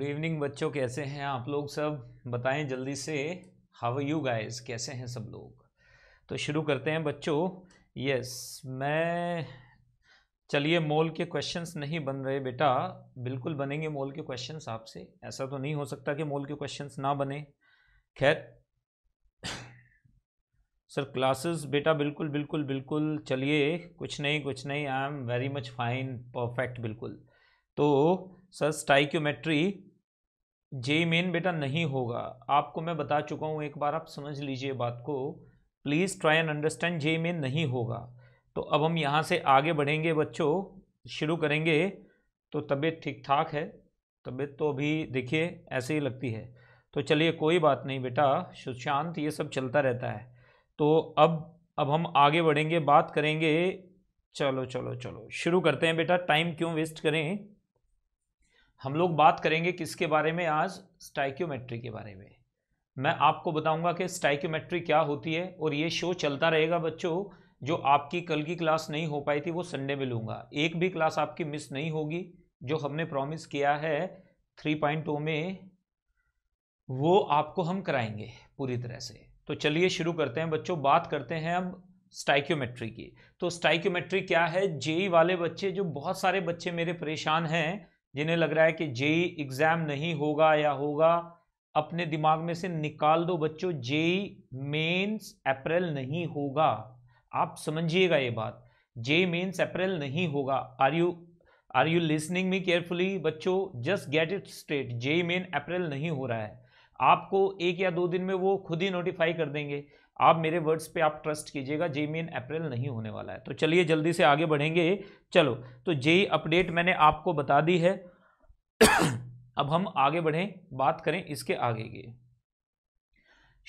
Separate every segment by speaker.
Speaker 1: Good evening बच्चों कैसे हैं आप लोग सब बताएं जल्दी से हाव यू गाइस कैसे हैं सब लोग तो शुरू करते हैं बच्चों यस मैं चलिए मोल के क्वेश्चंस नहीं बन रहे बेटा बिल्कुल बनेंगे मोल के क्वेश्चंस आपसे ऐसा तो नहीं हो सकता कि मोल के क्वेश्चंस ना बने खैर सर क्लासेस बेटा बिल्कुल बिल्कुल बिल्कुल चलिए कुछ नहीं कुछ नहीं I am very much fine perfect बिल्कुल तो सर स्टाइक्योमेट्री जे मेन बेटा नहीं होगा आपको मैं बता चुका हूँ एक बार आप समझ लीजिए बात को please try and understand J Main नहीं होगा तो अब हम यहाँ से आगे बढ़ेंगे बच्चों शुरू करेंगे तो तबीयत ठीक ठाक है तबीयत तो अभी देखिए ऐसे ही लगती है तो चलिए कोई बात नहीं बेटा सुशांत ये सब चलता रहता है तो अब अब हम आगे बढ़ेंगे बात करेंगे चलो चलो चलो शुरू करते हैं बेटा टाइम क्यों वेस्ट करें हम लोग बात करेंगे किसके बारे में आज स्टाइक्योमेट्री के बारे में मैं आपको बताऊंगा कि स्टाइक्योमेट्री क्या होती है और ये शो चलता रहेगा बच्चों जो आपकी कल की क्लास नहीं हो पाई थी वो संडे में लूँगा एक भी क्लास आपकी मिस नहीं होगी जो हमने प्रॉमिस किया है थ्री पॉइंट टू में वो आपको हम कराएंगे पूरी तरह से तो चलिए शुरू करते हैं बच्चों बात करते हैं हम स्टाइक्योमेट्री की तो स्टाइक्योमेट्री क्या है जेई वाले बच्चे जो बहुत सारे बच्चे मेरे परेशान हैं जिन्हें लग रहा है कि जेई एग्ज़ाम e नहीं होगा या होगा अपने दिमाग में से निकाल दो बच्चों जेई मेंस अप्रैल नहीं होगा आप समझिएगा ये बात जेई मेंस अप्रैल नहीं होगा are you are you listening me carefully बच्चों just get it straight JEE Main April नहीं हो रहा है आपको एक या दो दिन में वो खुद ही नोटिफाई कर देंगे आप मेरे वर्ड्स पे आप ट्रस्ट कीजिएगा जे मेन अप्रैल नहीं होने वाला है तो चलिए जल्दी से आगे बढ़ेंगे चलो तो जे अपडेट मैंने आपको बता दी है अब हम आगे बढ़ें बात करें इसके आगे की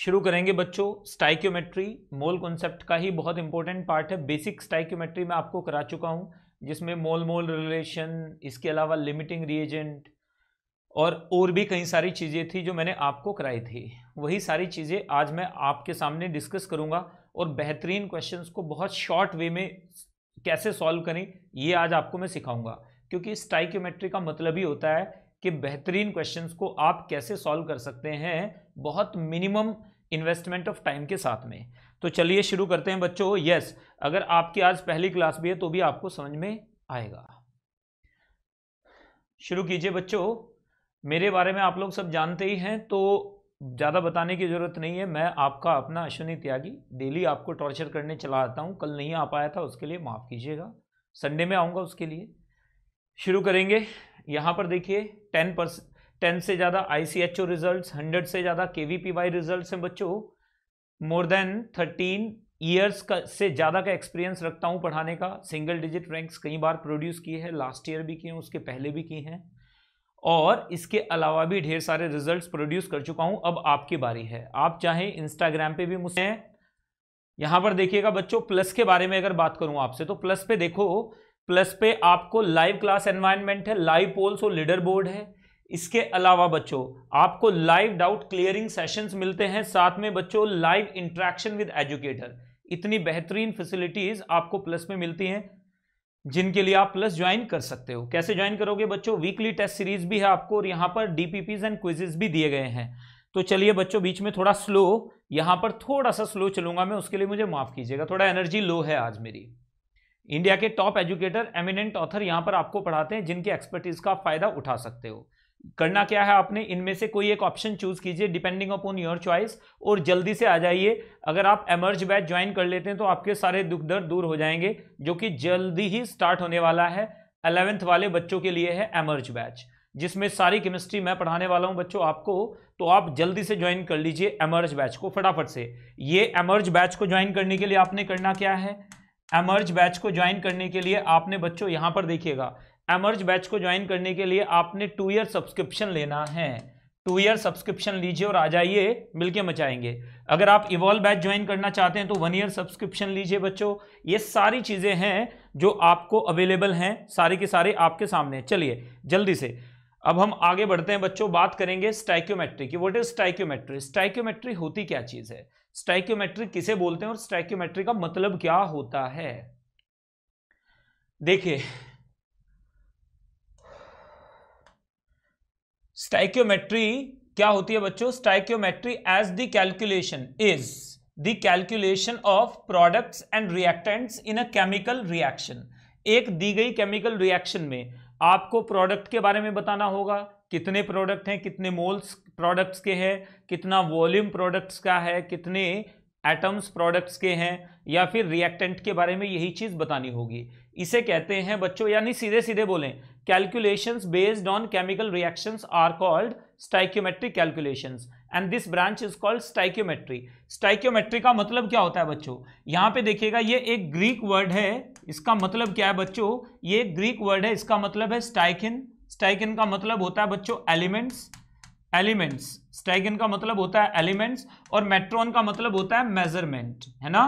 Speaker 1: शुरू करेंगे बच्चों स्टाइक्योमेट्री मोल कॉन्सेप्ट का ही बहुत इंपॉर्टेंट पार्ट है बेसिक स्टाइक्योमेट्री मैं आपको करा चुका हूँ जिसमें मोल मोल रिलेशन इसके अलावा लिमिटिंग रिएजेंट और और भी कई सारी चीज़ें थी जो मैंने आपको कराई थी वही सारी चीज़ें आज मैं आपके सामने डिस्कस करूंगा और बेहतरीन क्वेश्चंस को बहुत शॉर्ट वे में कैसे सॉल्व करें ये आज आपको मैं सिखाऊंगा क्योंकि स्टाइक्योमेट्री का मतलब ही होता है कि बेहतरीन क्वेश्चंस को आप कैसे सॉल्व कर सकते हैं बहुत मिनिमम इन्वेस्टमेंट ऑफ टाइम के साथ में तो चलिए शुरू करते हैं बच्चों यस अगर आपकी आज पहली क्लास भी है तो भी आपको समझ में आएगा शुरू कीजिए बच्चों मेरे बारे में आप लोग सब जानते ही हैं तो ज़्यादा बताने की ज़रूरत नहीं है मैं आपका अपना अश्विनी त्यागी डेली आपको टॉर्चर करने चला आता हूँ कल नहीं आ पाया था उसके लिए माफ़ कीजिएगा संडे में आऊँगा उसके लिए शुरू करेंगे यहाँ पर देखिए टेन परसेंट टेन से ज़्यादा I C H O result hundred से ज़्यादा के वी पी वाई रिजल्ट हैं बच्चों मोर देन थर्टीन ईयर्स का से ज़्यादा का एक्सपीरियंस रखता हूँ पढ़ाने का सिंगल डिजिट रैंक्स कई बार प्रोड्यूस किए हैं लास्ट ईयर भी किए हैं उसके पहले भी किए हैं और इसके अलावा भी ढेर सारे रिजल्ट्स प्रोड्यूस कर चुका हूं अब आपकी बारी है आप चाहे इंस्टाग्राम पे भी मुझसे यहां पर देखिएगा बच्चों प्लस के बारे में अगर बात करूं आपसे तो प्लस पे देखो प्लस पे आपको लाइव क्लास एनवायरमेंट है लाइव पोल्स और लीडर बोर्ड है इसके अलावा बच्चों आपको लाइव डाउट क्लियरिंग सेशंस मिलते हैं साथ में बच्चों लाइव इंट्रैक्शन विद एजुकेटर इतनी बेहतरीन फैसिलिटीज आपको प्लस में मिलती हैं जिनके लिए आप प्लस ज्वाइन कर सकते हो कैसे ज्वाइन करोगे बच्चों वीकली टेस्ट सीरीज भी है आपको और यहाँ पर डीपीपीज एंड क्विजेज भी दिए गए हैं तो चलिए बच्चों बीच में थोड़ा स्लो यहाँ पर थोड़ा सा स्लो चलूंगा मैं उसके लिए मुझे माफ़ कीजिएगा थोड़ा एनर्जी लो है आज मेरी इंडिया के टॉप एजुकेटर एमिनेंट ऑथर यहाँ पर आपको पढ़ाते हैं जिनकी एक्सपर्टीज का आप फायदा उठा सकते हो करना क्या है आपने इनमें से कोई एक ऑप्शन चूज कीजिए डिपेंडिंग अपॉन योर चॉइस और जल्दी से आ जाइए अगर आप एमर्ज बैच ज्वाइन कर लेते हैं तो आपके सारे दुख दर्द दूर हो जाएंगे जो कि जल्दी ही स्टार्ट होने वाला है अलेवेंथ वाले बच्चों के लिए है एमर्ज बैच जिसमें सारी केमिस्ट्री मैं पढ़ाने वाला हूं बच्चों आपको तो आप जल्दी से ज्वाइन कर लीजिए एमर्ज बैच को फटाफट से ये एमर्ज बैच को ज्वाइन करने के लिए आपने करना क्या है एमर्ज बैच को ज्वाइन करने के लिए आपने बच्चों यहां पर देखिएगा एमर्ज बैच को ज्वाइन करने के लिए आपने टू ईयर सब्सक्रिप्शन लेना है टू ईयर सब्सक्रिप्शन लीजिए और आ जाइए मिलके मचाएंगे अगर आप इवॉल्व बैच ज्वाइन करना चाहते हैं तो वन ईयर सब्सक्रिप्शन लीजिए बच्चों ये सारी चीज़ें हैं जो आपको अवेलेबल हैं सारे के सारे आपके सामने चलिए जल्दी से अब हम आगे बढ़ते हैं बच्चों बात करेंगे स्टाइक्योमेट्री की वॉट इज स्टाइक्योमेट्री स्टाइक्योमेट्री होती क्या चीज़ है स्टाइक्योमेट्री किसे बोलते हैं और स्टाइक्योमेट्री का मतलब क्या होता है देखिए स्टाइक्योमेट्री क्या होती है बच्चों stoichiometry as the calculation is the calculation of products and reactants in a chemical reaction एक दी गई केमिकल रिएक्शन में आपको प्रोडक्ट के बारे में बताना होगा कितने प्रोडक्ट हैं कितने मोल्स प्रोडक्ट्स के हैं कितना वॉल्यूम प्रोडक्ट्स का है कितने एटम्स प्रोडक्ट्स के हैं या फिर रिएक्टेंट के बारे में यही चीज़ बतानी होगी इसे कहते हैं बच्चों यानी सीधे सीधे बोलें calculations based on chemical reactions are called stoichiometric calculations and this branch is called stoichiometry stoichiometry का मतलब क्या होता है बच्चों यहाँ पे देखिएगा ये एक ग्रीक वर्ड है इसका मतलब क्या है बच्चों ये ग्रीक वर्ड है इसका मतलब है स्टाइकिन स्टाइकिन का मतलब होता है बच्चों एलिमेंट्स एलिमेंट्स स्टाइकिन का मतलब होता है एलिमेंट्स और मेट्रॉन का मतलब होता है मेजरमेंट है ना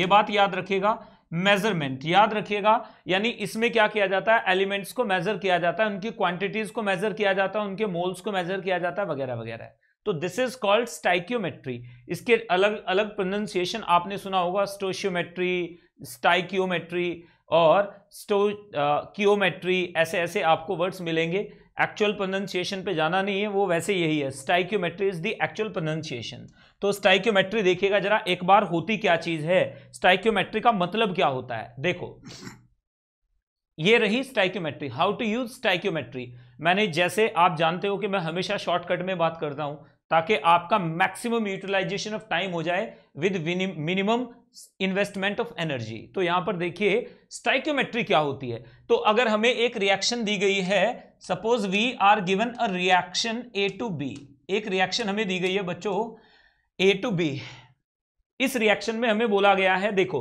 Speaker 1: ये बात याद रखिएगा मेजरमेंट याद रखिएगा यानी इसमें क्या किया जाता है एलिमेंट्स को मेजर किया जाता है उनकी क्वांटिटीज को मेजर किया जाता है उनके मोल्स को मेजर किया जाता है वगैरह वगैरह तो दिस इज कॉल्ड स्टाइक्योमेट्री इसके अलग अलग प्रोनाउंसिएशन आपने सुना होगा स्टोशियोमेट्री स्टाइक्योमेट्री और स्टोक्योमेट्री ऐसे ऐसे आपको वर्ड्स मिलेंगे एक्चुअल प्रोनाउंसिएशन पे जाना नहीं है वो वैसे यही है stoichiometry is the actual pronunciation तो स्टाइक्योमेट्री देखिएगा जरा एक बार होती क्या चीज है स्टाइक्योमेट्री का मतलब क्या होता है देखो ये रही stoichiometry how to use stoichiometry मैंने जैसे आप जानते हो कि मैं हमेशा शॉर्टकट में बात करता हूं ताकि आपका मैक्सिमम यूटिलाइजेशन ऑफ टाइम हो जाए with minimum investment of energy तो यहां पर देखिए स्टाइक्योमेट्री क्या होती है तो अगर हमें एक रिएक्शन दी गई है suppose we are given a reaction A to B एक रिएक्शन हमें दी गई है बच्चों ए टू बी इस रिएक्शन में हमें बोला गया है देखो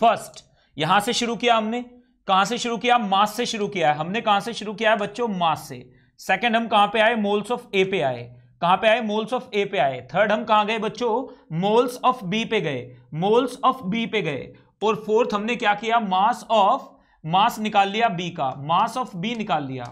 Speaker 1: फर्स्ट यहां से शुरू किया हमने कहां से शुरू किया मास से शुरू किया है हमने कहां से शुरू किया है बच्चों मास से सेकंड हम कहां पे आए मोल्स ऑफ ए पे आए कहां पे आए मोल्स ऑफ ए पे आए थर्ड हम कहां गए बच्चों मोल्स ऑफ बी पे गए मोल्स ऑफ बी पे गए और फोर्थ हमने क्या किया मास ऑफ मास निकाल लिया बी का मास ऑफ बी निकाल लिया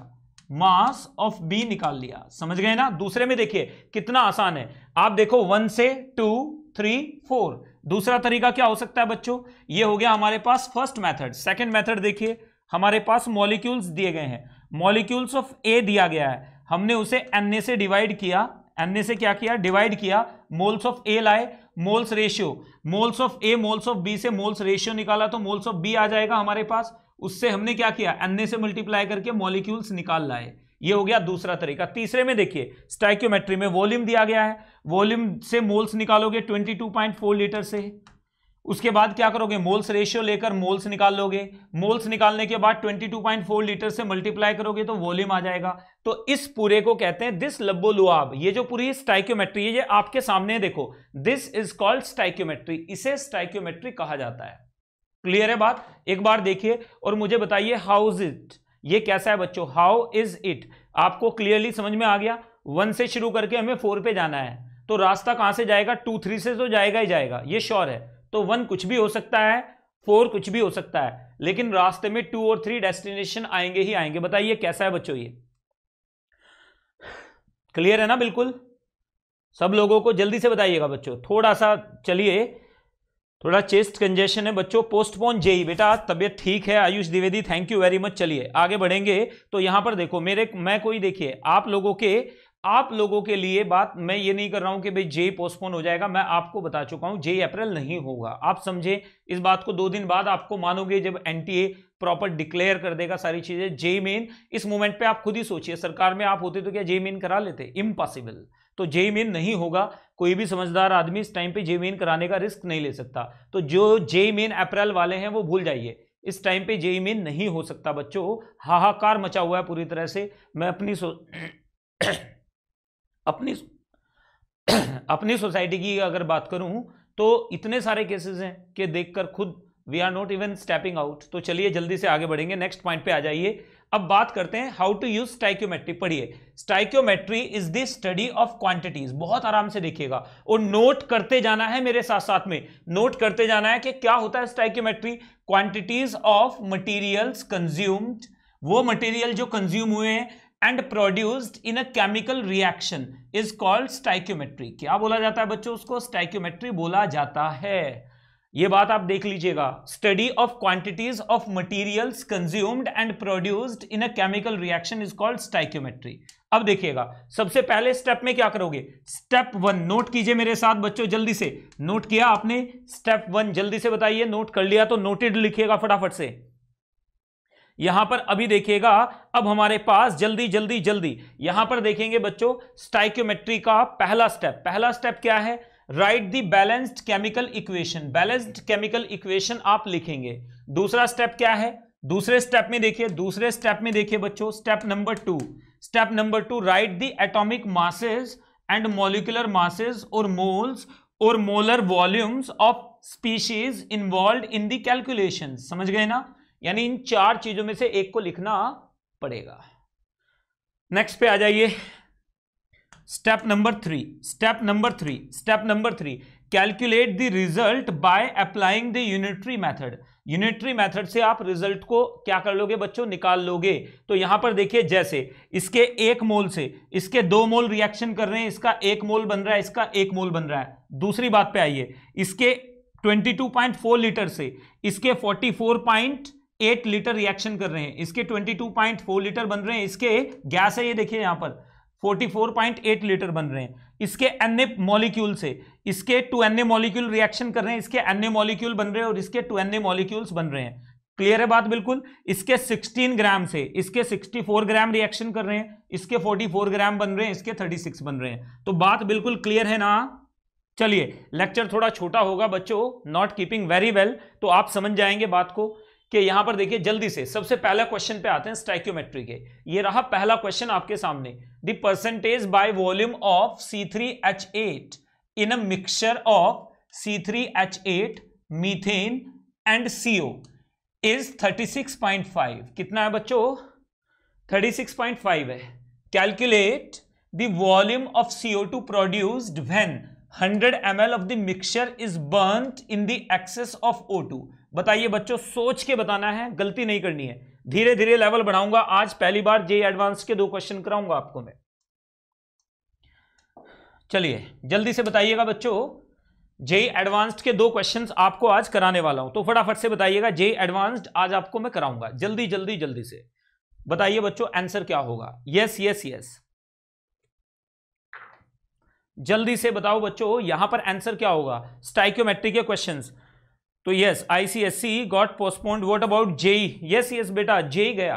Speaker 1: मास ऑफ बी निकाल लिया समझ गए ना दूसरे में देखिए कितना आसान है आप देखो वन से टू थ्री फोर दूसरा तरीका क्या हो सकता है बच्चों ये हो गया हमारे पास फर्स्ट मेथड सेकंड मेथड देखिए हमारे पास मॉलिक्यूल्स दिए गए हैं मॉलिक्यूल्स ऑफ ए दिया गया है हमने उसे एन से डिवाइड किया एन से क्या किया डिवाइड किया मोल्स ऑफ ए लाए moles ratio moles of A moles of B से मोल्स रेशियो निकाला तो मोल्स ऑफ बी आ जाएगा हमारे पास उससे हमने क्या किया एन से मल्टीप्लाई करके मॉलिक्यूल्स निकाल लाए ये हो गया दूसरा तरीका तीसरे में देखिए स्टाइक्योमेट्री में वॉल्यूम दिया गया है वॉल्यूम से मोल्स निकालोगे 22.4 लीटर से उसके बाद क्या करोगे मोल्स रेशियो लेकर मोल्स निकाल लोगे मोल्स निकालने के बाद 22.4 लीटर से मल्टीप्लाई करोगे तो वॉल्यूम आ जाएगा तो इस पूरे को कहते हैं दिस लब्बो लुआब ये जो पूरी स्टाइक्योमेट्री है ये आपके सामने देखो दिस इज कॉल्ड स्टाइक्योमेट्री इसे स्टाइक्योमेट्री कहा जाता है क्लियर है बात एक बार देखिए और मुझे बताइए हाउ इज इट ये कैसा है बच्चों हाउ इज इट आपको क्लियरली समझ में आ गया वन से शुरू करके हमें फोर पे जाना है तो रास्ता कहां से जाएगा टू थ्री से तो जाएगा ही जाएगा ये श्योर है तो वन कुछ भी हो सकता है फोर कुछ भी हो सकता है लेकिन रास्ते में टू और थ्री डेस्टिनेशन आएंगे ही आएंगे बताइए कैसा है बच्चों ये क्लियर है ना बिल्कुल सब लोगों को जल्दी से बताइएगा बच्चों थोड़ा सा चलिए थोड़ा चेस्ट कंजेशन है बच्चों पोस्टपोन जेई बेटा तबियत ठीक है Ayush Dwivedi thank you very much चलिए आगे बढ़ेंगे तो यहां पर देखो मेरे मैं कोई देखिए आप लोगों के आप लोगों के लिए बात मैं ये नहीं कर रहा हूं कि भाई जे पोस्टपोन हो जाएगा मैं आपको बता चुका हूं जे अप्रैल नहीं होगा आप समझे इस बात को दो दिन बाद आपको मानोगे जब एनटीए प्रॉपर डिक्लेयर कर देगा सारी चीजें जे मेन इस मोमेंट पे आप खुद ही सोचिए सरकार में आप होते तो क्या जे मेन करा लेते इम्पॉसिबल तो जे मेन नहीं होगा कोई भी समझदार आदमी इस टाइम पे जे मेन कराने का रिस्क नहीं ले सकता तो जो जे मेन अप्रैल वाले हैं वो भूल जाइए इस टाइम पे जेई मेन नहीं हो सकता बच्चों हाहाकार मचा हुआ है पूरी तरह से मैं अपनी सो अपनी अपनी सोसाइटी की अगर बात करूं तो इतने सारे केसेस हैं कि देखकर खुद we are not even stepping out तो चलिए जल्दी से आगे बढ़ेंगे नेक्स्ट पॉइंट पे आ जाइए अब बात करते हैं हाउ टू यूज स्टाइक्योमेट्री पढ़िए stoichiometry is the study of quantities बहुत आराम से देखिएगा और नोट करते जाना है मेरे साथ साथ में नोट करते जाना है कि क्या होता है stoichiometry quantities of material consumed वो मटेरियल जो कंज्यूम हुए हैं and produced in a chemical reaction is called stoichiometry क्या बोला जाता है बच्चों उसको स्टाइक्योमेट्री बोला जाता है ये बात आप देख लीजिएगा study of quantities of materials consumed and produced in a chemical reaction is called stoichiometry अब देखिएगा सबसे पहले स्टेप में क्या करोगे स्टेप वन नोट कीजिए मेरे साथ बच्चों जल्दी से नोट किया आपने स्टेप वन जल्दी से बताइए नोट कर लिया तो नोटेड लिखिएगा फटाफट से यहां पर अभी देखिएगा अब हमारे पास जल्दी जल्दी जल्दी यहां पर देखेंगे बच्चों स्टाइक्योमेट्री का पहला स्टेप पहला स्टेप क्या है write the balanced chemical equation balanced chemical equation आप लिखेंगे दूसरा स्टेप क्या है दूसरे स्टेप में देखिए दूसरे स्टेप में देखिए बच्चों step number two step number two write the atomic masses and molecular masses और मोल्स और molar volumes of species involve in the calculation समझ गए ना यानी इन चार चीजों में से एक को लिखना पड़ेगा नेक्स्ट पे आ जाइए step number three step number three step number three calculate the result by applying the unitary method unitary method से आप रिजल्ट को क्या कर लोगे बच्चों निकाल लोगे तो यहां पर देखिए जैसे इसके एक मोल से इसके दो मोल रिएक्शन कर रहे हैं इसका एक मोल बन रहा है इसका एक मोल बन रहा है दूसरी बात पे आइए इसके 22.4 लीटर से इसके 44.4 एट लीटर रिएक्शन कर रहे हैं इसके twenty two point four litre बन रहे हैं इसके गैस है ये देखिए यहां पर forty four point eight litre बन रहे हैं इसके एन मॉलिक्यूल से इसके टू एन मॉलिक्यूल रिएक्शन कर रहे हैं इसके एन मॉलिक्यूल बन रहे हैं और इसके टू एन मॉलिक्यूल्स बन रहे हैं क्लियर है बात बिल्कुल इसके 16 ग्राम से इसके 64 ग्राम रिएक्शन कर रहे हैं इसके 44 ग्राम बन रहे हैं इसके 36 बन रहे हैं तो बात बिल्कुल क्लियर है ना चलिए लेक्चर थोड़ा छोटा होगा बच्चों नॉट कीपिंग वेरी वेल तो आप समझ जाएंगे बात को कि यहां पर देखिए जल्दी से सबसे पहला क्वेश्चन पे आते हैं स्टाइक्योमेट्री के ये रहा पहला क्वेश्चन आपके सामने the percentage by volume of C three H eight in a mixture of C three H eight methane and CO is thirty six point five कितना है बच्चों फाइव है calculate the volume of CO two produced when 100 ml of the mixture is burnt in the excess of O2 बताइए बच्चों सोच के बताना है गलती नहीं करनी है धीरे धीरे लेवल बढ़ाऊंगा आज पहली बार जे एडवांस के दो क्वेश्चन कराऊंगा आपको मैं चलिए जल्दी से बताइएगा बच्चों जे एडवांस्ड के दो क्वेश्चंस आपको आज कराने वाला हूं तो फटाफट से बताइएगा जे एडवांस्ड आज आपको मैं कराऊंगा जल्दी जल्दी जल्दी से बताइए बच्चों आंसर क्या होगा यस यस यस जल्दी से बताओ बच्चों यहां पर आंसर क्या होगा स्टाइक्योमेट्री के क्वेश्चंस तो yes ICSC got postponed what about JEE yes yes बेटा जेई e गया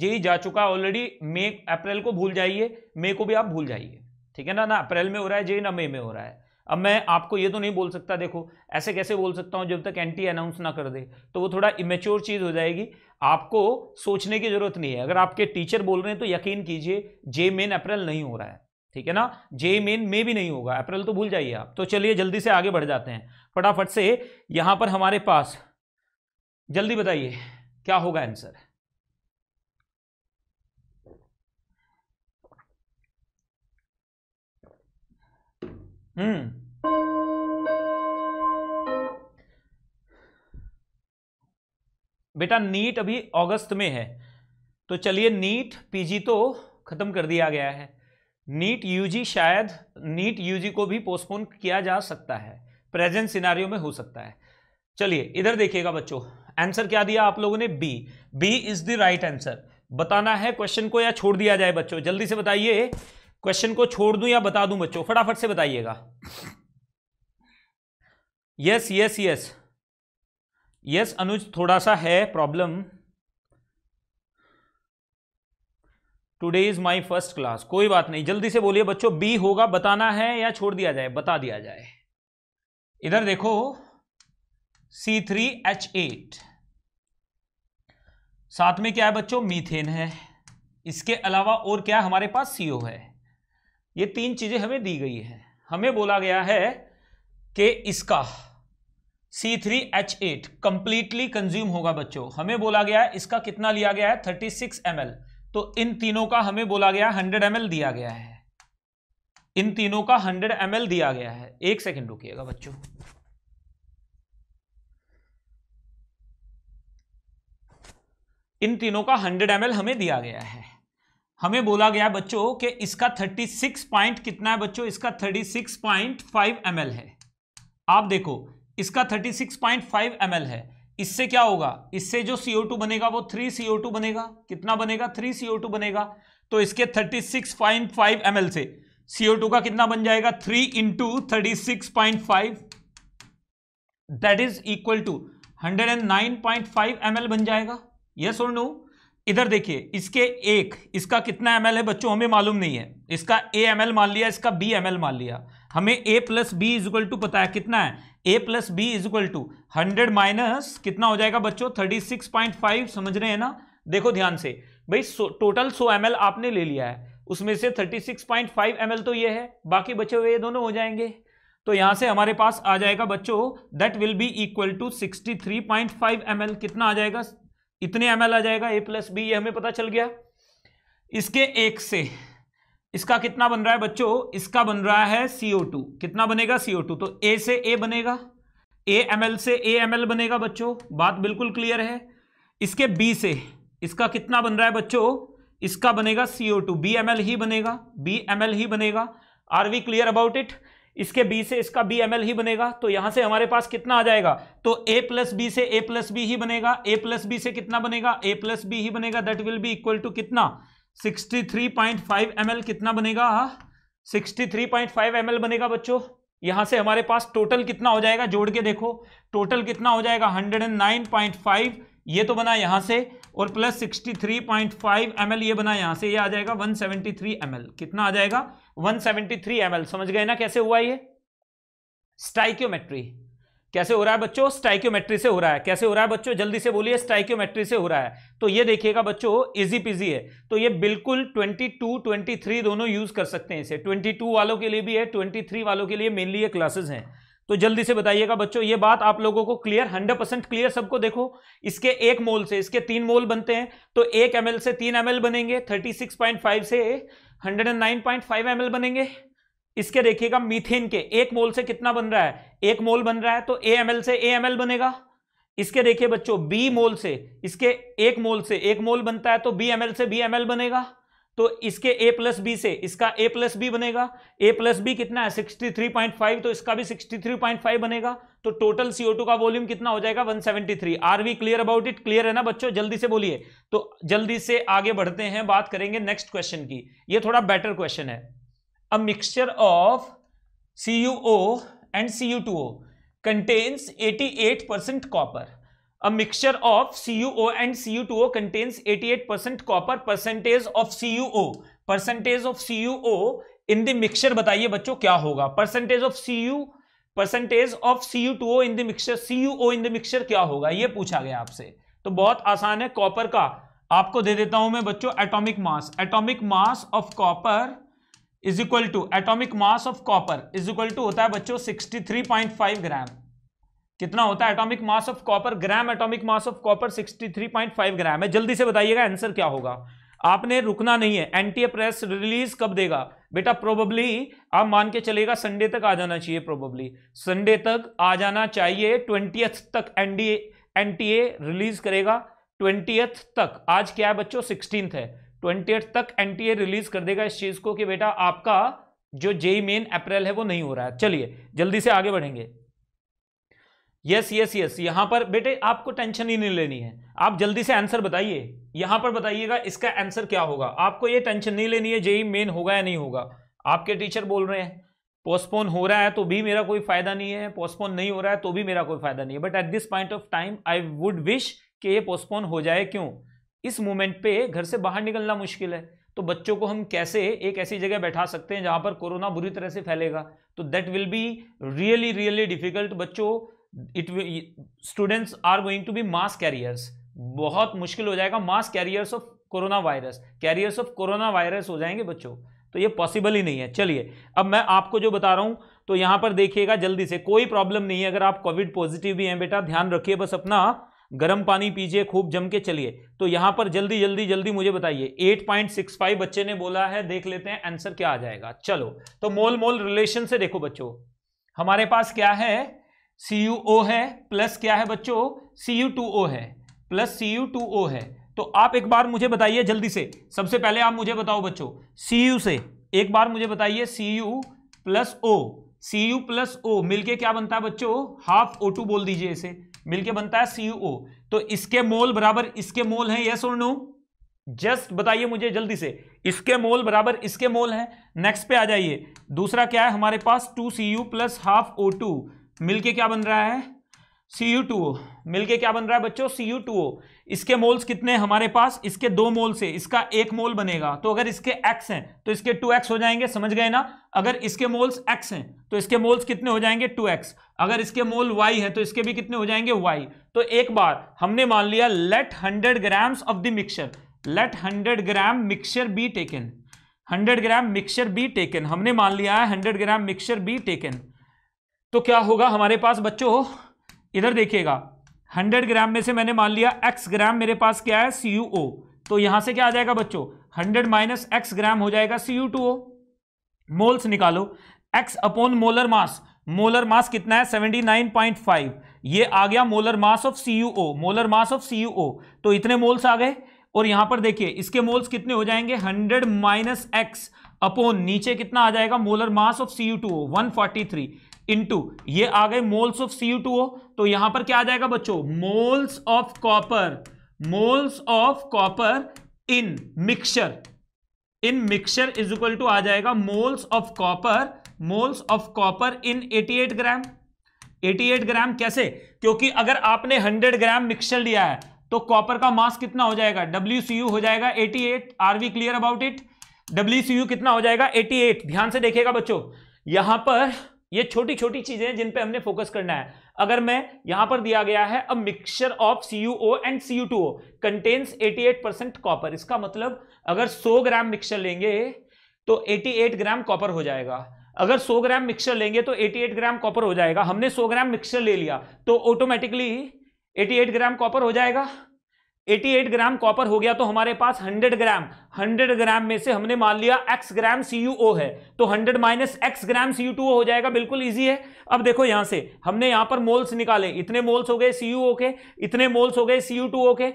Speaker 1: जेई e जा चुका ऑलरेडी मई अप्रैल को भूल जाइए मई को भी आप भूल जाइए ठीक है ना ना अप्रैल में हो रहा है जेई e ना मई में हो रहा है अब मैं आपको ये तो नहीं बोल सकता देखो ऐसे कैसे बोल सकता हूँ जब तक एंटी अनाउंस ना कर दे तो वो थोड़ा इमेच्योर चीज़ हो जाएगी आपको सोचने की ज़रूरत नहीं है अगर आपके टीचर बोल रहे हैं तो यकीन कीजिए जे मेन अप्रैल नहीं हो रहा है ठीक है ना जे मेन मे भी नहीं होगा अप्रैल तो भूल जाइए आप तो चलिए जल्दी से आगे बढ़ जाते हैं फटाफट से यहां पर हमारे पास जल्दी बताइए क्या होगा आंसर हम्म बेटा नीट अभी अगस्त में है तो चलिए नीट पीजी तो खत्म कर दिया गया है नीट यूजी शायद नीट यूजी को भी पोस्टपोन किया जा सकता है प्रेजेंट सिनारियो में हो सकता है चलिए इधर देखिएगा बच्चों आंसर क्या दिया आप लोगों ने B B is the right answer बताना है क्वेश्चन को या छोड़ दिया जाए बच्चों जल्दी से बताइए क्वेश्चन को छोड़ दूं या बता दूं बच्चों फटाफट से बताइएगा yes yes yes yes Anuj थोड़ा सा है problem today is my first class कोई बात नहीं जल्दी से बोलिए बच्चों बी होगा बताना है या छोड़ दिया जाए बता दिया जाए इधर देखो सी थ्री एच एट साथ में क्या है बच्चों मीथेन है इसके अलावा और क्या हमारे पास सीओ है ये तीन चीजें हमें दी गई है हमें बोला गया है कि इसका C three H eight completely consume होगा बच्चों हमें बोला गया है इसका कितना लिया गया है थर्टी सिक्स एम एल तो इन तीनों का हमें बोला गया हंड्रेड एम एल दिया गया है इन तीनों का 100 एल दिया गया है एक सेकंड रुकिएगा बच्चों इन तीनों का 100 एल हमें दिया गया है हमें बोला गया बच्चों कि इसका 36 पॉइंट कितना है बच्चों इसका 36.5 एल है आप देखो इसका 36.5 एल है इससे क्या होगा इससे जो CO2 बनेगा वो 3 CO2 बनेगा कितना बनेगा 3 CO2 बनेगा तो इसके 36.5 एल से सीओ टू का कितना बन जाएगा three into thirty six point five that is equal to hundred and nine point five M L बन जाएगा यस और नो इधर देखिए इसके एक इसका कितना एम एल है बच्चों हमें मालूम नहीं है इसका ए एम एल मान लिया इसका बी एम एल मान लिया हमें A plus B is equal to पता है कितना है A plus B is equal to hundred minus कितना हो जाएगा बच्चों थर्टी सिक्स पॉइंट फाइव समझ रहे हैं ना देखो ध्यान से भाई टोटल सो एम एल आपने ले लिया है उसमें से 36.5 ml तो ये है बाकी बचे हुए ये दोनों हो जाएंगे तो यहां से हमारे पास आ जाएगा बच्चों that will be equal to 63.5 ml कितना आ जाएगा इतने एम आ जाएगा ए प्लस बी ये हमें पता चल गया इसके एक से इसका कितना बन रहा है बच्चों इसका बन रहा है सीओ टू कितना बनेगा सीओ टू तो ए से ए बनेगा ए एम एल से ए एम एल बनेगा बच्चों बात बिल्कुल क्लियर है इसके बी से इसका कितना बन रहा है बच्चों इसका बनेगा CO two B M L ही बनेगा बी एम एल ही बनेगा are we clear about it इसके बी से इसका बी एम एल ही बनेगा तो यहां से हमारे पास कितना आ जाएगा तो ए प्लस बी से ए प्लस बी ही बनेगा ए प्लस बी से कितना बनेगा ए प्लस बी ही बनेगा that will be equal to कितना 63.5 ml कितना बनेगा हाँ 63.5 ml बनेगा बच्चों यहां से हमारे पास टोटल कितना हो जाएगा जोड़ के देखो टोटल कितना हो जाएगा 109.5 ये तो बना यहां से और plus sixty three point five M L ये बना यहाँ से ये आ जाएगा one seventy three M L कितना आ जाएगा one seventy three M L समझ गए ना कैसे हुआ ये स्टाइक्योमेट्री कैसे हो रहा है बच्चों स्टाइक्योमेट्री से हो रहा है कैसे हो रहा है बच्चों जल्दी से बोलिए स्टाइक्योमेट्री से हो रहा है तो ये देखिएगा बच्चों इजी पिजी है तो ये बिल्कुल 22, 23 दोनों यूज कर सकते हैं इसे 22 वालों के लिए भी है 23 वालों के लिए मेनली ये क्लासेस हैं तो जल्दी से बताइएगा बच्चों ये बात आप लोगों को क्लियर हंड्रेड परसेंट क्लियर सबको देखो इसके एक मोल से इसके तीन मोल बनते हैं तो एक एम से तीन एम बनेंगे थर्टी सिक्स पॉइंट फाइव से hundred and nine point five बनेंगे इसके देखिएगा मीथेन के एक मोल से कितना बन रहा है एक मोल बन रहा है तो ए से ए बनेगा इसके देखिए बच्चों बी मोल से इसके एक मोल से एक मोल बनता है तो बी एम से बी एम बनेगा तो इसके ए प्लस बी से इसका ए प्लस बी बनेगा ए प्लस बी कितना है 63.5 तो इसका भी 63.5 बनेगा तो टोटल CO2 का वॉल्यूम कितना हो जाएगा 173 are we clear about it clear है ना बच्चों जल्दी से बोलिए तो जल्दी से आगे बढ़ते हैं बात करेंगे नेक्स्ट क्वेश्चन की ये थोड़ा बेटर क्वेश्चन है a mixture of C and C U contains eighty eight percent copper a mixture of CuO and Cu2O contains 88% copper percentage of CuO percentage of CuO in the mixture बताइए बच्चों क्या होगा percentage of Cu percentage of Cu2O in the mixture CuO in the mixture क्या होगा ये पूछा गया आपसे तो बहुत आसान है कॉपर का आपको दे देता हूं मैं बच्चों atomic mass atomic mass of copper is equal to atomic mass of copper is equal to होता है बच्चों 63.5 ग्राम कितना होता है atomic mass of copper gram atomic mass of copper 63.5 gram है जल्दी से बताइएगा आंसर क्या होगा आपने रुकना नहीं है एनटीए प्रेस रिलीज कब देगा बेटा प्रोबेबली आप मान के चलेगा संडे तक आ जाना चाहिए प्रोबेबली संडे तक आ जाना चाहिए ट्वेंटी तक एनडीए एनटीए रिलीज करेगा ट्वेंटियथ तक आज क्या है बच्चों सिक्सटीन है ट्वेंटी तक एनटीए रिलीज कर देगा इस चीज को कि बेटा आपका जो जेई मेन अप्रैल है वो नहीं हो रहा है चलिए जल्दी से आगे बढ़ेंगे यस यस यस यहां पर बेटे आपको टेंशन ही नहीं लेनी है आप जल्दी से आंसर बताइए यहां पर बताइएगा इसका आंसर क्या होगा आपको ये टेंशन नहीं लेनी है जेई मेन होगा या नहीं होगा आपके टीचर बोल रहे हैं पोस्टपोन हो रहा है तो भी मेरा कोई फायदा नहीं है पोस्टपोन नहीं हो रहा है तो भी मेरा कोई फायदा नहीं है but at this point of time I would wish कि ये पोस्टपोन हो जाए क्यों इस मोमेंट पे घर से बाहर निकलना मुश्किल है तो बच्चों को हम कैसे एक ऐसी जगह बैठा सकते हैं जहां पर कोरोना बुरी तरह से फैलेगा तो that will be really really difficult बच्चों it students are going to be mass carriers बहुत मुश्किल हो जाएगा mass carriers of corona virus carriers of corona virus हो जाएंगे बच्चों तो ये पॉसिबल ही नहीं है चलिए अब मैं आपको जो बता रहा हूँ तो यहाँ पर देखिएगा जल्दी से कोई प्रॉब्लम नहीं है अगर आप कोविड पॉजिटिव भी हैं बेटा ध्यान रखिए बस अपना गर्म पानी पीजिए खूब जम के चलिए तो यहाँ पर जल्दी जल्दी जल्दी मुझे बताइए 8.65 बच्चे ने बोला है देख लेते हैं आंसर क्या आ जाएगा चलो तो मोल मोल रिलेशन से देखो बच्चों हमारे पास क्या है सी यू ओ है प्लस क्या है बच्चों सी यू टू ओ है plus C U two O है तो आप एक बार मुझे बताइए जल्दी से सबसे पहले आप मुझे बताओ बच्चों सी यू से एक बार मुझे बताइए C U plus O C U plus O मिलके क्या बनता है बच्चों हाफ ओ टू बोल दीजिए इसे मिलके बनता है सी यू ओ तो इसके मोल बराबर इसके मोल है यस और नो जस्ट बताइए मुझे जल्दी से इसके मोल बराबर इसके मोल है नेक्स्ट पे आ जाइए दूसरा क्या है हमारे पास two C U plus half O two मिलके क्या बन रहा है सी यू टू ओ के क्या बन रहा है बच्चों सी यू टू ओ इसके मोल्स कितने हमारे पास इसके दो मोल से इसका एक मोल बनेगा तो अगर इसके एक्स हैं तो इसके टू एक्स हो जाएंगे समझ गए ना अगर इसके मोल्स एक्स हैं तो इसके मोल्स कितने हो जाएंगे टू एक्स अगर इसके मोल वाई है तो इसके भी कितने हो जाएंगे वाई तो एक बार हमने मान लिया let hundred grams of the mixture let hundred gram mixture be taken hundred gram mixture be taken हमने मान लिया है hundred gram mixture be taken तो क्या होगा हमारे पास बच्चों इधर देखिएगा 100 ग्राम में से मैंने मान लिया x ग्राम मेरे पास क्या है सी तो यहां से क्या आ जाएगा बच्चों 100 माइनस एक्स ग्राम हो जाएगा सी मोल्स निकालो x upon molar mass molar mass कितना है 79.5 ये आ गया molar mass of C molar mass of C तो इतने मोल्स आ गए और यहां पर देखिए इसके मोल्स कितने हो जाएंगे 100 माइनस एक्स अपोन नीचे कितना आ जाएगा molar mass of C U two one forty three into ये आ गए मोल्स ऑफ सी टू तो यहां पर क्या आ जाएगा बच्चों moles of copper moles of copper in mixture in mixture is equal to आ जाएगा moles of copper moles of copper in 88 gram 88 gram कैसे क्योंकि अगर आपने 100 ग्राम मिक्सचर लिया है तो कॉपर का मास कितना हो जाएगा डब्ल्यू हो जाएगा 88 are we clear about it W कितना हो जाएगा 88 ध्यान से देखिएगा बच्चों यहां पर ये छोटी छोटी चीजें हैं जिन पे हमने फोकस करना है अगर मैं यहां पर दिया गया है a mixture of C U O and C U two O contains eighty eight percent copper इसका मतलब अगर सौ ग्राम मिक्सचर लेंगे तो एटी एट ग्राम कॉपर हो जाएगा अगर 100 ग्राम मिक्सचर लेंगे तो 88 ग्राम कॉपर हो जाएगा हमने 100 ग्राम मिक्सचर ले लिया तो ऑटोमेटिकली 88 ग्राम कॉपर हो जाएगा 88 ग्राम कॉपर हो गया तो हमारे पास 100 ग्राम 100 ग्राम में से हमने मान लिया x ग्राम CuO है तो 100 माइनस एक्स ग्राम CuO हो जाएगा बिल्कुल इजी है अब देखो यहां से हमने यहां पर मोल्स निकाले इतने मोल्स हो गए CuO के इतने मोल्स हो गए Cu2O के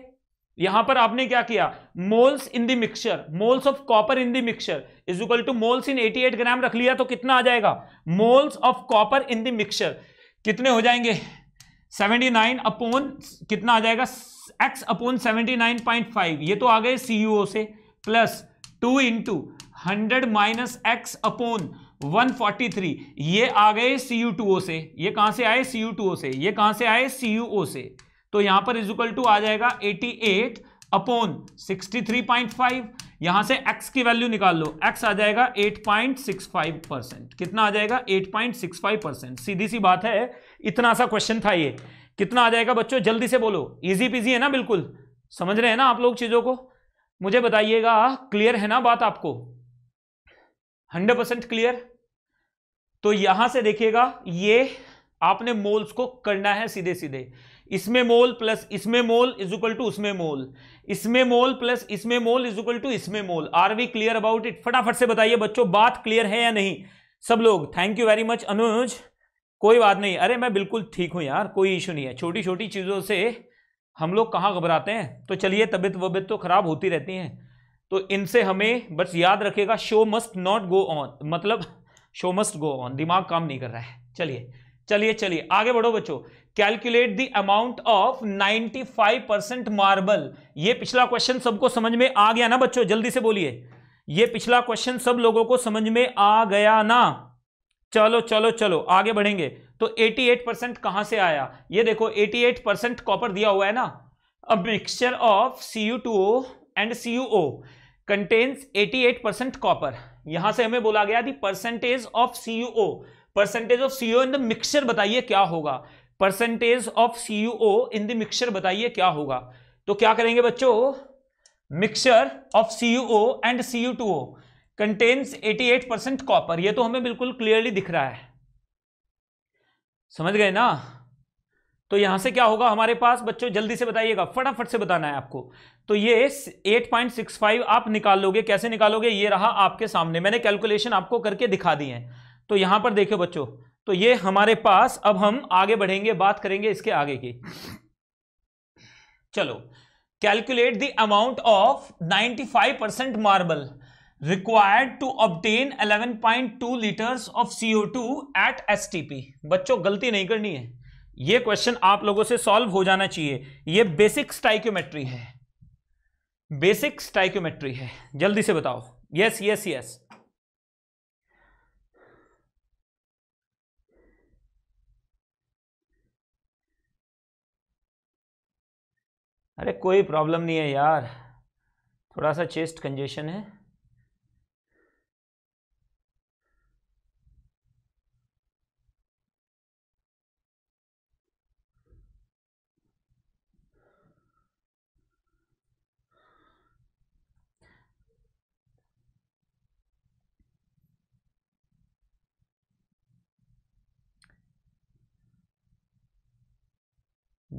Speaker 1: यहां पर आपने क्या किया moles in the mixture moles of copper in the mixture is equal to moles in 88 gram रख लिया तो कितना आ जाएगा moles of copper in the mixture कितने हो जाएंगे सेवेंटी नाइन अपोन कितना आ जाएगा X upon seventy nine point five ये तो आ गए सी यू e से plus two into hundred minus X upon 143 ये आ गए सी यू टू ओ से ये कहां से आए सी यू टू ओ से ये कहां से आए सी यू ओ से तो यहां पर इजिकल टू आ जाएगा 88 पॉइंट 63.5 यहां से x की वैल्यू निकाल लो x आ जाएगा 8.65 परसेंट कितना आ जाएगा 8.65 परसेंट सीधी सी बात है इतना सा क्वेश्चन था ये कितना आ जाएगा बच्चों जल्दी से बोलो इजी पीजी है ना बिल्कुल समझ रहे हैं ना आप लोग चीज़ों को मुझे बताइएगा क्लियर है ना बात आपको हंड्रेड परसेंट क्लियर तो यहां से देखिएगा ये आपने मोल्स को करना है सीधे सीधे इसमें मोल प्लस इसमें मोल इज इक्वल टू उसमें मोल इसमें मोल प्लस इसमें मोल इज इक्वल टू इसमें mole are we clear about it फटाफट से बताइए बच्चों बात क्लियर है या नहीं सब लोग thank you very much Anuj कोई बात नहीं अरे मैं बिल्कुल ठीक हूँ यार कोई इशू नहीं है छोटी छोटी चीज़ों से हम लोग कहाँ घबराते हैं तो चलिए तबीयत वबीयत तो खराब होती रहती हैं तो इनसे हमें बस याद रखेगा show must not go on मतलब शो मस्ट गो ऑन दिमाग काम नहीं कर रहा है चलिए चलिए चलिए आगे बढ़ो बच्चों calculate the amount of 95 percent marble ये पिछला क्वेश्चन सबको समझ में आ गया ना बच्चों जल्दी से बोलिए ये पिछला क्वेश्चन सब लोगों को समझ में आ गया ना चलो चलो चलो आगे बढ़ेंगे तो 88 परसेंट कहां से आया ये देखो 88 परसेंट कॉपर दिया हुआ है ना a mixture of C U two O and C U O contains eight percent copper यहां से हमें बोला गया the percentage of C U O percentage of C U in the mixture बताइए क्या होगा percentage of C U O in the mixture बताइए क्या होगा तो क्या करेंगे बच्चों mixture of C U O and C U two O contains 88 percent copper ये तो हमें बिल्कुल क्लियरली दिख रहा है समझ गए ना तो यहां से क्या होगा हमारे पास बच्चों जल्दी से बताइएगा फटाफट से बताना है आपको तो ये 8.65 आप निकाल लोगे कैसे निकालोगे ये रहा आपके सामने मैंने कैलकुलेशन आपको करके दिखा दी है तो यहां पर देखो बच्चों तो ये हमारे पास अब हम आगे बढ़ेंगे बात करेंगे इसके आगे की चलो calculate the amount of 95 percent marble required to point 11.2 litres of two at STP बच्चों गलती नहीं करनी है यह क्वेश्चन आप लोगों से सॉल्व हो जाना चाहिए यह बेसिक स्टाइक्योमेट्री है बेसिक स्टाइक्योमेट्री है जल्दी से बताओ यस यस यस अरे कोई प्रॉब्लम नहीं है यार थोड़ा सा चेस्ट कंजेशन है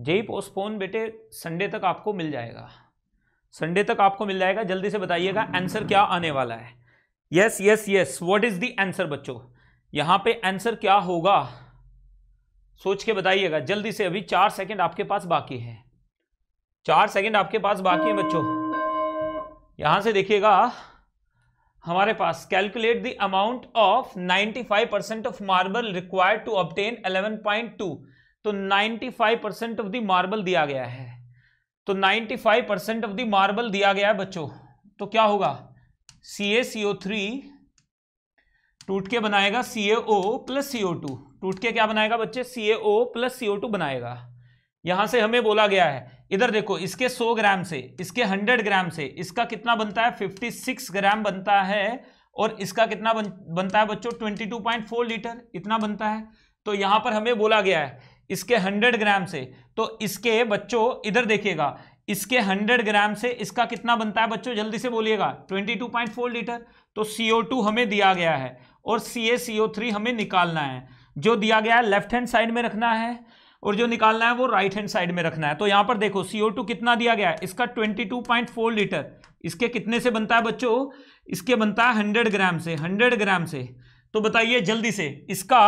Speaker 1: जेई पोस्टपोन बेटे संडे तक आपको मिल जाएगा संडे तक आपको मिल जाएगा जल्दी से बताइएगा आंसर क्या आने वाला है yes yes yes what is the answer बच्चों यहां पे आंसर क्या होगा सोच के बताइएगा जल्दी से अभी चार सेकंड आपके पास बाकी है चार सेकंड आपके पास बाकी है बच्चों यहां से देखिएगा हमारे पास calculate the amount of 95 percent of marble required to obtain 11.2 तो 95 परसेंट ऑफ द मार्बल दिया गया है तो 95 परसेंट ऑफ द मार्बल दिया गया है बच्चों तो क्या होगा सी ए सी ओ थ्री टूट के बनाएगा सी ए ओ प्लस सी ओ टू टूट के क्या बनाएगा बच्चे सी ए ओ प्लस सी ओ टू बनाएगा यहां से हमें बोला गया है इधर देखो इसके 100 ग्राम से इसके 100 ग्राम से इसका कितना बनता है 56 ग्राम बनता है और इसका कितना बन, बनता है बच्चों 22.4 लीटर इतना बनता है तो यहां पर हमें बोला गया है इसके 100 ग्राम से तो इसके बच्चों इधर देखिएगा इसके 100 ग्राम से इसका कितना बनता है बच्चों जल्दी से बोलिएगा 22.4 लीटर तो CO2 हमें दिया गया है और CaCO3 हमें निकालना है जो दिया गया है लेफ्ट हैंड साइड में रखना है और जो निकालना है वो राइट हैंड साइड में रखना है तो यहां पर देखो CO2 कितना दिया गया है इसका 22.4 लीटर इसके कितने से बनता है बच्चों इसके बनता है 100 ग्राम से 100 ग्राम से तो बताइए जल्दी से इसका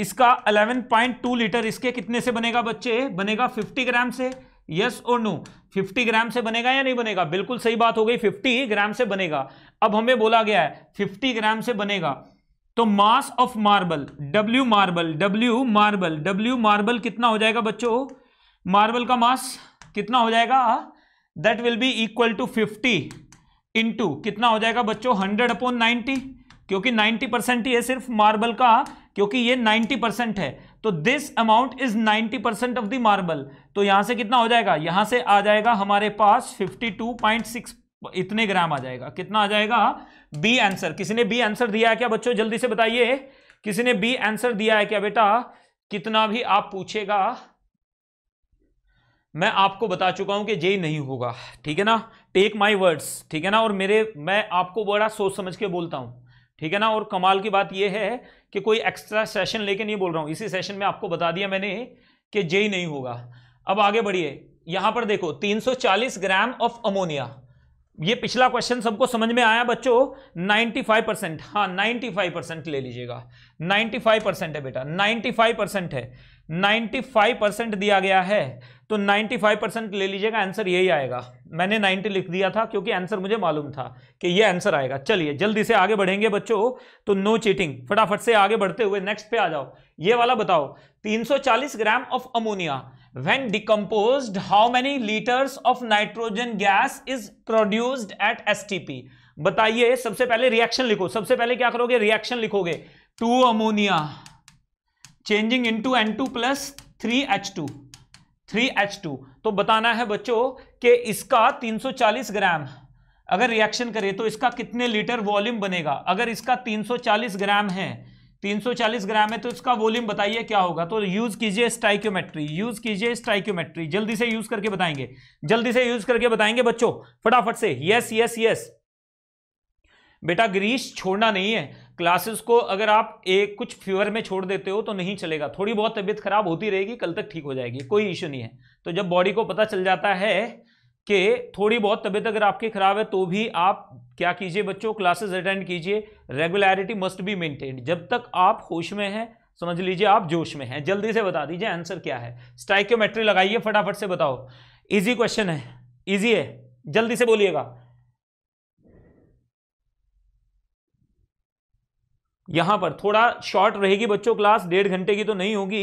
Speaker 1: इसका 11.2 लीटर इसके कितने से बनेगा बच्चे बनेगा 50 ग्राम से यस और नो 50 ग्राम से बनेगा या नहीं बनेगा बिल्कुल सही बात हो गई 50 ग्राम से बनेगा अब हमें बोला गया है 50 ग्राम से बनेगा तो mass of marble W marble W marble W marble कितना हो जाएगा बच्चों मार्बल का मास कितना हो जाएगा that will be equal to 50 into कितना हो जाएगा बच्चों 100 अपॉन 90 क्योंकि 90 परसेंट ही है सिर्फ मार्बल का क्योंकि ये 90 परसेंट है तो this amount is 90 percent of the marble तो यहां से कितना हो जाएगा यहां से आ जाएगा हमारे पास 52.6 इतने ग्राम आ जाएगा कितना आ जाएगा बी आंसर किसी ने बी आंसर दिया है क्या बच्चों जल्दी से बताइए किसी ने बी आंसर दिया है क्या बेटा कितना भी आप पूछेगा मैं आपको बता चुका हूं कि जे नहीं होगा ठीक है ना टेक माई वर्ड्स ठीक है ना और मेरे मैं आपको बड़ा सोच समझ के बोलता हूं ठीक है ना और कमाल की बात यह है कि कोई एक्स्ट्रा सेशन लेके नहीं बोल रहा हूँ इसी सेशन में आपको बता दिया मैंने कि ही नहीं होगा अब आगे बढ़िए यहां पर देखो 340 ग्राम ऑफ अमोनिया ये पिछला क्वेश्चन सबको समझ में आया बच्चों 95 परसेंट हाँ नाइन्टी परसेंट ले लीजिएगा 95 परसेंट है बेटा 95 परसेंट है 95 दिया गया है तो 95 परसेंट ले लीजिएगा आंसर यही आएगा मैंने 90 लिख दिया था क्योंकि आंसर मुझे मालूम था कि ये आंसर आएगा चलिए जल्दी से आगे बढ़ेंगे बच्चों तो नो चीटिंग फटाफट से आगे बढ़ते हुए नेक्स्ट पे आ जाओ ये वाला बताओ 340 gram of ammonia when decompose how many litres of nitrogen gas is produced at S बताइए सबसे पहले रिएक्शन लिखो सबसे पहले क्या करोगे रिएक्शन लिखोगे two ammonia changing into N two plus three H two three H two तो बताना है बच्चों कि इसका 340 ग्राम अगर रिएक्शन करे तो इसका कितने लीटर वॉल्यूम बनेगा अगर इसका 340 ग्राम है 340 ग्राम है तो इसका वॉल्यूम बताइए क्या होगा तो यूज कीजिए स्टाइक्योमेट्री यूज कीजिए स्टाइक्योमेट्री जल्दी से यूज करके बताएंगे जल्दी से यूज करके बताएंगे बच्चों फटाफट से यस यस यस बेटा ग्रीस छोड़ना नहीं है क्लासेस को अगर आप एक कुछ फीवर में छोड़ देते हो तो नहीं चलेगा थोड़ी बहुत तबीयत खराब होती रहेगी कल तक ठीक हो जाएगी कोई इशू नहीं है तो जब बॉडी को पता चल जाता है कि थोड़ी बहुत तबीयत अगर आपकी ख़राब है तो भी आप क्या कीजिए बच्चों क्लासेस अटेंड कीजिए रेगुलरिटी मस्ट बी मेंटेन्ड जब तक आप होश में हैं समझ लीजिए आप जोश में हैं जल्दी से बता दीजिए आंसर क्या है स्टाइक्योमेट्री लगाइए फटाफट से बताओ इजी क्वेश्चन है इजी है जल्दी से बोलिएगा यहाँ पर थोड़ा शॉर्ट रहेगी बच्चों क्लास डेढ़ घंटे की तो नहीं होगी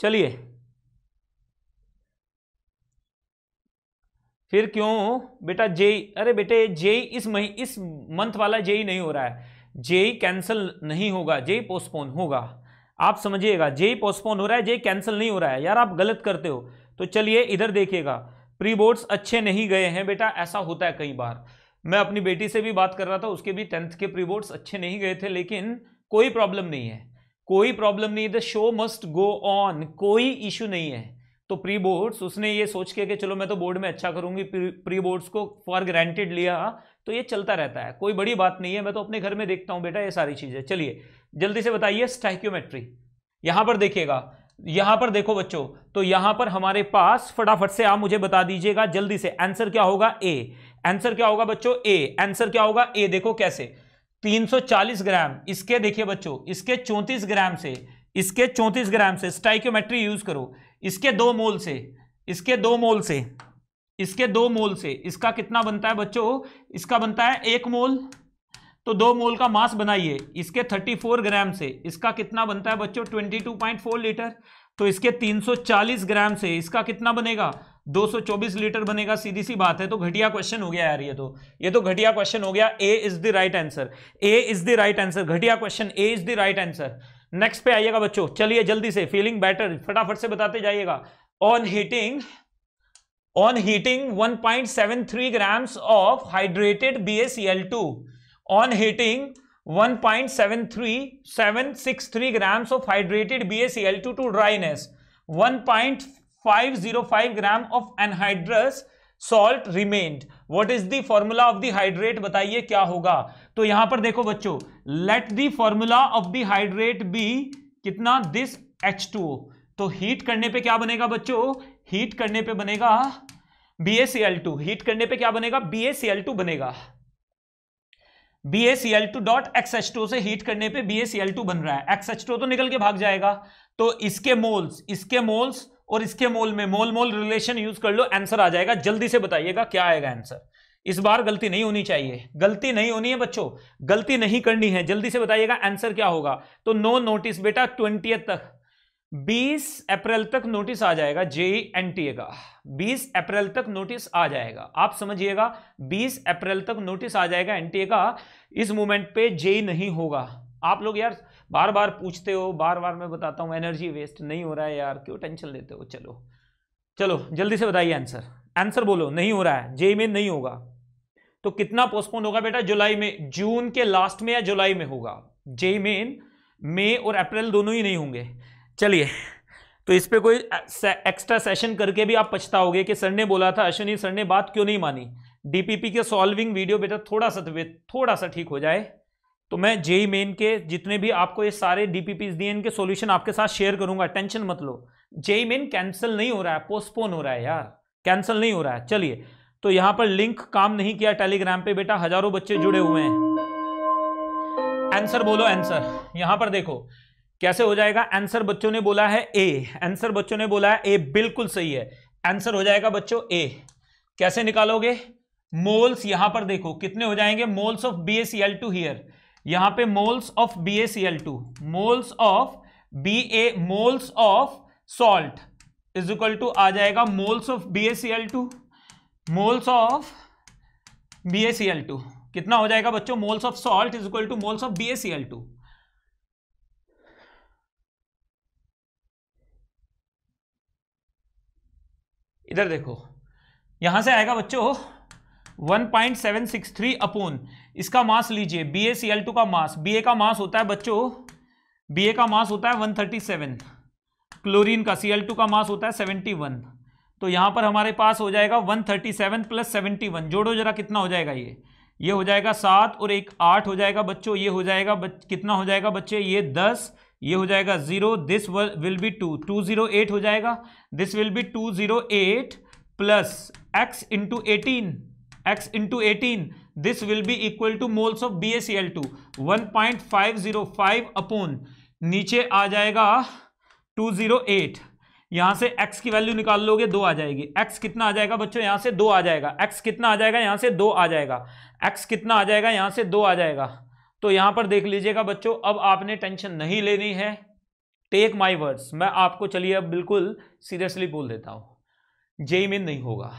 Speaker 1: चलिए फिर क्यों बेटा जेई अरे बेटे जेई इस मही इस मंथ वाला जेई नहीं हो रहा है जेई कैंसिल नहीं होगा जेई पोस्टपोन होगा आप समझिएगा जेई पोस्टपोन हो रहा है जेई कैंसिल नहीं हो रहा है यार आप गलत करते हो तो चलिए इधर देखिएगा प्री बोर्ड्स अच्छे नहीं गए हैं बेटा ऐसा होता है कई बार मैं अपनी बेटी से भी बात कर रहा था उसके भी टेंथ के प्री बोर्ड्स अच्छे नहीं गए थे लेकिन कोई प्रॉब्लम नहीं है कोई प्रॉब्लम नहीं the show must go on issue इशू नहीं है तो प्री बोर्ड्स उसने ये सोच के कि चलो मैं तो बोर्ड में अच्छा करूंगी प्री बोर्ड्स को फॉर ग्रांटेड लिया तो ये चलता रहता है कोई बड़ी बात नहीं है मैं तो अपने घर में देखता हूँ बेटा ये सारी चीज़ें चलिए जल्दी से बताइए स्टैक्योमेट्री यहाँ पर देखिएगा यहाँ पर देखो बच्चों तो यहाँ पर हमारे पास फटाफट से आप मुझे बता दीजिएगा जल्दी से आंसर क्या होगा ए आंसर क्या होगा बच्चों ए आंसर क्या होगा ए देखो कैसे 340 ग्राम इसके देखिए बच्चों इसके 34 ग्राम से इसके 34 ग्राम से स्टाइक्योमेट्री यूज करो इसके दो मोल से इसके दो मोल से इसके दो मोल से इसका कितना बनता है बच्चों इसका बनता है एक मोल तो दो मोल का मास बनाइए इसके 34 ग्राम से इसका कितना बनता है बच्चों 22.4 लीटर तो इसके 340 ग्राम से इसका कितना बनेगा 224 लीटर बनेगा सीधी सी बात है तो घटिया क्वेश्चन हो गया यार ये तो ये तो घटिया क्वेश्चन हो गया A is the right answer A is the right answer घटिया question A is the right answer next पे आइएगा बच्चों चलिए जल्दी से फीलिंग बेटर फटाफट से बताते जाइएगा on heating on heating 1.73 point grams of hydrated BaCl2 on heating point 1.73763 grams of hydrated two dryness dryness point 505 gram of anhydrous salt remained what is the formula of the hydrate बताइए क्या होगा तो यहां पर देखो बच्चों let the formula of the hydrate be कितना this H तो हीट करने पे क्या बनेगा बच्चों हीट करने पे बनेगा BaCl2 हीट करने पे क्या बनेगा BaCl2 बनेगा B A C L two dot X H two से हीट करने पे B A C L two बन रहा है एक्स एच टू तो निकल के भाग जाएगा तो इसके मोल्स इसके मोल्स और इसके मोल में मोल मोल रिलेशन यूज कर लो आंसर आ जाएगा जल्दी से बताइएगा क्या आएगा आंसर इस बार गलती नहीं होनी चाहिए गलती नहीं होनी है बच्चों गलती नहीं करनी है जल्दी से बताइएगा आंसर क्या होगा तो नो नोटिस बेटा ट्वेंटी तक 20 अप्रैल तक नोटिस आ जाएगा जेई एनटीए e का 20 अप्रैल तक नोटिस आ जाएगा आप समझिएगा 20 अप्रैल तक नोटिस आ जाएगा एनटीए का इस मोमेंट पे जेई e नहीं होगा आप लोग यार बार बार पूछते हो बार बार मैं बताता हूँ एनर्जी वेस्ट नहीं हो रहा है यार क्यों टेंशन लेते हो चलो चलो जल्दी से बताइए आंसर आंसर बोलो नहीं हो रहा है जे में नहीं होगा तो कितना पोस्टपोन होगा बेटा जुलाई में जून के लास्ट में या जुलाई में होगा जे मेन मे और अप्रैल दोनों ही नहीं होंगे चलिए तो इस पर कोई एक्स्ट्रा सेशन करके भी आप पछताओगे कि सर ने बोला था अश्विनी सर ने बात क्यों नहीं मानी डीपीपी के सॉल्विंग वीडियो बेटा थोड़ा सा थोड़ा सा ठीक हो जाए तो मैं जेई मेन के जितने भी आपको ये सारे डीपीपीज दिए इनके सोल्यूशन आपके साथ शेयर करूंगा टेंशन मत लो जेई मेन कैंसिल नहीं हो रहा है पोस्टपोन हो रहा है यार कैंसिल नहीं हो रहा है चलिए तो यहां पर लिंक काम नहीं किया टेलीग्राम पे बेटा हजारों बच्चे जुड़े हुए हैं आंसर बोलो आंसर यहां पर देखो कैसे हो जाएगा आंसर बच्चों ने बोला है ए आंसर बच्चों ने बोला है ए बिल्कुल सही है आंसर हो जाएगा बच्चों ए कैसे निकालोगे मोल्स यहां पर देखो कितने हो जाएंगे moles of B S C L two here यहां पे moles of B A C L two moles of B A moles of salt is equal to आ जाएगा moles of B A C L two moles of B A C L two कितना हो जाएगा बच्चों moles of salt is equal to moles of B A C L two इधर देखो यहां से आएगा बच्चों 1.763 अपॉन इसका मास लीजिए B A C L two का मास बी ए का मास होता है बच्चों बी ए का मास होता है 137 क्लोरीन का सी एल टू का मास होता है 71 तो यहाँ पर हमारे पास हो जाएगा 137 प्लस वन जोड़ो जरा कितना हो जाएगा ये ये हो जाएगा सात और एक आठ हो जाएगा बच्चों ये हो जाएगा बच, कितना हो जाएगा बच्चे ये दस ये हो जाएगा zero this will be two two zero eight हो जाएगा this will be two zero eight plus X into eighteen x into 18 this will be equal to moles of B S L two one point five zero five upon नीचे आ जाएगा to zero eight यहाँ से x की value निकाल लोगे दो आ जाएगी x कितना आ जाएगा बच्चों यहाँ से दो आ जाएगा x कितना आ जाएगा यहाँ से दो आ जाएगा x कितना आ जाएगा यहाँ से दो आ जाएगा तो यहाँ पर देख लीजिएगा बच्चों अब आपने टेंशन नहीं लेनी है टेक माई वर्ड्स मैं आपको चलिए अब बिल्कुल सीरियसली बोल देता हूँ जेई में e नहीं होगा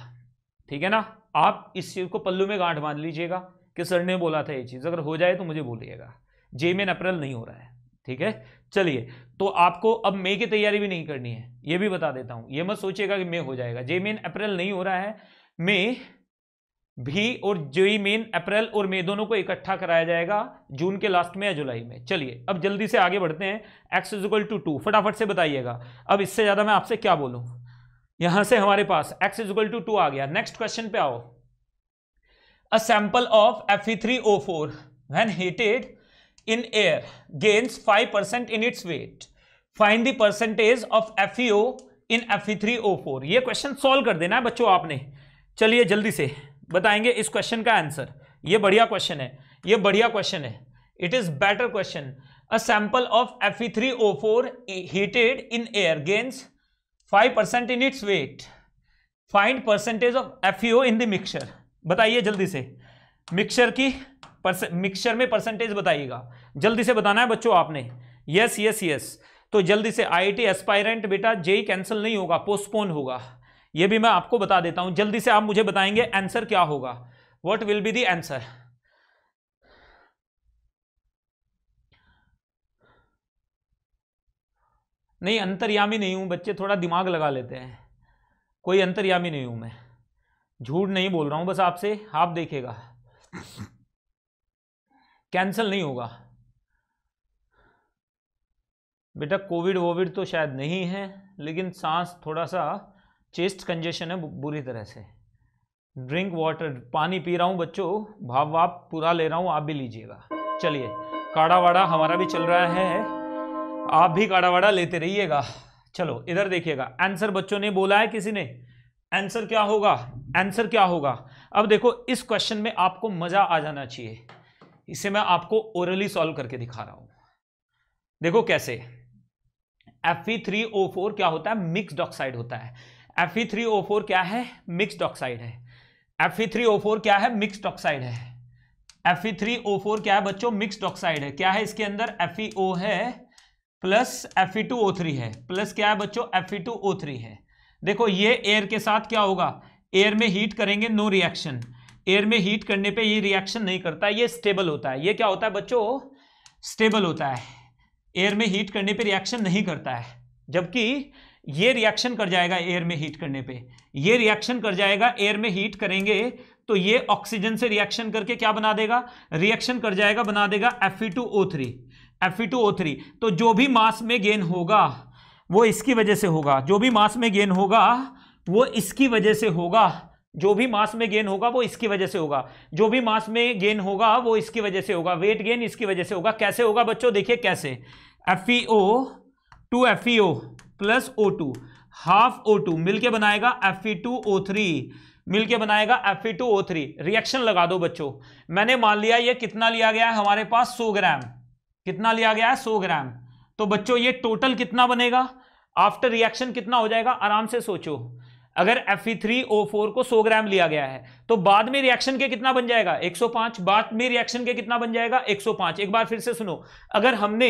Speaker 1: ठीक है ना आप इस चीज़ को पल्लू में गांठ बांध लीजिएगा कि सर ने बोला था ये चीज़ अगर हो जाए तो मुझे बोलिएगा जे में अप्रैल नहीं हो रहा है ठीक है चलिए तो आपको अब मई की तैयारी भी नहीं करनी है ये भी बता देता हूं ये मत सोचिएगा कि मई हो जाएगा जे मेन अप्रैल नहीं हो रहा है मई भी और जेई मेन अप्रैल और मई दोनों को इकट्ठा कराया जाएगा जून के लास्ट में या जुलाई में चलिए अब जल्दी से आगे बढ़ते हैं एक्स इज टू टू फटाफट से बताइएगा अब इससे ज़्यादा मैं आपसे क्या बोलूँ यहां से हमारे पास x is equal to two आ गया नेक्स्ट क्वेश्चन पे आओ a sample of Fe3O4 when heated in air in 5% of F weight find the percentage of three O four यह क्वेश्चन सॉल्व कर देना है बच्चों आपने चलिए जल्दी से बताएंगे इस क्वेश्चन का आंसर ये बढ़िया क्वेश्चन है ये बढ़िया क्वेश्चन है it is better question a sample of O four heated in air gains five percent in its weight find percentage of F in the mixture बताइए जल्दी से मिक्सचर की मिक्सचर में परसेंटेज बताइएगा जल्दी से बताना है बच्चों आपने यस यस यस तो जल्दी से आईआईटी एस्पायरेंट बेटा जेई कैंसिल नहीं होगा पोस्टपोन होगा ये भी मैं आपको बता देता हूं जल्दी से आप मुझे बताएंगे आंसर क्या होगा what will be the answer नहीं अंतर्यामी नहीं हूँ बच्चे थोड़ा दिमाग लगा लेते हैं कोई अंतर्यामी नहीं हूँ मैं झूठ नहीं बोल रहा हूँ बस आपसे आप देखेगा कैंसिल नहीं होगा बेटा कोविड वोविड तो शायद नहीं है लेकिन सांस थोड़ा सा चेस्ट कंजेशन है बुरी तरह से ड्रिंक वाटर पानी पी रहा हूँ बच्चों भाव वाप पूरा ले रहा हूँ आप भी लीजिएगा चलिए काढ़ा वाड़ा हमारा भी चल रहा है आप भी काड़ा वाड़ा लेते रहिएगा चलो इधर देखिएगा आंसर बच्चों ने बोला है किसी ने आंसर क्या होगा आंसर क्या होगा अब देखो इस क्वेश्चन में आपको मजा आ जाना चाहिए इसे मैं आपको ओरली सॉल्व करके दिखा रहा हूं देखो कैसे Fe3O4 क्या होता है मिक्सड ऑक्साइड होता है Fe3O4 क्या है मिक्सड ऑक्साइड है Fe3O4 क्या है मिक्सड ऑक्साइड है Fe3O4 क्या है बच्चों मिक्सड ऑक्साइड है क्या है इसके अंदर FeO है प्लस Fe2O3 है प्लस क्या है बच्चों Fe2O3 है देखो ये एयर के साथ क्या होगा एयर में हीट करेंगे नो रिएक्शन एयर में हीट करने पे ये रिएक्शन नहीं करता ये स्टेबल होता है ये क्या होता है बच्चों स्टेबल होता है एयर में हीट करने पे रिएक्शन नहीं करता है जबकि ये रिएक्शन कर जाएगा एयर में हीट करने पे ये रिएक्शन कर जाएगा एयर में हीट करेंगे तो ये ऑक्सीजन से रिएक्शन करके क्या बना देगा रिएक्शन कर जाएगा बना देगा Fe2O3 एफ e तो जो भी मास में गेन होगा वो इसकी वजह से होगा जो भी मास में गेन होगा वो इसकी वजह से होगा जो भी मास में गेन होगा वो इसकी वजह से होगा जो भी मास में गेन होगा वो इसकी वजह से होगा वेट गेन इसकी वजह से होगा कैसे होगा बच्चों देखिए कैसे F E O two F E O plus O two half O two के बनाएगा F E two O three के बनाएगा F E two O three reaction लगा दो बच्चों मैंने मान लिया ये कितना लिया गया है हमारे पास सौ ग्राम कितना लिया गया है सौ ग्राम तो बच्चों ये टोटल कितना बनेगा आफ्टर रिएक्शन कितना हो जाएगा आराम से सोचो अगर Fe3O4 को 100 ग्राम लिया गया है तो बाद में रिएक्शन के कितना बन जाएगा 105 बाद में रिएक्शन के कितना बन जाएगा 105 एक बार फिर से सुनो अगर हमने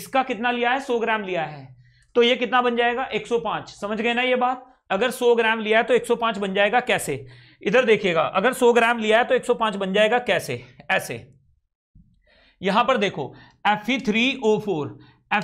Speaker 1: इसका कितना लिया है 100 ग्राम लिया है तो ये कितना बन जाएगा 105 समझ गए ना ये बात अगर 100 ग्राम लिया है तो 105 बन जाएगा कैसे इधर देखिएगा अगर 100 ग्राम लिया है तो 105 बन जाएगा कैसे ऐसे यहां पर देखो Fe3O4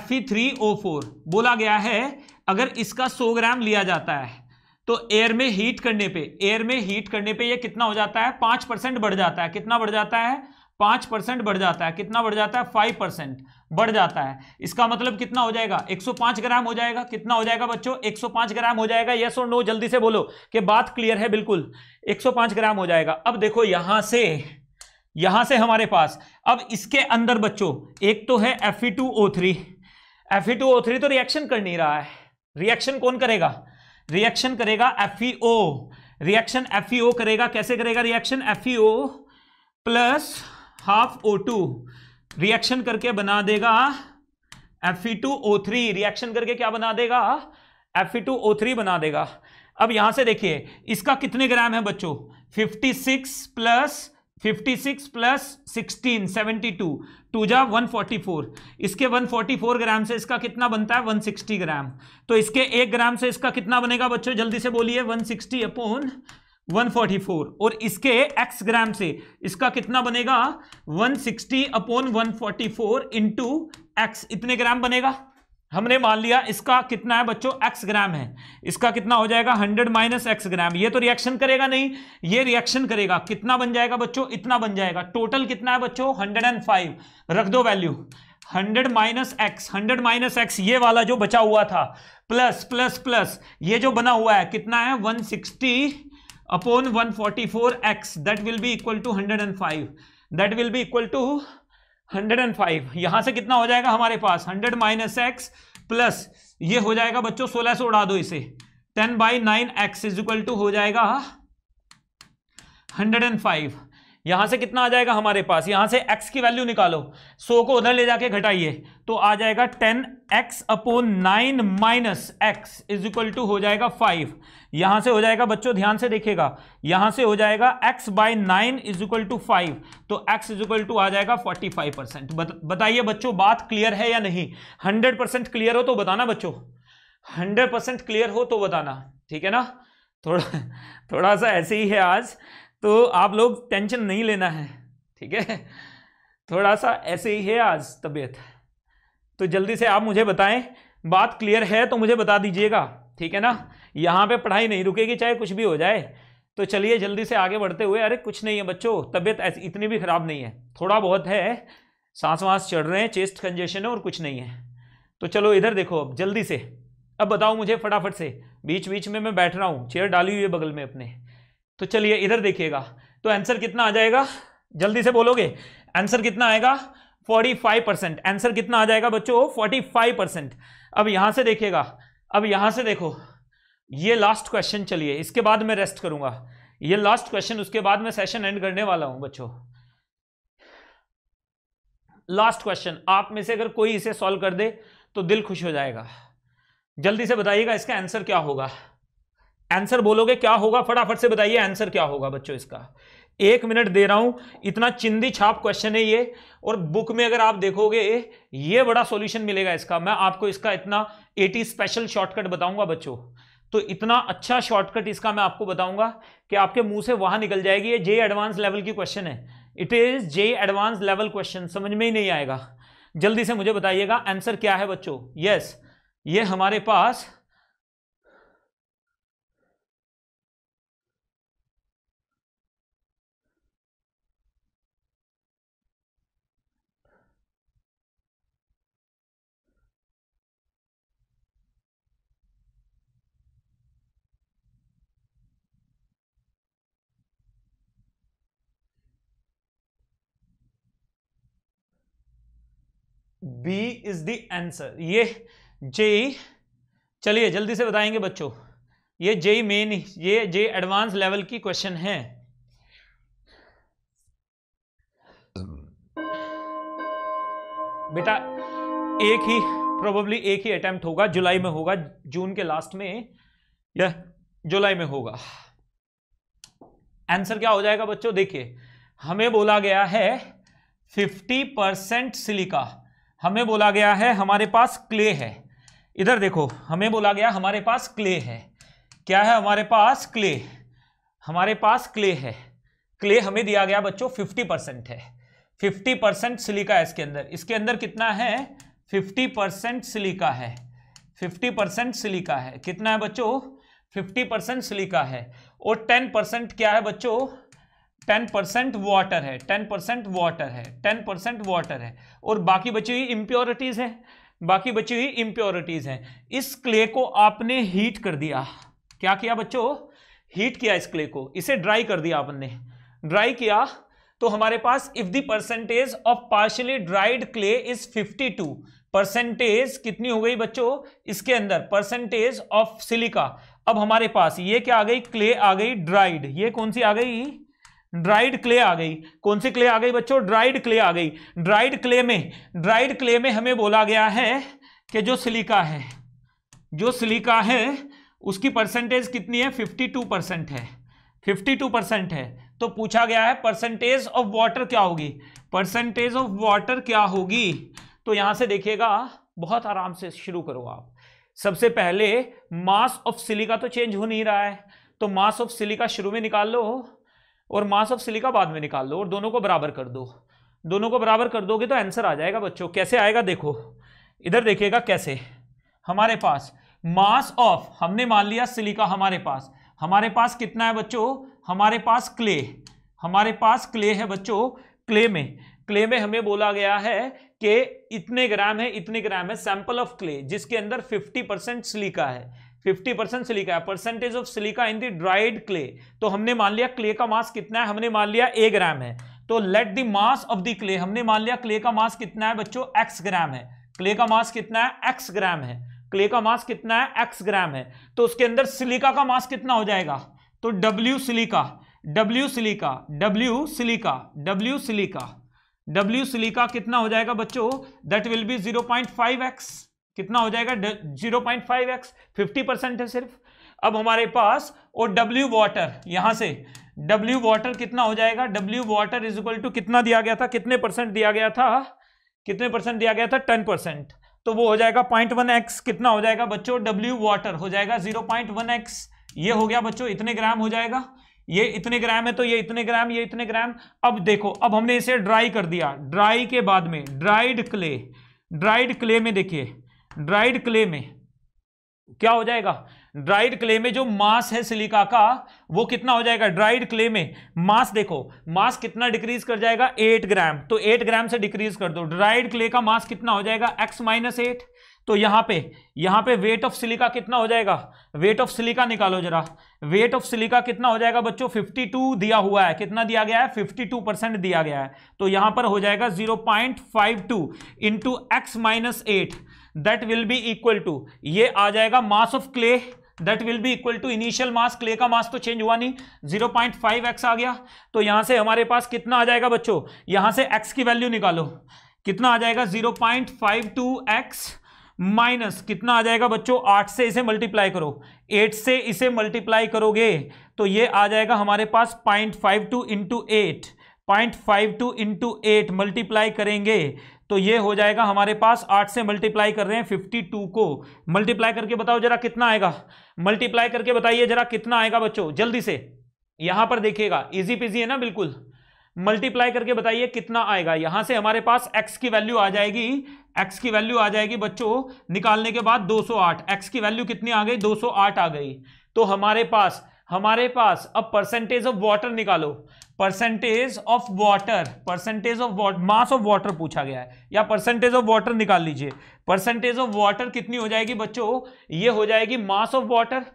Speaker 1: Fe3O4 बोला गया है अगर इसका 100 ग्राम लिया जाता है तो एयर में हीट करने पे एयर में हीट करने पे ये कितना हो जाता है पांच परसेंट बढ़ जाता है कितना बढ़ जाता है पांच परसेंट बढ़ जाता है कितना बढ़ जाता है फाइव परसेंट बढ़ जाता है इसका मतलब कितना हो जाएगा 105 ग्राम हो जाएगा कितना हो जाएगा बच्चों 105 ग्राम हो जाएगा यस और नो जल्दी से बोलो कि बात क्लियर है बिल्कुल 105 ग्राम हो जाएगा अब देखो यहां से यहां से हमारे पास अब इसके अंदर बच्चों एक तो है एफ ओ थ्री तो रिएक्शन कर नहीं रहा है रिएक्शन कौन करेगा रिएक्शन करेगा ओ रिएक्शन FeO करेगा कैसे करेगा reaction FeO plus half O two reaction करके बना देगा थ्री रिएक्शन e करके क्या बना देगा थ्री e बना देगा अब यहां से देखिए इसका कितने ग्राम है बच्चों 56 six plus fifty six plus sixteen seventy two two जा वन फोर्टी फोर इसके वन फोर्टी फोर ग्राम से इसका कितना बनता है वन सिक्सटी ग्राम तो इसके एक ग्राम से इसका कितना बनेगा बच्चों जल्दी से बोलिए one sixty upon one forty four और इसके एक्स ग्राम से इसका कितना बनेगा one sixty upon one forty four into X इतने ग्राम बनेगा हमने मान लिया इसका कितना है बच्चों एक्स ग्राम है इसका कितना हो जाएगा हंड्रेड माइनस एक्स ग्राम ये तो रिएक्शन करेगा नहीं ये रिएक्शन करेगा कितना बन जाएगा बच्चों इतना बन जाएगा टोटल कितना है बच्चों हंड्रेड एंड फाइव रख दो value hundred minus X hundred minus X ये वाला जो बचा हुआ था प्लस प्लस प्लस ये जो बना हुआ है कितना है one sixty upon one forty four X that will be equal to hundred and five that will be equal to hundred and five यहां से कितना हो जाएगा हमारे पास हंड्रेड माइनस एक्स प्लस ये हो जाएगा बच्चों सोलह से उड़ा दो इसे ten by nine X is equal to हो जाएगा हंड्रेड एंड फाइव यहां से कितना आ जाएगा हमारे पास यहां से x की वैल्यू निकालो सो को उधर ले जाके घटाइए तो आ जाएगा ten X upon nine minus X is equal to हो जाएगा फाइव यहां से हो जाएगा बच्चों ध्यान से देखिएगा यहां से हो जाएगा x by nine is equal to five तो x इज इक्वल टू आ जाएगा फोर्टी फाइव परसेंट बताइए बच्चों बात क्लियर है या नहीं हंड्रेड परसेंट क्लियर हो तो बताना बच्चों हंड्रेड परसेंट क्लियर हो तो बताना ठीक है ना थोड़ा थोड़ा सा ऐसे ही है आज तो आप लोग टेंशन नहीं लेना है ठीक है थोड़ा सा ऐसे ही है आज तबीयत तो जल्दी से आप मुझे बताएं बात क्लियर है तो मुझे बता दीजिएगा ठीक है ना यहाँ पे पढ़ाई नहीं रुकेगी चाहे कुछ भी हो जाए तो चलिए जल्दी से आगे बढ़ते हुए अरे कुछ नहीं है बच्चों तबीयत ऐसी इतनी भी ख़राब नहीं है थोड़ा बहुत है सांस वांस चढ़ रहे हैं चेस्ट कंजेशन है और कुछ नहीं है तो चलो इधर देखो अब जल्दी से अब बताओ मुझे फटाफट से बीच बीच में मैं बैठ रहा हूँ चेयर डाली हुई है बगल में अपने तो चलिए इधर देखिएगा तो आंसर कितना आ जाएगा जल्दी से बोलोगे आंसर कितना आएगा 45 परसेंट आंसर कितना आ जाएगा बच्चों 45 परसेंट अब यहां से देखिएगा अब यहां से देखो ये लास्ट क्वेश्चन चलिए इसके बाद मैं रेस्ट करूंगा ये लास्ट क्वेश्चन उसके बाद मैं सेशन एंड करने वाला हूं बच्चों लास्ट क्वेश्चन आप में से अगर कोई इसे सॉल्व कर दे तो दिल खुश हो जाएगा जल्दी से बताइएगा इसका आंसर क्या होगा आंसर बोलोगे क्या होगा फटाफट से बताइए आंसर क्या होगा बच्चों इसका एक मिनट दे रहा हूं इतना चिंदी छाप क्वेश्चन है ये और बुक में अगर आप देखोगे ये बड़ा सॉल्यूशन मिलेगा इसका मैं आपको इसका इतना 80 स्पेशल शॉर्टकट बताऊंगा बच्चों तो इतना अच्छा शॉर्टकट इसका मैं आपको बताऊंगा कि आपके मुंह से वहां निकल जाएगी ये जे एडवांस लेवल की क्वेश्चन है it is J advance level question समझ में ही नहीं आएगा जल्दी से मुझे बताइएगा आंसर क्या है बच्चों यस yes, ये हमारे पास बी इज दी आंसर ये जेई चलिए जल्दी से बताएंगे बच्चों ये जेई मेन ये जे एडवांस लेवल की क्वेश्चन है बेटा एक ही प्रोबेबली एक ही अटेम्प्ट होगा जुलाई में होगा जून के लास्ट में या जुलाई में होगा आंसर क्या हो जाएगा बच्चों देखिए हमें बोला गया है 50 परसेंट सिलिका हमें बोला गया है हमारे पास क्ले है इधर देखो हमें बोला गया हमारे पास क्ले है क्या है हमारे पास क्ले हमारे पास क्ले है क्ले हमें दिया गया बच्चों फिफ्टी परसेंट है फिफ्टी परसेंट सिलिका है इसके अंदर इसके अंदर कितना है फिफ्टी परसेंट सिलिका है फिफ्टी परसेंट सिलिका है कितना है बच्चों फिफ्टी परसेंट सिलिका है और टेन परसेंट क्या है बच्चों टेन परसेंट वाटर है टेन परसेंट वाटर है टेन परसेंट वाटर है और बाकी बची हुई इम्प्योरिटीज़ है बाकी बची हुई इम्प्योरिटीज़ हैं इस क्ले को आपने हीट कर दिया क्या किया बच्चों हीट किया इस क्ले को इसे ड्राई कर दिया आपने ड्राई किया तो हमारे पास if the percentage of partially dried clay is 52 percentage कितनी हो गई बच्चों इसके अंदर परसेंटेज ऑफ सिलिका अब हमारे पास ये क्या आ गई क्ले आ गई ड्राइड ये कौन सी आ गई ड्राइड क्ले आ गई कौन सी क्ले आ गई बच्चों ड्राइड क्ले आ गई ड्राइड क्ले में ड्राइड क्ले में हमें बोला गया है कि जो सिलिका है जो सिलिका है उसकी परसेंटेज कितनी है 52 परसेंट है 52 परसेंट है तो पूछा गया है परसेंटेज ऑफ वाटर क्या होगी परसेंटेज ऑफ वाटर क्या होगी तो यहां से देखिएगा बहुत आराम से शुरू करो आप सबसे पहले मास ऑफ सिलिका तो चेंज हो नहीं रहा है तो मास ऑफ सिलिका शुरू में निकाल लो और मास ऑफ सिलिका बाद में निकाल लो और दोनों को बराबर कर दो दोनों को बराबर कर दोगे तो आंसर आ जाएगा बच्चों कैसे आएगा देखो इधर देखिएगा कैसे हमारे पास मास ऑफ हमने मान लिया सिलिका हमारे पास हमारे पास कितना है बच्चों हमारे पास क्ले हमारे पास क्ले है बच्चों क्ले में क्ले में हमें बोला गया है कि इतने ग्राम है इतने ग्राम है सैंपल ऑफ क्ले जिसके अंदर 50 परसेंट सिलिका है 50 परसेंट सिलिका है percentage of silica in the dried clay तो हमने मान लिया क्ले का मास कितना है हमने मान लिया ए ग्राम है तो let the mass of the clay हमने मान लिया क्ले का मास कितना है बच्चों एक्स ग्राम है क्ले का मास कितना है एक्स ग्राम है क्ले का मास कितना है एक्स ग्राम है तो उसके अंदर सिलिका का मास कितना हो जाएगा तो W silica W silica W silica W silica W silica कितना हो जाएगा बच्चों that will be zero point five X कितना हो जाएगा zero point five X fifty percent है सिर्फ अब हमारे पास और W वाटर यहां से W वाटर कितना हो जाएगा W water is equal to कितना दिया गया था कितने परसेंट दिया गया था कितने परसेंट दिया गया था टेन परसेंट तो वो हो जाएगा पॉइंट वन एक्स कितना हो जाएगा बच्चों W वाटर हो जाएगा जीरो पॉइंट वन एक्स ये हो गया बच्चों इतने ग्राम हो जाएगा ये इतने ग्राम है तो ये इतने ग्राम ये इतने ग्राम अब देखो अब हमने इसे ड्राई कर दिया ड्राई के बाद में ड्राइड क्ले ड्राइड क्ले में देखिए ड्राइड क्ले में क्या हो जाएगा ड्राइड क्ले में जो मास है सिलिका का वो कितना हो जाएगा ड्राइड क्ले में मास देखो मास कितना डिक्रीज कर जाएगा 8 ग्राम तो 8 ग्राम से डिक्रीज कर दो ड्राइड क्ले का मास कितना हो जाएगा x माइनस एट तो यहां पे यहां पे वेट ऑफ सिलिका कितना हो जाएगा वेट ऑफ सिलिका निकालो जरा वेट ऑफ सिलिका कितना हो जाएगा बच्चों 52 दिया हुआ है कितना दिया गया है 52 परसेंट दिया गया है तो यहां पर हो जाएगा 0.52 point five two into X minus eight that will be equal to ये आ जाएगा mass of clay that will be equal to initial mass clay का मास तो चेंज हुआ नहीं जीरो पॉइंट फाइव एक्स आ गया तो यहां से हमारे पास कितना आ जाएगा बच्चों यहां से एक्स की वैल्यू निकालो कितना आ जाएगा zero point five two X minus कितना आ जाएगा बच्चों आठ से इसे मल्टीप्लाई करो एट से इसे मल्टीप्लाई करोगे तो ये आ जाएगा हमारे पास point five two into eight point five two into eight multiply करेंगे तो ये हो जाएगा हमारे पास आठ से मल्टीप्लाई कर रहे हैं फिफ्टी टू को मल्टीप्लाई करके बताओ जरा कितना आएगा मल्टीप्लाई करके बताइए जरा कितना आएगा बच्चों जल्दी से यहां पर देखिएगा इजी पिजी है ना बिल्कुल मल्टीप्लाई करके बताइए कितना आएगा यहां से हमारे पास एक्स की वैल्यू आ जाएगी एक्स की वैल्यू आ जाएगी बच्चों निकालने के बाद 208 x की वैल्यू कितनी आ गई 208 आ गई तो हमारे पास हमारे पास अब परसेंटेज ऑफ वाटर निकालो percentage of water percentage of water mass of water पूछा गया है या परसेंटेज ऑफ वाटर निकाल लीजिए परसेंटेज ऑफ वाटर कितनी हो जाएगी बच्चों ये हो जाएगी mass of water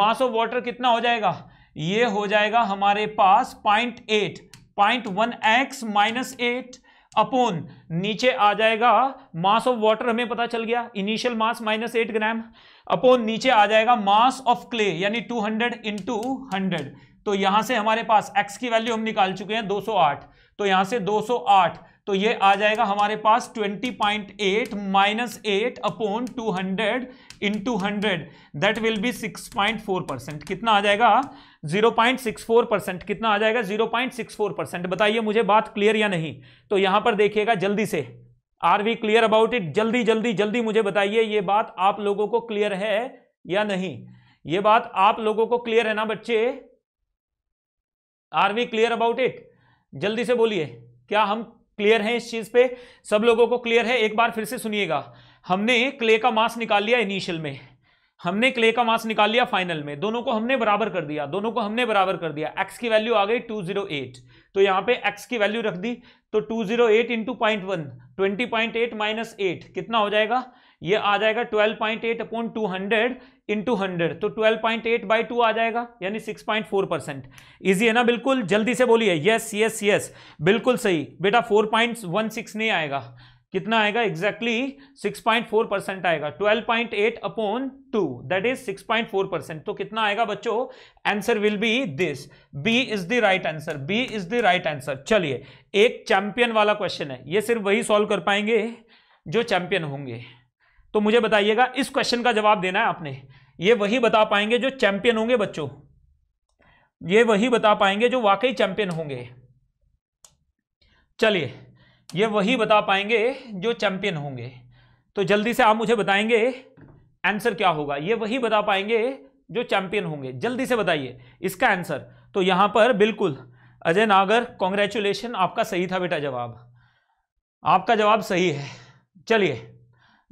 Speaker 1: mass of water कितना हो जाएगा ये हो जाएगा हमारे पास point eight point one X minus eight upon नीचे आ जाएगा मास ऑफ वाटर हमें पता चल गया initial mass minus eight gram upon नीचे आ जाएगा मास ऑफ क्ले यानी टू हंड्रेड इंटू हंड्रेड तो यहां से हमारे पास x की वैल्यू हम निकाल चुके हैं 208 तो यहां से 208 तो ये आ जाएगा हमारे पास 20.8 point eight minus eight upon two hundred into hundred that will be 6.4 percent कितना आ जाएगा 0.64 परसेंट कितना आ जाएगा 0.64 परसेंट बताइए मुझे बात क्लियर या नहीं तो यहां पर देखिएगा जल्दी से are we clear about it जल्दी जल्दी जल्दी मुझे बताइए ये बात आप लोगों को क्लियर है या नहीं ये बात आप लोगों को क्लियर है ना बच्चे are we clear about it जल्दी से बोलिए क्या हम क्लियर हैं इस चीज पे सब लोगों को क्लियर है एक बार फिर से सुनिएगा हमने क्ले का मास निकाल लिया इनिशियल में हमने क्ले का मास निकाल लिया फाइनल में दोनों को हमने बराबर कर दिया दोनों को हमने बराबर कर दिया एक्स की वैल्यू आ गई 208 तो यहाँ पे एक्स की वैल्यू रख दी तो 208 zero eight into point one twenty point eight minus eight कितना हो जाएगा ये आ जाएगा 12.8 point eight upon two hundred into hundred तो 12.8 पॉइंट एट बाई टू आ जाएगा यानी 6.4 परसेंट ईजी है ना बिल्कुल जल्दी से बोलिए यस यस यस बिल्कुल सही बेटा 4.16 नहीं आएगा कितना आएगा एग्जैक्टली exactly 6.4 परसेंट आएगा 12.8 point eight upon two that is 6.4 percent तो कितना आएगा बच्चों answer will be this B is the right answer B is the right answer चलिए एक चैंपियन वाला क्वेश्चन है ये सिर्फ वही सॉल्व कर पाएंगे जो चैंपियन होंगे तो मुझे बताइएगा इस क्वेश्चन का जवाब देना है आपने ये वही बता पाएंगे जो चैंपियन होंगे बच्चों ये वही बता पाएंगे जो वाकई चैंपियन होंगे चलिए ये वही बता पाएंगे जो चैंपियन होंगे तो जल्दी से आप मुझे बताएंगे आंसर क्या होगा ये वही बता पाएंगे जो चैंपियन होंगे जल्दी से बताइए इसका आंसर तो यहां पर बिल्कुल अजय नागर कॉन्ग्रेचुलेशन आपका सही था बेटा जवाब आपका जवाब सही है चलिए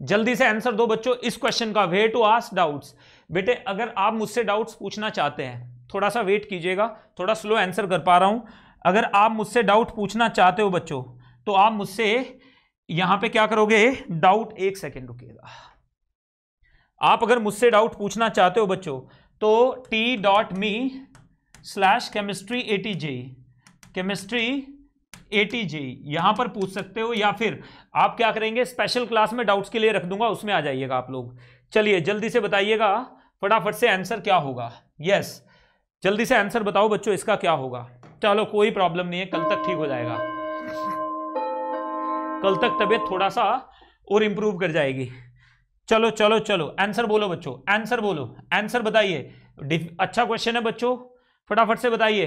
Speaker 1: जल्दी से आंसर दो बच्चों इस क्वेश्चन का वे टू आस्क डाउट्स बेटे अगर आप मुझसे डाउट्स पूछना चाहते हैं थोड़ा सा वेट कीजिएगा थोड़ा स्लो आंसर कर पा रहा हूं अगर आप मुझसे डाउट पूछना चाहते हो बच्चों तो आप मुझसे यहां पे क्या करोगे डाउट एक सेकेंड रुकेगा आप अगर मुझसे डाउट पूछना चाहते हो बच्चों तो T dot me slash chemistry A T J chemistry at JEE यहां पर पूछ सकते हो या फिर आप क्या करेंगे स्पेशल क्लास में डाउट्स के लिए रख दूंगा उसमें आ जाइएगा आप लोग चलिए जल्दी से बताइएगा फटाफट से आंसर क्या होगा यस जल्दी से आंसर बताओ बच्चों इसका क्या होगा चलो कोई प्रॉब्लम नहीं है कल तक ठीक हो जाएगा कल तक तबीयत थोड़ा सा और इंप्रूव कर जाएगी चलो चलो चलो आंसर बोलो बच्चों आंसर बोलो आंसर बताइए अच्छा क्वेश्चन है बच्चों फटाफट से बताइए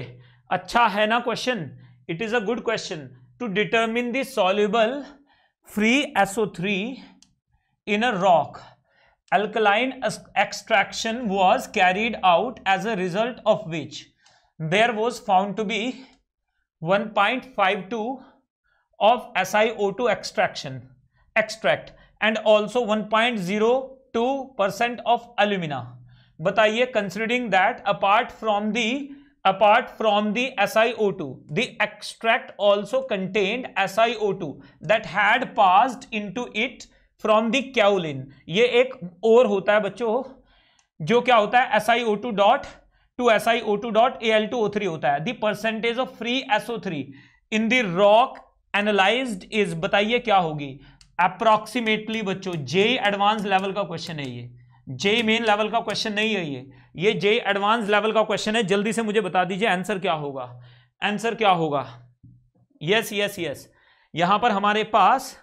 Speaker 1: अच्छा है ना question It is a good question. To determine the soluble free SO3 in a rock, alkaline extraction was carried out as a result of which there was found to be 1.52 of SiO2 extraction extract and also 1.02% of alumina. बताइए considering that apart from the apart from the SiO2. The extract also contained SiO2 that had passed into it from the kaolin. ये एक और होता है बच्चों जो क्या होता है SiO2 dot to SiO2 dot Al2O3 होता है. The percentage of free SO3 in the rock analyzed is बताइए क्या होगी अप्रॉक्सीमेटली बच्चों जे एडवांस लेवल का क्वेश्चन है ये जे मेन लेवल का क्वेश्चन नहीं है ये ये जे एडवांस लेवल का क्वेश्चन है जल्दी से मुझे बता दीजिए आंसर क्या होगा आंसर क्या होगा यस यस यस यहां पर हमारे पास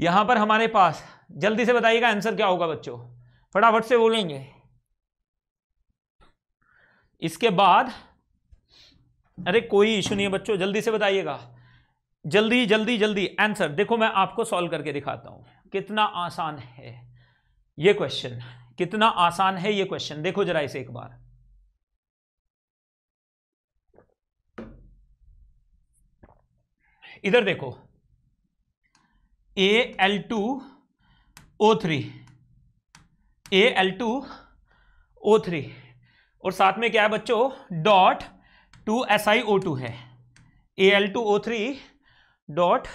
Speaker 1: यहां पर हमारे पास जल्दी से बताइएगा आंसर क्या होगा बच्चों फटाफट से बोलेंगे इसके बाद अरे कोई इशू नहीं है बच्चों जल्दी से बताइएगा जल्दी जल्दी जल्दी आंसर देखो मैं आपको सॉल्व करके दिखाता हूं कितना आसान है ये क्वेश्चन कितना आसान है ये क्वेश्चन देखो जरा इसे एक बार इधर देखो A L two O three A L two O three और साथ में क्या है बच्चों dot two S I O two है A L two O three dot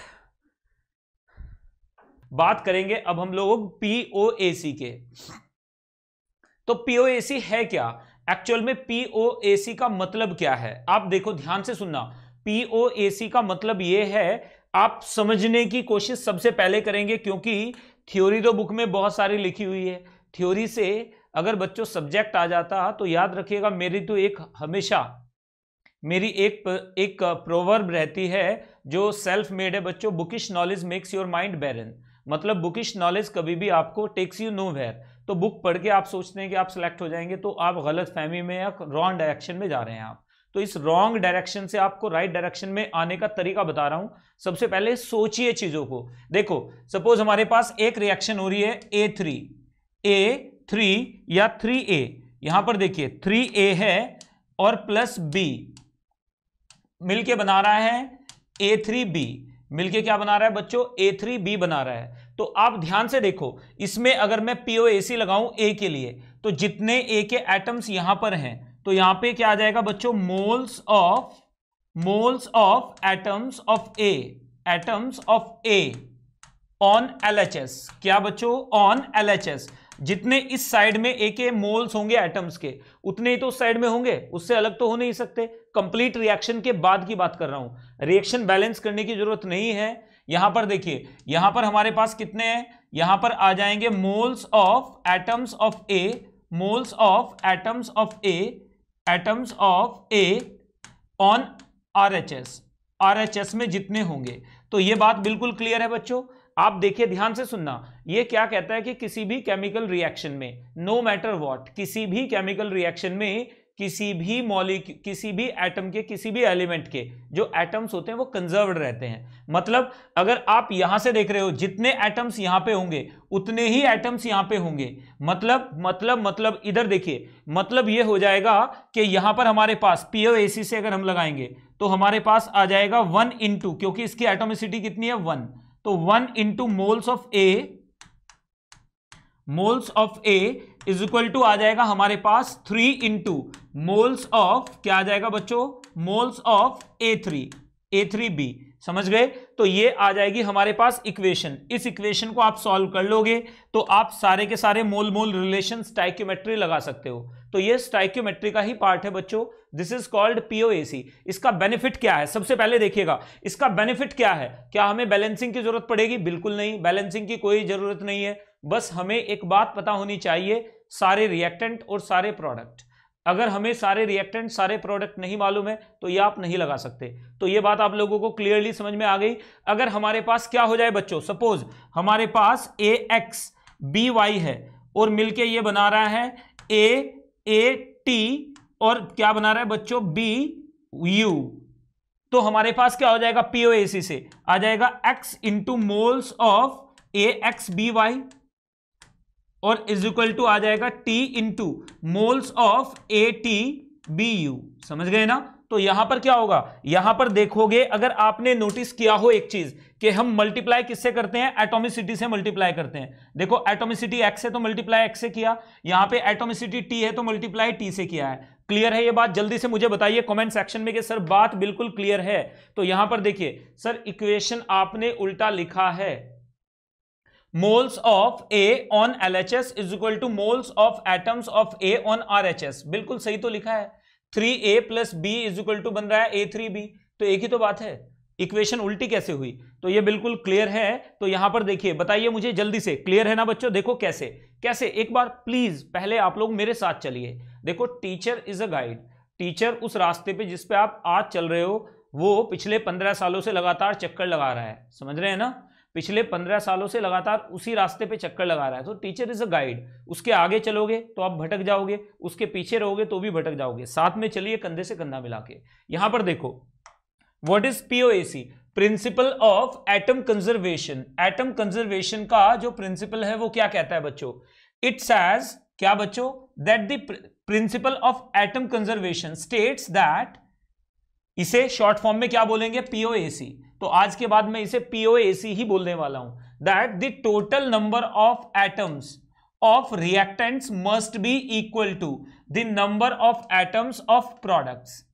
Speaker 1: बात करेंगे अब हम लोग पीओएसी के तो पीओएसी है क्या एक्चुअल में पीओएसी का मतलब क्या है आप देखो ध्यान से सुनना पीओएसी का मतलब यह है आप समझने की कोशिश सबसे पहले करेंगे क्योंकि थ्योरी तो बुक में बहुत सारी लिखी हुई है थ्योरी से अगर बच्चों सब्जेक्ट आ जाता तो याद रखिएगा मेरी तो एक हमेशा मेरी एक एक प्रोवर्ब रहती है जो सेल्फ मेड है बच्चों bookish knowledge makes your mind barren मतलब बुकिश नॉलेज कभी भी आपको टेक्स यू नो वेयर तो बुक पढ़ के आप सोचते हैं कि आप सिलेक्ट हो जाएंगे तो आप गलत फहमी में या रॉन्ग डायरेक्शन में जा रहे हैं आप तो इस रॉन्ग डायरेक्शन से आपको राइट right डायरेक्शन में आने का तरीका बता रहा हूं सबसे पहले सोचिए चीजों को देखो सपोज हमारे पास एक रिएक्शन हो रही है ए थ्री ए थ्री या थ्री ए यहां पर देखिए थ्री ए है और प्लस बी मिलके बना रहा है ए थ्री बी मिलके क्या बना रहा है बच्चों ए थ्री बी बना रहा है तो आप ध्यान से देखो इसमें अगर मैं पीओ ए सी लगाऊं ए के लिए तो जितने ए के एटम्स यहां पर हैं तो यहां पे क्या आ जाएगा बच्चों moles of moles of atoms of A atoms of A on LHS क्या बच्चों ऑन एलएचएस जितने इस साइड में ए के मोल्स होंगे एटम्स के उतने ही तो उस साइड में होंगे उससे अलग तो हो नहीं सकते कंप्लीट रिएक्शन के बाद की बात कर रहा हूं रिएक्शन बैलेंस करने की जरूरत नहीं है यहां पर देखिए यहां पर हमारे पास कितने हैं यहां पर आ जाएंगे moles of atoms of A moles of atoms of A atoms of A on RHS RHS में जितने होंगे तो ये बात बिल्कुल क्लियर है बच्चों आप देखिए ध्यान से सुनना ये क्या कहता है कि किसी भी केमिकल रिएक्शन में नो मैटर व्हाट किसी भी केमिकल रिएक्शन में किसी भी मॉलिक किसी भी एटम के किसी भी एलिमेंट के जो एटम्स होते हैं वो कंजर्व्ड रहते हैं मतलब अगर आप यहां से देख रहे हो जितने एटम्स यहां पे होंगे उतने ही एटम्स यहां पे होंगे मतलब मतलब मतलब इधर देखिए मतलब ये हो जाएगा कि यहां पर हमारे पास पीओ एसी से अगर हम लगाएंगे तो हमारे पास आ जाएगा वन इंटू क्योंकि इसकी एटोमिसिटी कितनी है वन तो one into moles of A moles of A is equal to आ जाएगा हमारे पास थ्री इंटू मोल्स ऑफ क्या आ जाएगा बच्चों moles of A three A three B समझ गए तो ये आ जाएगी हमारे पास इक्वेशन इस इक्वेशन को आप सॉल्व कर लोगे तो आप सारे के सारे मोल मोल रिलेशन स्टाइक्योमेट्री लगा सकते हो तो ये स्टाइक्योमेट्री का ही पार्ट है बच्चों दिस इज कॉल्ड पीओएसी इसका बेनिफिट क्या है सबसे पहले देखिएगा इसका बेनिफिट क्या है क्या हमें बैलेंसिंग की जरूरत पड़ेगी बिल्कुल नहीं बैलेंसिंग की कोई जरूरत नहीं है बस हमें एक बात पता होनी चाहिए सारे रिएक्टेंट और सारे प्रोडक्ट अगर हमें सारे रिएक्टेंट सारे प्रोडक्ट नहीं मालूम है तो ये आप नहीं लगा सकते तो ये बात आप लोगों को क्लियरली समझ में आ गई अगर हमारे पास क्या हो जाए बच्चों सपोज हमारे पास ए एक्स बी वाई है और मिलके ये बना रहा है ए ए टी और क्या बना रहा है बच्चों बी यू तो हमारे पास क्या हो जाएगा सी से आ जाएगा X into moles of A X B Y और इज इक्वल टू आ जाएगा T into moles of A T B U समझ गए ना तो यहां पर क्या होगा यहां पर देखोगे अगर आपने नोटिस किया हो एक चीज कि हम मल्टीप्लाई किससे करते हैं एटोमिसिटी से मल्टीप्लाई करते हैं देखो एटोमिसिटी तो एक्स है तो मल्टीप्लाई एक्स से किया यहां पे एटोमिसिटी टी है तो मल्टीप्लाई टी से किया है क्लियर है ये बात जल्दी से मुझे बताइए कमेंट सेक्शन में कि सर बात बिल्कुल क्लियर है तो यहां पर देखिए सर इक्वेशन आपने उल्टा लिखा है moles of A on L H S is equal to moles of atoms of A on R H S बिल्कुल सही तो लिखा है three A plus B is equal to बन रहा है ए थ्री बी तो एक ही तो बात है इक्वेशन उल्टी कैसे हुई तो ये बिल्कुल क्लियर है तो यहां पर देखिए बताइए मुझे जल्दी से क्लियर है ना बच्चों देखो कैसे कैसे एक बार प्लीज पहले आप लोग मेरे साथ चलिए देखो teacher is a guide teacher उस रास्ते पे जिस पे आप आज चल रहे हो वो पिछले पंद्रह सालों से लगातार चक्कर लगा रहा है समझ रहे हैं ना पिछले पंद्रह सालों से लगातार उसी रास्ते पे चक्कर लगा रहा है तो टीचर इज अ गाइड उसके आगे चलोगे तो आप भटक जाओगे उसके पीछे रहोगे तो भी भटक जाओगे साथ में चलिए कंधे से कंधा मिला के यहां पर देखो what is PO principle of atom conservation atom conservation का जो प्रिंसिपल है वो क्या कहता है बच्चों इट्स एज क्या बच्चों that the principle of atom conservation states that इसे शॉर्ट फॉर्म में क्या बोलेंगे पीओएसी तो आज के बाद मैं इसे पीओएसी ही बोलने वाला हूं that the total number of atoms of reactants must be equal to the number of atoms of products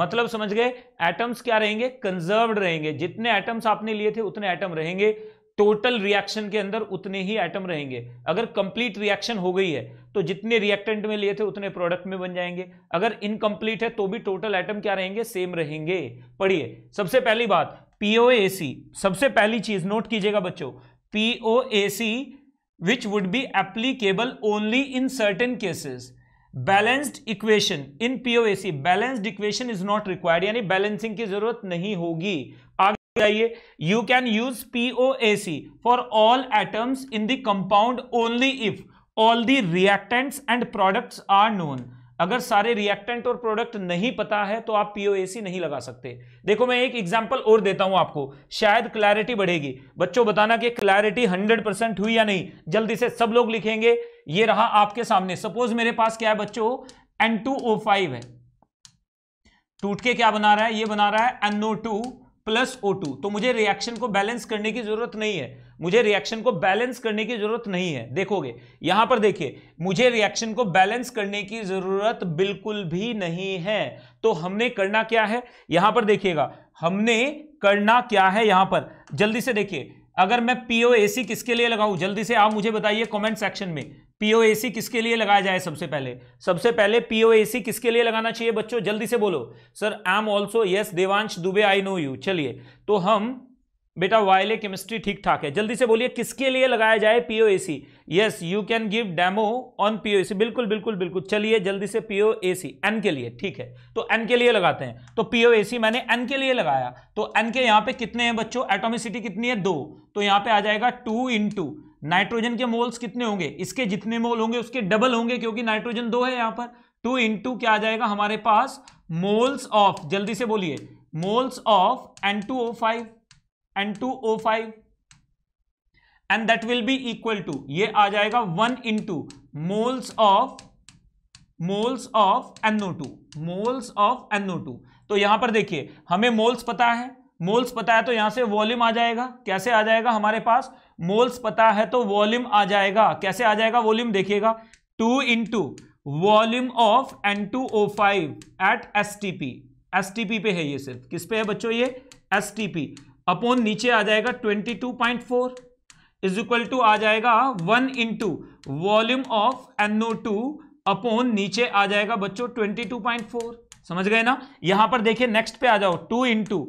Speaker 1: मतलब समझ गए एटम्स क्या रहेंगे कंजर्व्ड रहेंगे जितने एटम्स आपने लिए थे उतने एटम रहेंगे टोटल रिएक्शन के अंदर उतने ही एटम रहेंगे अगर कंप्लीट रिएक्शन हो गई है तो जितने रिएक्टेंट में लिए थे उतने प्रोडक्ट में बन जाएंगे अगर इनकम्प्लीट है तो भी टोटल एटम क्या रहेंगे सेम रहेंगे पढ़िए सबसे पहली बात पीओएसी सबसे पहली चीज नोट कीजिएगा बच्चों POAC which would be applicable only in certain cases balanced equation in POAC balanced equation is not required यानी बैलेंसिंग की जरूरत नहीं होगी आगे आइए you can use POAC for all atoms in the compound only if all the reactants and products are known अगर सारे reactant और प्रोडक्ट नहीं पता है तो आप पीओएसी नहीं लगा सकते देखो मैं एक एग्जांपल और देता हूं आपको शायद क्लैरिटी बढ़ेगी बच्चों बताना कि क्लैरिटी 100 परसेंट हुई या नहीं जल्दी से सब लोग लिखेंगे ये रहा आपके सामने सपोज मेरे पास क्या है बच्चों एन टू है टूटके क्या बना रहा है यह बना रहा है NO two plus O two तो मुझे रिएक्शन को बैलेंस करने की जरूरत नहीं है मुझे रिएक्शन को बैलेंस करने की जरूरत नहीं है देखोगे यहां पर देखिए मुझे रिएक्शन को बैलेंस करने की जरूरत बिल्कुल भी नहीं है तो हमने करना क्या है यहां पर देखिएगा हमने करना क्या है यहां पर जल्दी से देखिए अगर मैं पीओ एसी किसके लिए लगाऊं जल्दी से आप मुझे बताइए कमेंट सेक्शन में पीओएसी किसके लिए लगाया जाए सबसे पहले सबसे पहले पीओएसी किसके लिए लगाना चाहिए बच्चों जल्दी से बोलो sir I am also yes Devansh Dubey I know you चलिए तो हम बेटा वायले केमिस्ट्री ठीक ठाक है जल्दी से बोलिए किसके लिए लगाया जाए POAC yes you can give demo on POAC बिल्कुल बिल्कुल बिल्कुल चलिए जल्दी से पीओएसी एन के लिए ठीक है तो एन के लिए लगाते हैं तो पीओएसी मैंने एन के लिए लगाया तो एन के यहाँ पे कितने हैं बच्चों एटोमिसिटी कितनी है दो तो यहाँ पे आ जाएगा टू इन टू नाइट्रोजन के मोल्स कितने होंगे इसके जितने मोल होंगे उसके डबल होंगे क्योंकि नाइट्रोजन दो है यहां पर टू इंटू क्या आ जाएगा हमारे पास मोल्स ऑफ जल्दी से बोलिए moles of N two O five N two O five and that will be equal to ये आ जाएगा one into moles of moles of two moles of two तो यहां पर देखिए हमें मोल्स पता है मोल्स पता है तो यहां से वॉल्यूम आ जाएगा कैसे आ जाएगा हमारे पास मोल्स पता है तो वॉल्यूम आ जाएगा कैसे आ जाएगा वॉल्यूम देखिएगा two into volume of N two O five at S T P S T P पे है ये सिर्फ किस पे है बच्चों ये एस टी पी अपॉन नीचे आ जाएगा twenty two point four is equal to आ जाएगा one into volume of NO two upon नीचे आ जाएगा बच्चों ट्वेंटी टू पॉइंट फोर समझ गए ना यहां पर देखिए नेक्स्ट पे आ जाओ two into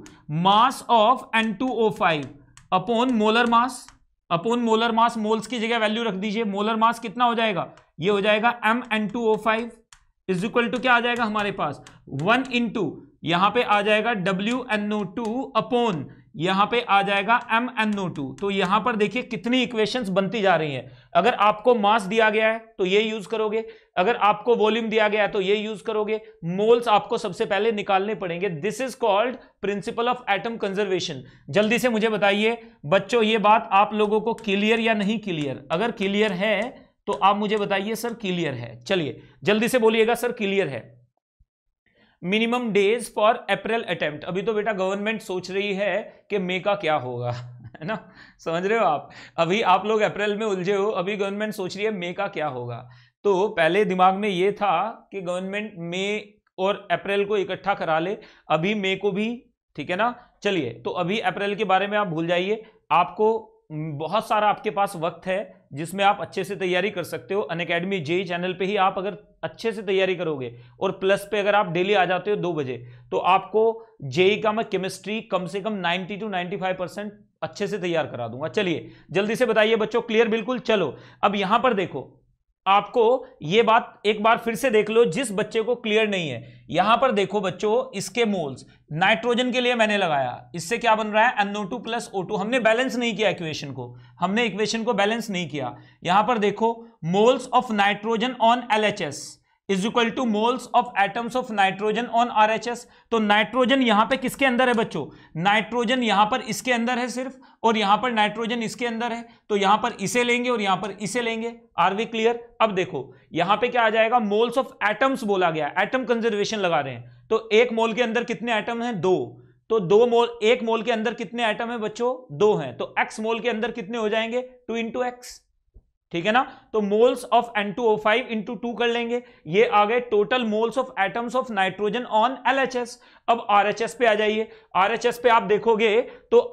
Speaker 1: mass of N two O five upon molar mass upon molar mass moles की जगह वैल्यू रख दीजिए मोलर मास कितना हो जाएगा ये हो जाएगा M N two O five is equal to क्या आ जाएगा हमारे पास वन इन टू यहां पर आ जाएगा W N O two upon यहां पे आ जाएगा एम एन ओ टू तो यहां पर देखिए कितनी इक्वेशंस बनती जा रही हैं अगर आपको मास दिया गया है तो ये यूज करोगे अगर आपको वॉल्यूम दिया गया है तो ये यूज करोगे मोल्स आपको सबसे पहले निकालने पड़ेंगे this is called principle of atom conservation जल्दी से मुझे बताइए बच्चों ये बात आप लोगों को क्लियर या नहीं क्लियर अगर क्लियर है तो आप मुझे बताइए सर क्लियर है चलिए जल्दी से बोलिएगा सर क्लियर है minimum days for April attempt अभी तो बेटा गवर्नमेंट सोच रही है कि मे का क्या होगा है ना समझ रहे हो आप अभी आप लोग अप्रैल में उलझे हो अभी गवर्नमेंट सोच रही है मे का क्या होगा तो पहले दिमाग में ये था कि गवर्नमेंट मे और अप्रैल को इकट्ठा करा ले अभी मे को भी ठीक है ना चलिए तो अभी अप्रैल के बारे में आप भूल जाइए आपको बहुत सारा आपके पास वक्त है जिसमें आप अच्छे से तैयारी कर सकते हो अन अकेडमी जेई चैनल पे ही आप अगर अच्छे से तैयारी करोगे और प्लस पे अगर आप डेली आ जाते हो दो बजे तो आपको जेई का मैं केमिस्ट्री कम से कम 90 टू 95 परसेंट अच्छे से तैयार करा दूंगा चलिए जल्दी से बताइए बच्चों क्लियर बिल्कुल चलो अब यहां पर देखो आपको ये बात एक बार फिर से देख लो जिस बच्चे को क्लियर नहीं है यहां पर देखो बच्चों इसके मोल्स नाइट्रोजन के लिए मैंने लगाया इससे क्या बन रहा है NO two plus O two हमने बैलेंस नहीं किया इक्वेशन को हमने इक्वेशन को बैलेंस नहीं किया यहां पर देखो moles of nitrogen on L H S is equal to moles of atoms of nitrogen on RHS तो नाइट्रोजन यहां पे किसके अंदर है बच्चों नाइट्रोजन यहां पर इसके अंदर है सिर्फ और यहां पर नाइट्रोजन इसके अंदर है तो यहां पर इसे लेंगे और यहां पर इसे लेंगे आर वी क्लियर अब देखो यहां पे क्या आ जाएगा मोल्स ऑफ एटम्स बोला गया एटम कंजर्वेशन लगा रहे हैं तो एक मोल के अंदर कितने एटम है दो तो दो मोल एक मोल के अंदर कितने एटम है बच्चों दो हैं तो एक्स मोल के अंदर कितने हो जाएंगे टू इंटू एक्स ठीक है ना तो moles of N two O five into two कर लेंगे ये आ गए total moles of atoms of nitrogen on LHS अब आरएचएस पे आ जाइए आरएचएस पे आप देखोगे तो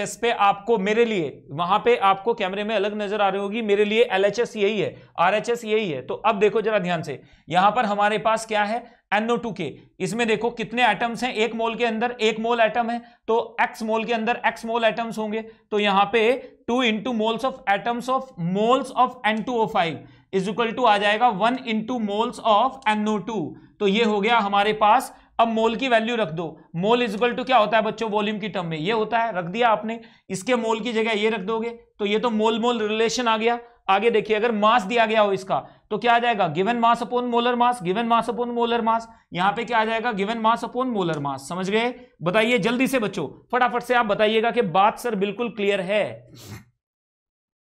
Speaker 1: एस पे आपको मेरे लिए वहां पे आपको कैमरे में अलग नजर आ रही होगी मेरे लिए एस यही है एस यही है तो अब देखो जरा ध्यान से यहां पर हमारे पास क्या है एनओ टू के इसमें देखो कितने एटम्स हैं एक मोल के अंदर एक मोल एटम है तो एक्स मोल के अंदर एक्स मोल एटम्स होंगे तो यहां पे two into moles of atoms of moles of N two O five is equal to आ जाएगा one into moles of NO two तो ये हो गया हमारे पास अब मोल की वैल्यू रख दो मोल इज इक्वल टू क्या होता है बच्चों वॉल्यूम की टर्म में ये होता है रख दिया आपने इसके मोल की जगह ये रख दोगे तो ये तो मोल मोल रिलेशन आ गया आगे देखिए अगर मास दिया गया हो इसका तो क्या आ जाएगा given mass upon molar mass given mass upon molar mass यहां पे क्या आ जाएगा given mass upon molar mass समझ गए बताइए जल्दी से बच्चों फटाफट से आप बताइएगा कि बात सर बिल्कुल क्लियर है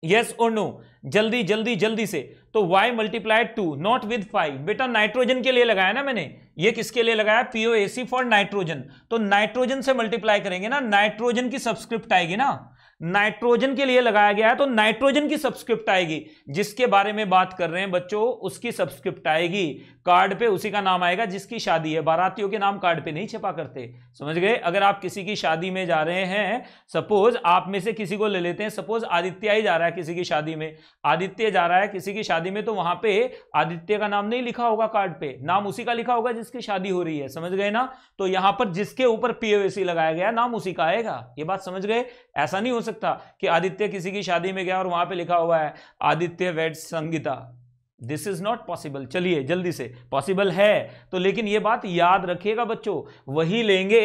Speaker 1: यस और नो जल्दी जल्दी जल्दी से तो why multiplied two not with five बेटा नाइट्रोजन के लिए लगाया ना मैंने ये किसके लिए लगाया पीओएसी फॉर नाइट्रोजन तो नाइट्रोजन से मल्टीप्लाई करेंगे ना नाइट्रोजन की सब्सक्रिप्ट आएगी ना नाइट्रोजन के लिए लगाया गया है तो नाइट्रोजन की सब्सक्रिप्ट आएगी जिसके बारे में बात कर रहे हैं बच्चों उसकी सब्सक्रिप्ट आएगी कार्ड पे उसी का नाम आएगा जिसकी शादी है बारातियों के नाम कार्ड पे नहीं छपा करते समझ गए अगर आप किसी की शादी में जा रहे हैं सपोज आप में से किसी को ले लेते हैं सपोज आदित्य ही जा रहा है किसी की शादी में आदित्य जा रहा है किसी की शादी में तो वहां पे आदित्य का नाम नहीं लिखा होगा कार्ड पे नाम उसी का लिखा होगा जिसकी शादी हो रही है समझ गए ना तो यहां पर जिसके ऊपर पीओएसी लगाया गया नाम उसी का आएगा ये बात समझ गए ऐसा नहीं हो सकता कि आदित्य किसी की शादी में गया और वहां पे लिखा हुआ है Aditya Ved Sangeeta this is not possible चलिए जल्दी से पॉसिबल है तो लेकिन ये बात याद रखिएगा बच्चों वही लेंगे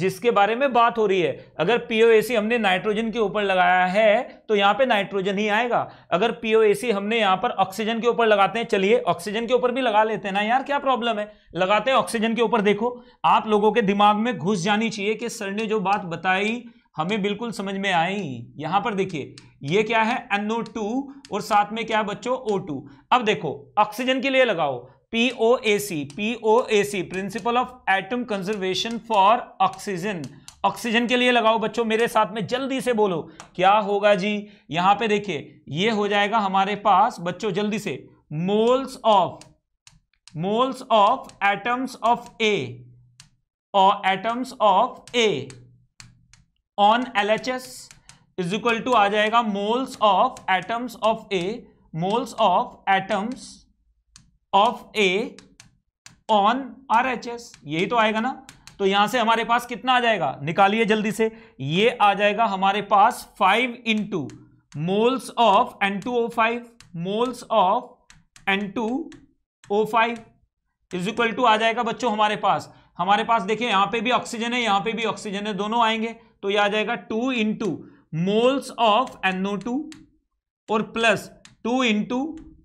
Speaker 1: जिसके बारे में बात हो रही है अगर पीओएसी हमने नाइट्रोजन के ऊपर लगाया है तो यहां पे नाइट्रोजन ही आएगा अगर पीओएसी हमने यहां पर ऑक्सीजन के ऊपर लगाते हैं चलिए ऑक्सीजन के ऊपर भी लगा लेते हैं ना यार क्या प्रॉब्लम है लगाते हैं ऑक्सीजन के ऊपर देखो आप लोगों के दिमाग में घुस जानी चाहिए कि सर ने जो बात बताई हमें बिल्कुल समझ में आई यहां पर देखिए ये क्या है एनओ टू और साथ में क्या है बच्चों ओ टू अब देखो ऑक्सीजन के लिए लगाओ A C principle of atom conservation for oxygen oxygen के लिए लगाओ बच्चों मेरे साथ में जल्दी से बोलो क्या होगा जी यहां पे देखिए ये हो जाएगा हमारे पास बच्चों जल्दी से moles of moles of atoms of A और atoms of A on L H S is equal to आ जाएगा moles of atoms of A moles of atoms of A on R H S यही तो आएगा ना तो यहां से हमारे पास कितना आ जाएगा निकालिए जल्दी से ये आ जाएगा हमारे पास five into moles of N two O five moles of N two O five is equal to आ जाएगा बच्चों हमारे पास हमारे पास देखिए यहां पे भी ऑक्सीजन है यहां पे भी ऑक्सीजन है दोनों आएंगे तो यह आ जाएगा two into moles of NO two और plus two into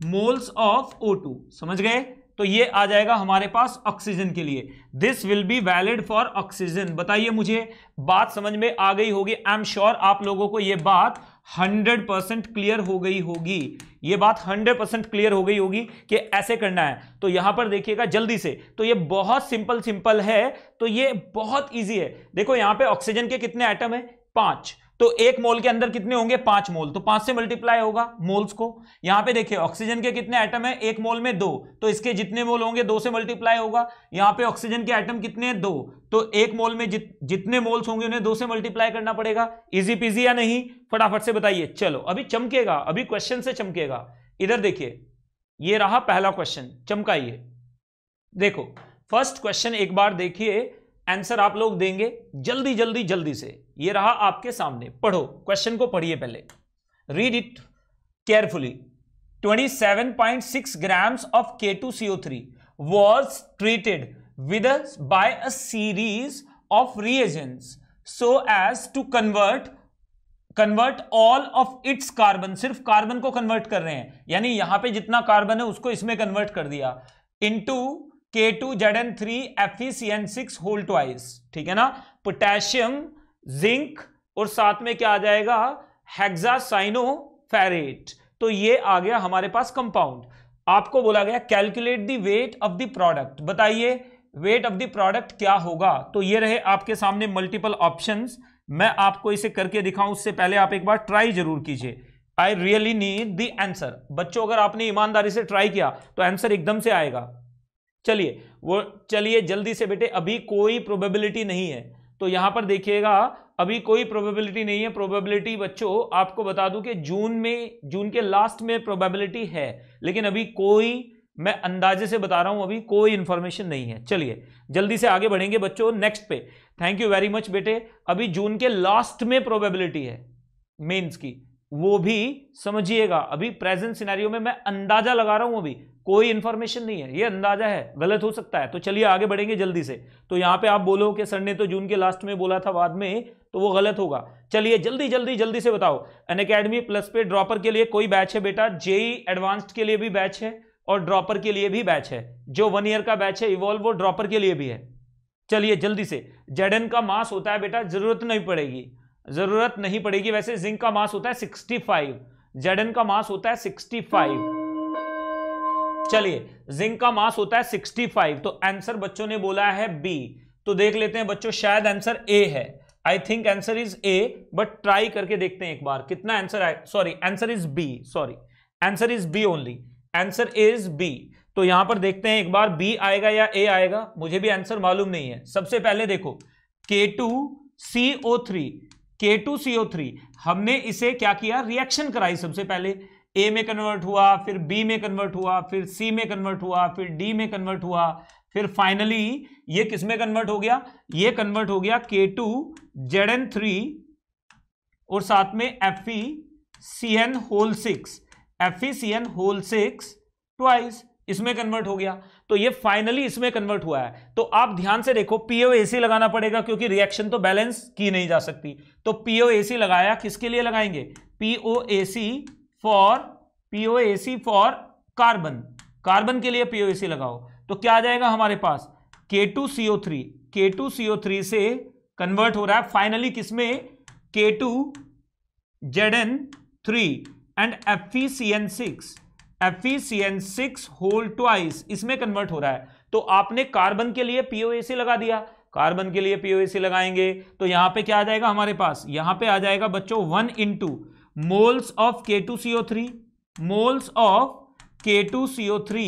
Speaker 1: moles of O two समझ गए तो ये आ जाएगा हमारे पास ऑक्सीजन के लिए this will be valid for oxygen बताइए मुझे बात समझ में आ गई होगी आई एम श्योर आप लोगों को ये बात हंड्रेड परसेंट क्लियर हो गई होगी ये बात हंड्रेड परसेंट क्लियर हो गई होगी कि ऐसे करना है तो यहां पर देखिएगा जल्दी से तो ये बहुत सिंपल सिंपल है तो ये बहुत ईजी है देखो यहां पे ऑक्सीजन के कितने आइटम है पांच तो एक मोल के अंदर कितने होंगे पांच मोल तो पांच से मल्टीप्लाई होगा मोल्स को यहां पे देखिए ऑक्सीजन के कितने आइटम है एक मोल में दो तो इसके जितने मोल होंगे दो से मल्टीप्लाई होगा यहां पे ऑक्सीजन के आइटम कितने हैं दो तो एक मोल में जित, जितने मोल्स होंगे उन्हें दो से मल्टीप्लाई करना पड़ेगा इजी पीजी या नहीं फटाफट से बताइए चलो अभी चमकेगा अभी क्वेश्चन से चमकेगा इधर देखिए ये रहा पहला क्वेश्चन चमकाइए देखो फर्स्ट क्वेश्चन एक बार देखिए आंसर आप लोग देंगे जल्दी जल्दी जल्दी से ये रहा आपके सामने पढ़ो क्वेश्चन को पढ़िए पहले read it carefully 27.6 K two CO three was treated with by a series of reagents so as to convert convert all of its carbon सिर्फ कार्बन को कन्वर्ट कर रहे हैं यानी यहां पे जितना कार्बन है उसको इसमें कन्वर्ट कर दिया into K two Z N three F E C N six whole twice ठीक है ना पोटेशियम जिंक और साथ में क्या आ जाएगा फेरेट तो ये आ गया हमारे पास कंपाउंड आपको बोला गया calculate the weight of the product बताइए वेट ऑफ द प्रोडक्ट क्या होगा तो ये रहे आपके सामने मल्टीपल ऑप्शंस मैं आपको इसे करके दिखाऊं उससे पहले आप एक बार ट्राई जरूर कीजिए I really need the answer बच्चों अगर आपने ईमानदारी से ट्राई किया तो आंसर एकदम से आएगा चलिए वो चलिए जल्दी से बेटे अभी कोई प्रोबेबिलिटी नहीं है तो यहां पर देखिएगा अभी कोई प्रोबेबिलिटी नहीं है प्रोबेबिलिटी बच्चों आपको बता दूं कि जून में जून के लास्ट में प्रोबेबिलिटी है लेकिन अभी कोई मैं अंदाजे से बता रहा हूं अभी कोई इंफॉर्मेशन नहीं है चलिए जल्दी से आगे बढ़ेंगे बच्चों नेक्स्ट पे थैंक यू वेरी मच बेटे अभी जून के लास्ट में प्रोबेबिलिटी है मेन्स की वो भी समझिएगा अभी प्रेजेंट सिनेरियो में मैं अंदाजा लगा रहा हूं अभी कोई इंफॉर्मेशन नहीं है ये अंदाजा है गलत हो सकता है तो चलिए आगे बढ़ेंगे जल्दी से तो यहां पे आप बोलो कि सर ने तो जून के लास्ट में बोला था बाद में तो वो गलत होगा चलिए जल्दी जल्दी जल्दी से बताओ अन अकेडमी प्लस पे ड्रॉपर के लिए कोई बैच है बेटा जेई एडवांस्ड e के लिए भी बैच है और ड्रॉपर के लिए भी बैच है जो वन ईयर का बैच है इवॉल्व वो ड्रॉपर के लिए भी है चलिए जल्दी से जेडन का मास होता है बेटा जरूरत नहीं पड़ेगी जरूरत नहीं पड़ेगी वैसे जिंक का मास होता है 65 जेडन का मास होता है 65 चलिए जिंक का मास होता है 65 तो आंसर बच्चों ने बोला है बी तो देख लेते हैं बच्चों शायद आंसर ए है I think answer is A but try करके देखते हैं एक बार कितना आंसर आए sorry answer is B sorry answer is B only answer is B तो यहां पर देखते हैं एक बार बी आएगा या ए आएगा मुझे भी आंसर मालूम नहीं है सबसे पहले देखो के to C O three K2CO3 हमने इसे क्या किया रिएक्शन कराई सबसे पहले ए में कन्वर्ट हुआ फिर बी में कन्वर्ट हुआ फिर सी में कन्वर्ट हुआ फिर डी में कन्वर्ट हुआ फिर फाइनली ये किस में कन्वर्ट हो गया ये कन्वर्ट हो गया के टू जेड एन थ्री और साथ में F E C N whole six F E C N whole six twice इसमें कन्वर्ट हो गया तो ये फाइनली इसमें कन्वर्ट हुआ है तो आप ध्यान से देखो पीओ एसी लगाना पड़ेगा क्योंकि रिएक्शन तो बैलेंस की नहीं जा सकती तो पीओ एसी लगाया किसके लिए लगाएंगे PO AC for PO AC for carbon carbon के लिए पीओ एसी लगाओ तो क्या आ जाएगा हमारे पास K two CO three K two CO three से कन्वर्ट हो रहा है फाइनली किसमें K two Z N three and F C N six एफिसियन सिक्स होल ट्वाइस इसमें कन्वर्ट हो रहा है तो आपने कार्बन के लिए पीओएसी लगा दिया कार्बन के लिए पीओएसी लगाएंगे तो यहां पे क्या आ जाएगा हमारे पास यहां पे आ जाएगा बच्चों one two moles of K two CO three moles of K two CO three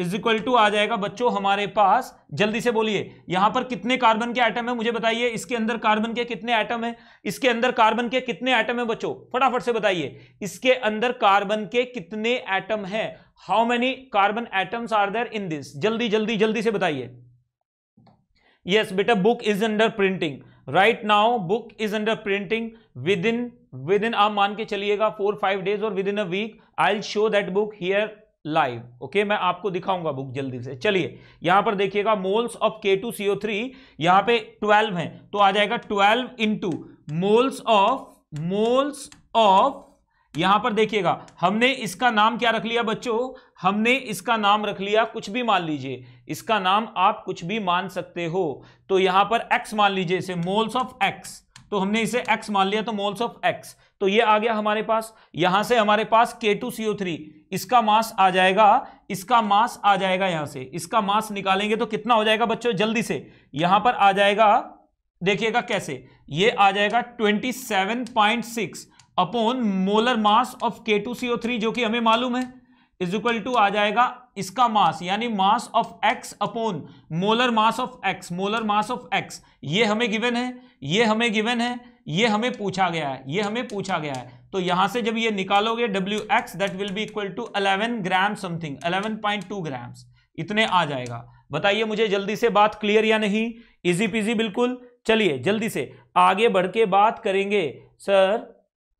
Speaker 1: is equal to आ जाएगा बच्चों हमारे पास जल्दी से बोलिए यहां पर कितने कार्बन के आइटम है मुझे बताइए इसके अंदर कार्बन के कितने आइटम है इसके अंदर कार्बन के कितने आइटम है बच्चों फटाफट से बताइए इसके अंदर कार्बन के कितने आइटम है how many carbon items are there in this जल्दी जल्दी जल्दी से बताइए यस बेटा book is under printing right now book is under printing within within आप मान के चलिएगा फोर फाइव डेज और within a week I show that book here live okay मैं आपको दिखाऊंगा बुक जल्दी से चलिए यहां पर देखिएगा moles of K two CO three यहां पर ट्वेल्व है तो आ जाएगा twelve into moles of moles of यहां पर देखिएगा हमने इसका नाम क्या रख लिया बच्चों हमने इसका नाम रख लिया कुछ भी मान लीजिए इसका नाम आप कुछ भी मान सकते हो तो यहां पर x मान लीजिए इसे मोल्स ऑफ x तो हमने इसे x मान लिया तो मोल्स ऑफ x तो ये आ गया हमारे पास यहां से हमारे पास थ्री इसका मास आ जाएगा इसका मास आ जाएगा यहां से इसका मास निकालेंगे तो कितना हो जाएगा बच्चों जल्दी से यहां पर आ जाएगा देखिएगा कैसे ये आ जाएगा 27.6 upon molar mass of three जो कि हमें मालूम है इज इक्वल टू आ जाएगा इसका मास यानी mass of X upon molar mass of X molar mass of X ये हमें गिवन है ये हमें गिवन है ये हमें पूछा गया है ये हमें पूछा गया है तो यहां से जब ये निकालोगे W X that will be equal to eleven gram something eleven point two grams इतने आ जाएगा बताइए मुझे जल्दी से बात क्लियर या नहीं इजी पीजी बिल्कुल चलिए जल्दी से आगे बढ़ के बात करेंगे सर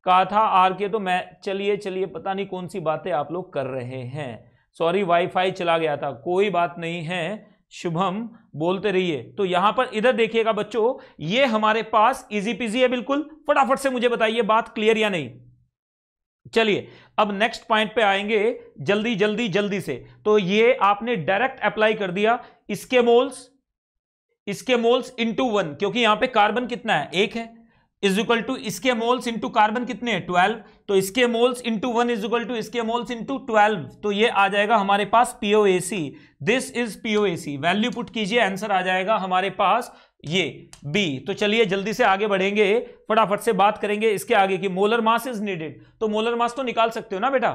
Speaker 1: कहा था आर के तो मैं चलिए चलिए पता नहीं कौन सी बातें आप लोग कर रहे हैं सॉरी वाईफाई चला गया था कोई बात नहीं है शुभम बोलते रहिए तो यहां पर इधर देखिएगा बच्चों ये हमारे पास इजी पिजी है बिल्कुल फटाफट से मुझे बताइए बात क्लियर या नहीं चलिए अब नेक्स्ट पॉइंट पे आएंगे जल्दी जल्दी जल्दी से तो ये आपने डायरेक्ट अप्लाई कर दिया इसके मोल्स इसके मोल्स इनटू वन क्योंकि यहां पे कार्बन कितना है एक है इज इक्वल टू इसके मोल्स इंटू कार्बन कितने हैं ट्वेल्व तो इसके moles into one is equal to इसके मोल्स इंटू ट्वेल्व तो ये आ जाएगा हमारे पास POAC this is POAC value put कीजिए आंसर आ जाएगा हमारे पास ये बी तो चलिए जल्दी से आगे बढ़ेंगे फटाफट से बात करेंगे इसके आगे की मोलर मास इज नीडेड तो मोलर मास तो निकाल सकते हो ना बेटा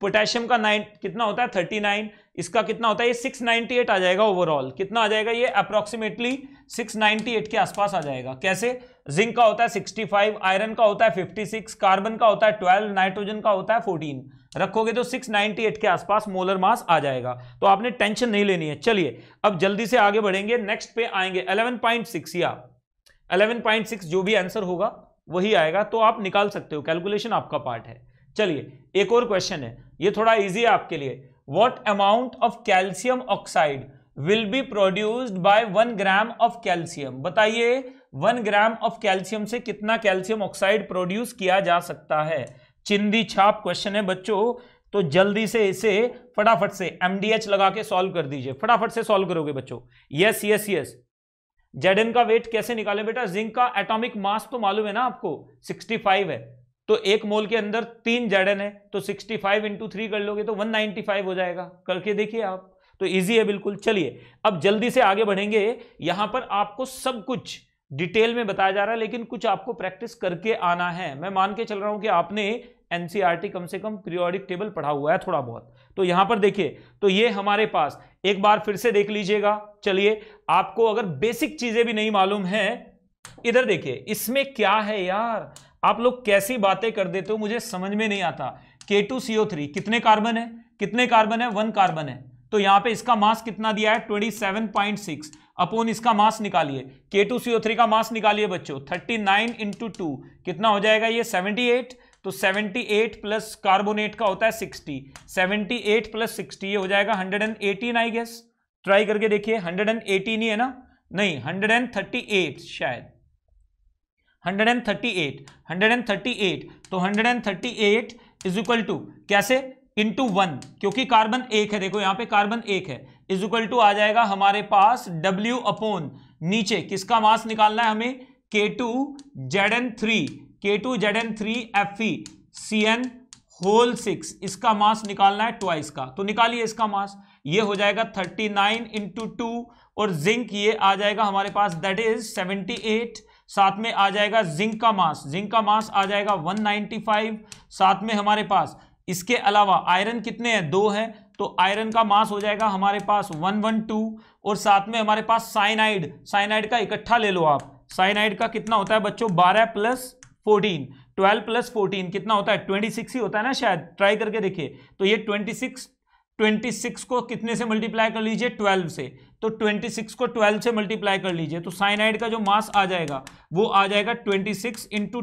Speaker 1: पोटेशियम का नाइन कितना होता है थर्टी नाइन इसका कितना होता है ये 698 आ जाएगा ओवरऑल कितना आ जाएगा ये अप्रोक्सीमेटली 698 के आसपास आ जाएगा कैसे जिंक का होता है 65 आयरन का होता है 56 कार्बन का होता है 12 नाइट्रोजन का होता है 14 रखोगे तो 698 के आसपास मोलर मास आ जाएगा तो आपने टेंशन नहीं लेनी है चलिए अब जल्दी से आगे बढ़ेंगे नेक्स्ट पे आएंगे सिक्स या सिक्स जो भी आंसर होगा वही आएगा तो आप निकाल सकते हो कैलकुलेशन आपका पार्ट है चलिए एक और क्वेश्चन है ये थोड़ा इजी है आपके लिए what amount of calcium oxide will be produced by one gram of calcium बताइए वन ग्राम ऑफ कैल्शियम से कितना कैल्शियम ऑक्साइड प्रोड्यूस किया जा सकता है चिंदी छाप क्वेश्चन है बच्चों तो जल्दी से इसे फटाफट से एमडीएच लगा के सॉल्व कर दीजिए फटाफट से सॉल्व करोगे बच्चों यस यस यस जेडन का वेट कैसे निकाले बेटा जिंक का एटॉमिक मास तो मालूम है ना आपको 65 है तो एक मोल के अंदर तीन जेड है तो 65 फाइव इंटू थ्री कर लोगे तो 195 हो जाएगा करके देखिए आप तो इजी है बिल्कुल चलिए अब जल्दी से आगे बढ़ेंगे यहां पर आपको सब कुछ डिटेल में बताया जा रहा है लेकिन कुछ आपको प्रैक्टिस करके आना है मैं मान के चल रहा हूं कि आपने एनसीआरटी e कम से कम पीरियोडिक टेबल पढ़ा हुआ है थोड़ा बहुत तो यहां पर देखिए तो ये हमारे पास एक बार फिर से देख लीजिएगा चलिए आपको अगर बेसिक चीजें भी नहीं मालूम है इधर देखिए इसमें क्या है यार आप लोग कैसी बातें कर देते हो मुझे समझ में नहीं आता के टू सीओ थ्री कितने कार्बन है कितने कार्बन है वन कार्बन है तो यहां पे इसका मास कितना दिया है twenty seven point six upon इसका मास निकालिए के टू सीओ थ्री का मास निकालिए बच्चों थर्टी नाइन इंटू टू कितना हो जाएगा ये सेवेंटी एट तो एट प्लस कार्बोनेट का होता है sixty seventy eight plus sixty ये हो जाएगा hundred and eighteen I guess try करके देखिए हंड्रेड एंड एटीन ही है ना नहीं हंड्रेड एंड थर्टी एट शायद 138 138 तो 138 इज इक्वल टू कैसे इंटू वन क्योंकि कार्बन एक है देखो यहाँ पे कार्बन एक है इज इक्वल टू आ जाएगा हमारे पास W अपोन नीचे किसका मास निकालना है हमें K two Z N three K two Z N three F E C N whole six इसका मास निकालना है ट्वाइस का तो निकालिए इसका मास ये हो जाएगा थर्टी नाइन इंटू टू और जिंक ये आ जाएगा हमारे पास दैट इज सेवेंटी एट साथ में आ जाएगा जिंक का मास जिंक का मास आ जाएगा 195 साथ में हमारे पास इसके अलावा आयरन कितने हैं दो है तो आयरन का मास हो जाएगा हमारे पास 112 और साथ में हमारे पास साइनाइड साइनाइड का इकट्ठा ले लो आप साइनाइड का कितना होता है बच्चों 12 प्लस 14 12 प्लस 14 कितना होता है 26 ही होता है ना शायद ट्राई करके देखिए तो ये 26 26 को कितने से मल्टीप्लाई कर लीजिए 12 से तो 26 को 12 से मल्टीप्लाई कर लीजिए तो साइनाइड का जो मास आ जाएगा वो आ जाएगा 26 सिक्स इंटू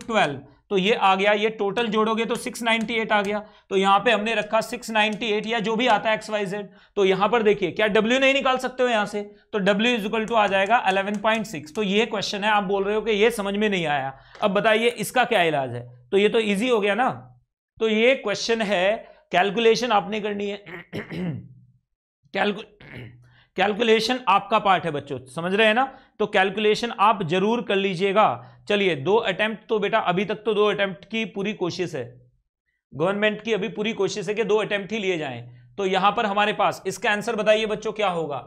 Speaker 1: तो ये आ गया ये टोटल जोड़ोगे तो 698 आ गया तो यहां पे हमने रखा 698 या जो भी आता है एक्स वाई जेड तो यहां पर देखिए क्या W नहीं निकाल सकते हो यहां से तो W इज इक्वल टू आ जाएगा 11.6 तो ये क्वेश्चन है आप बोल रहे हो कि ये समझ में नहीं आया अब बताइए इसका क्या इलाज है तो ये तो ईजी हो गया ना तो ये क्वेश्चन है कैलकुलेशन आपने करनी है कैलकुल कैलकुलेशन आपका पार्ट है बच्चों समझ रहे हैं ना तो कैलकुलेशन आप जरूर कर लीजिएगा चलिए दो अटेम्प्ट तो बेटा अभी तक तो दो अटेम्प्ट की पूरी कोशिश है गवर्नमेंट की अभी पूरी कोशिश है कि दो अटेम्प्ट ही लिए जाएं तो यहां पर हमारे पास इसका आंसर बताइए बच्चों क्या होगा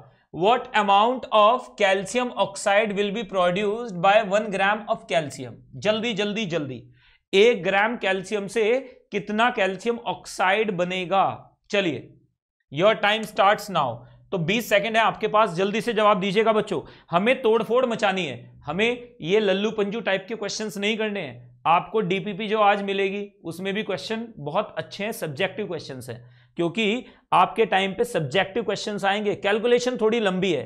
Speaker 1: what amount of calcium oxide will be produced by one gram of calcium जल्दी जल्दी जल्दी एक ग्राम कैल्शियम से कितना कैल्शियम ऑक्साइड बनेगा चलिए योर टाइम स्टार्ट नाउ तो 20 सेकंड है आपके पास जल्दी से जवाब दीजिएगा बच्चों हमें तोड़फोड़ मचानी है हमें ये लल्लू पंजू टाइप के क्वेश्चंस नहीं करने हैं आपको डीपीपी जो आज मिलेगी उसमें भी क्वेश्चन बहुत अच्छे हैं सब्जेक्टिव क्वेश्चन हैं क्योंकि आपके टाइम पे सब्जेक्टिव क्वेश्चन आएंगे कैलकुलेशन थोड़ी लंबी है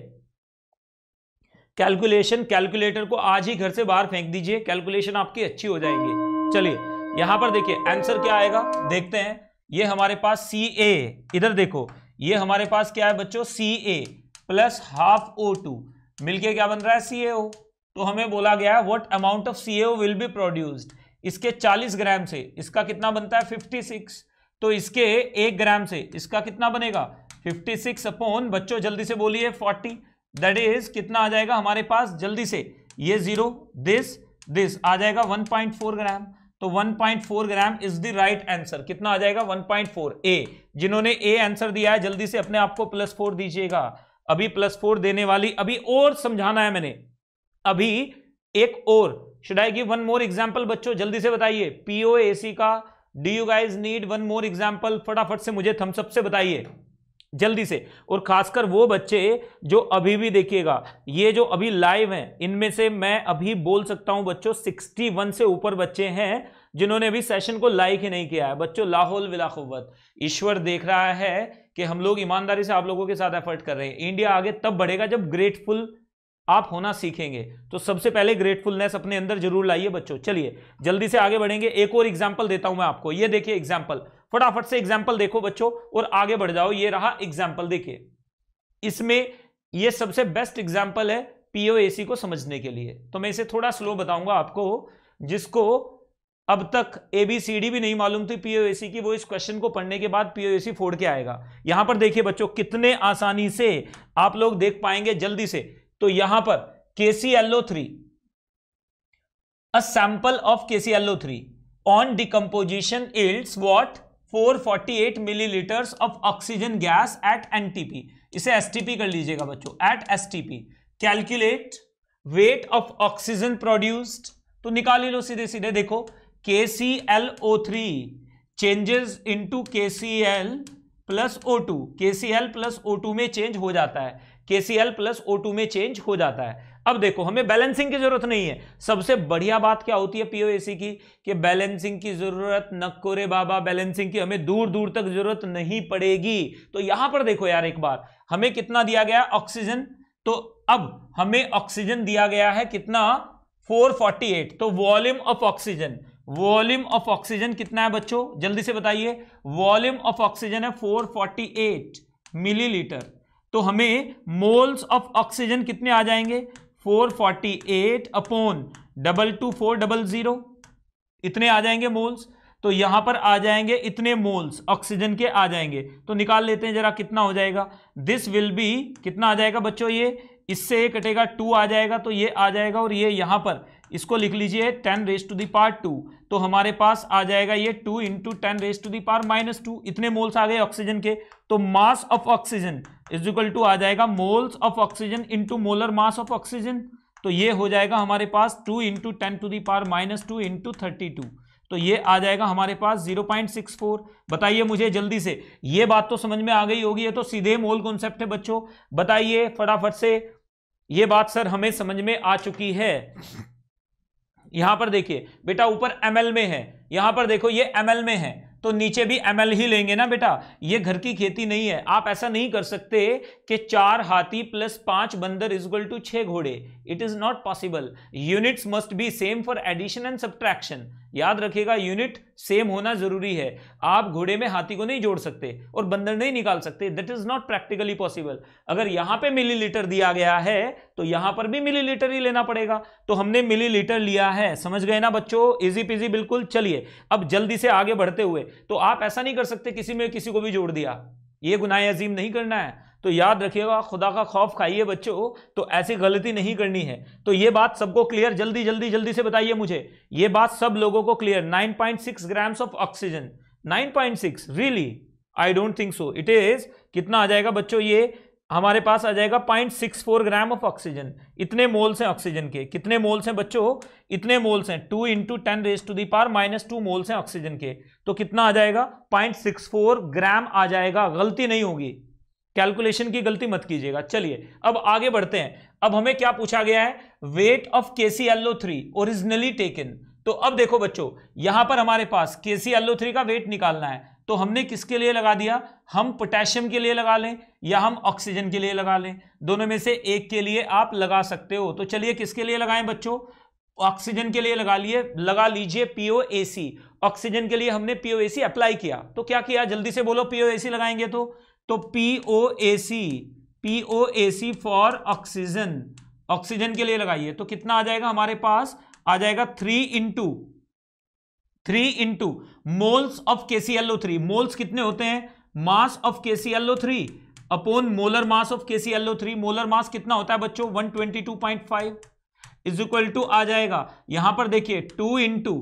Speaker 1: कैलकुलेशन कैलकुलेटर को आज ही घर से बाहर फेंक दीजिए कैलकुलेशन आपकी अच्छी हो जाएगी चलिए यहां पर देखिए आंसर क्या आएगा देखते हैं ये हमारे पास सी ए इधर देखो ये हमारे पास क्या है बच्चों C A plus half O two मिलकर क्या बन रहा है सी तो हमें बोला गया है what amount of C will be produced इसके 40 ग्राम से इसका कितना बनता है 56 तो इसके एक ग्राम से इसका कितना बनेगा 56 सिक्स अपोन बच्चों जल्दी से बोलिए 40 दैट इज कितना आ जाएगा हमारे पास जल्दी से ये जीरो दिस दिस आ जाएगा 1.4 ग्राम तो 1.4 gram is the right answer कितना आ जाएगा 1.4 ए जिन्होंने ए आंसर दिया है जल्दी से अपने आप को प्लस फोर दीजिएगा अभी प्लस फोर देने वाली अभी और समझाना है मैंने अभी एक और should I give one more example बच्चों जल्दी से बताइए पीओ एसी का do you guys need one more example फटाफट से मुझे थम्सअप से बताइए जल्दी से और खासकर वो बच्चे जो अभी भी देखिएगा ये जो अभी लाइव हैं इनमें से मैं अभी बोल सकता हूं बच्चों 61 से ऊपर बच्चे हैं जिन्होंने अभी सेशन को लाइक ही नहीं किया है बच्चों लाहौल विलाखुबत ईश्वर देख रहा है कि हम लोग ईमानदारी से आप लोगों के साथ एफर्ट कर रहे हैं इंडिया आगे तब बढ़ेगा जब ग्रेटफुल आप होना सीखेंगे तो सबसे पहले ग्रेटफुलनेस अपने अंदर जरूर लाइए बच्चों चलिए जल्दी से आगे बढ़ेंगे एक और एग्जाम्पल देता हूं मैं आपको ये देखिए एग्जाम्पल फटाफट से एग्जाम्पल देखो बच्चों और आगे बढ़ जाओ ये रहा एग्जाम्पल देखिए इसमें ये सबसे बेस्ट एग्जाम्पल है पीओ को समझने के लिए तो मैं इसे थोड़ा स्लो बताऊंगा आपको जिसको अब तक एबीसीडी भी नहीं मालूम थी पीओएसी की वो इस क्वेश्चन को पढ़ने के बाद पीओएसी फोड़ के आएगा यहां पर देखिए बच्चों कितने आसानी से आप लोग देख पाएंगे जल्दी से तो यहां पर K C O three a sample of O three on decomposition yields what 448 litre of oxygen gas at NTP इसे एसटीपी कर लीजिएगा बच्चों at STP calculate weight of oxygen produced तो निकाल ही लो सीधे सीधे देखो K C L O three changes to K C L plus O two K C L plus O two में चेंज हो जाता है K C L plus O two में चेंज हो जाता है अब देखो हमें बैलेंसिंग की जरूरत नहीं है सबसे बढ़िया बात क्या होती है पीओएसी की कि बैलेंसिंग की जरूरत नको रे बाबा बैलेंसिंग की हमें दूर दूर तक जरूरत नहीं पड़ेगी तो यहां पर देखो यार एक बार हमें कितना दिया गया ऑक्सीजन तो अब हमें ऑक्सीजन दिया गया है कितना 448 तो volume of oxygen volume of oxygen कितना है बच्चों जल्दी से बताइए वॉल्यूम ऑफ ऑक्सीजन है 448 मिलीलीटर तो हमें मोल्स ऑफ ऑक्सीजन कितने आ जाएंगे 448 upon double two four double zero इतने आ जाएंगे मोल्स तो यहां पर आ जाएंगे इतने मोल्स ऑक्सीजन के आ जाएंगे तो निकाल लेते हैं जरा कितना हो जाएगा दिस विल बी कितना आ जाएगा बच्चों ये इससे कटेगा टू आ जाएगा तो ये आ जाएगा और ये यहां पर इसको लिख लीजिए ten raise to the power two तो हमारे पास आ जाएगा ये two into ten raise to the power minus two इतने मोल्स आ गए ऑक्सीजन के तो mass of oxygen is equal to आ जाएगा moles of oxygen into molar mass of oxygen तो ये हो जाएगा हमारे पास two into ten to the power minus two into thirty two तो ये आ जाएगा हमारे पास जीरो पॉइंट सिक्स फोर बताइए मुझे जल्दी से ये बात तो समझ में आ गई होगी ये तो सीधे मोल कॉन्सेप्ट है बच्चों बताइए फटाफट से ये बात सर हमें समझ में आ चुकी है यहां पर देखिए बेटा ऊपर एमएल में है यहां पर देखो ये एमएल में है तो नीचे भी एमएल ही लेंगे ना बेटा ये घर की खेती नहीं है आप ऐसा नहीं कर सकते कि चार हाथी प्लस पांच बंदर इज इक्वल टू छह घोड़े it is not possible units must be same for addition and subtraction याद रखिएगा यूनिट सेम होना जरूरी है आप घोड़े में हाथी को नहीं जोड़ सकते और बंदर नहीं निकाल सकते that is not practically possible अगर यहां पे मिलीलीटर दिया गया है तो यहां पर भी मिलीलीटर ही लेना पड़ेगा तो हमने मिलीलीटर लिया है समझ गए ना बच्चों इजी पिजी बिल्कुल चलिए अब जल्दी से आगे बढ़ते हुए तो आप ऐसा नहीं कर सकते किसी में किसी को भी जोड़ दिया ये गुनाह अजीम नहीं करना है तो याद रखिएगा खुदा का खौफ खाइए बच्चों तो ऐसी गलती नहीं करनी है तो ये बात सबको क्लियर जल्दी जल्दी जल्दी से बताइए मुझे ये बात सब लोगों को clear 9.6 grams of oxygen 9.6 really I don't think so it is कितना आ जाएगा बच्चों ये हमारे पास आ जाएगा point six four gram of oxygen इतने मोल्स हैं ऑक्सीजन के कितने मोल्स हैं बच्चों इतने मोल्स हैं two into ten raise to the power minus two moles हैं ऑक्सीजन के तो कितना आ जाएगा पॉइंट सिक्स फोर ग्राम आ जाएगा गलती नहीं होगी कैलकुलेशन की गलती मत कीजिएगा चलिए अब आगे बढ़ते हैं अब हमें क्या पूछा गया है weight of K C L O three originally taken तो अब देखो बच्चों यहां पर हमारे पास K C L O three का वेट निकालना है तो हमने किसके लिए लगा दिया हम पोटेशियम के लिए लगा लें या हम ऑक्सीजन के लिए लगा लें दोनों में से एक के लिए आप लगा सकते हो तो चलिए किसके लिए लगाएं बच्चों ऑक्सीजन के लिए लगा लिए लगा लीजिए पीओ ए सी ऑक्सीजन के लिए हमने पीओ ए सी अप्लाई किया तो क्या किया जल्दी से बोलो पीओ ए सी लगाएंगे तो तो P O A C P O A C for oxygen oxygen के लिए लगाइए तो कितना आ जाएगा हमारे पास आ जाएगा three into three into moles of K C L three moles कितने होते हैं mass of K C L three upon molar mass of K C L three molar mass कितना होता है बच्चों one twenty two point five is equal to आ जाएगा यहां पर देखिए two into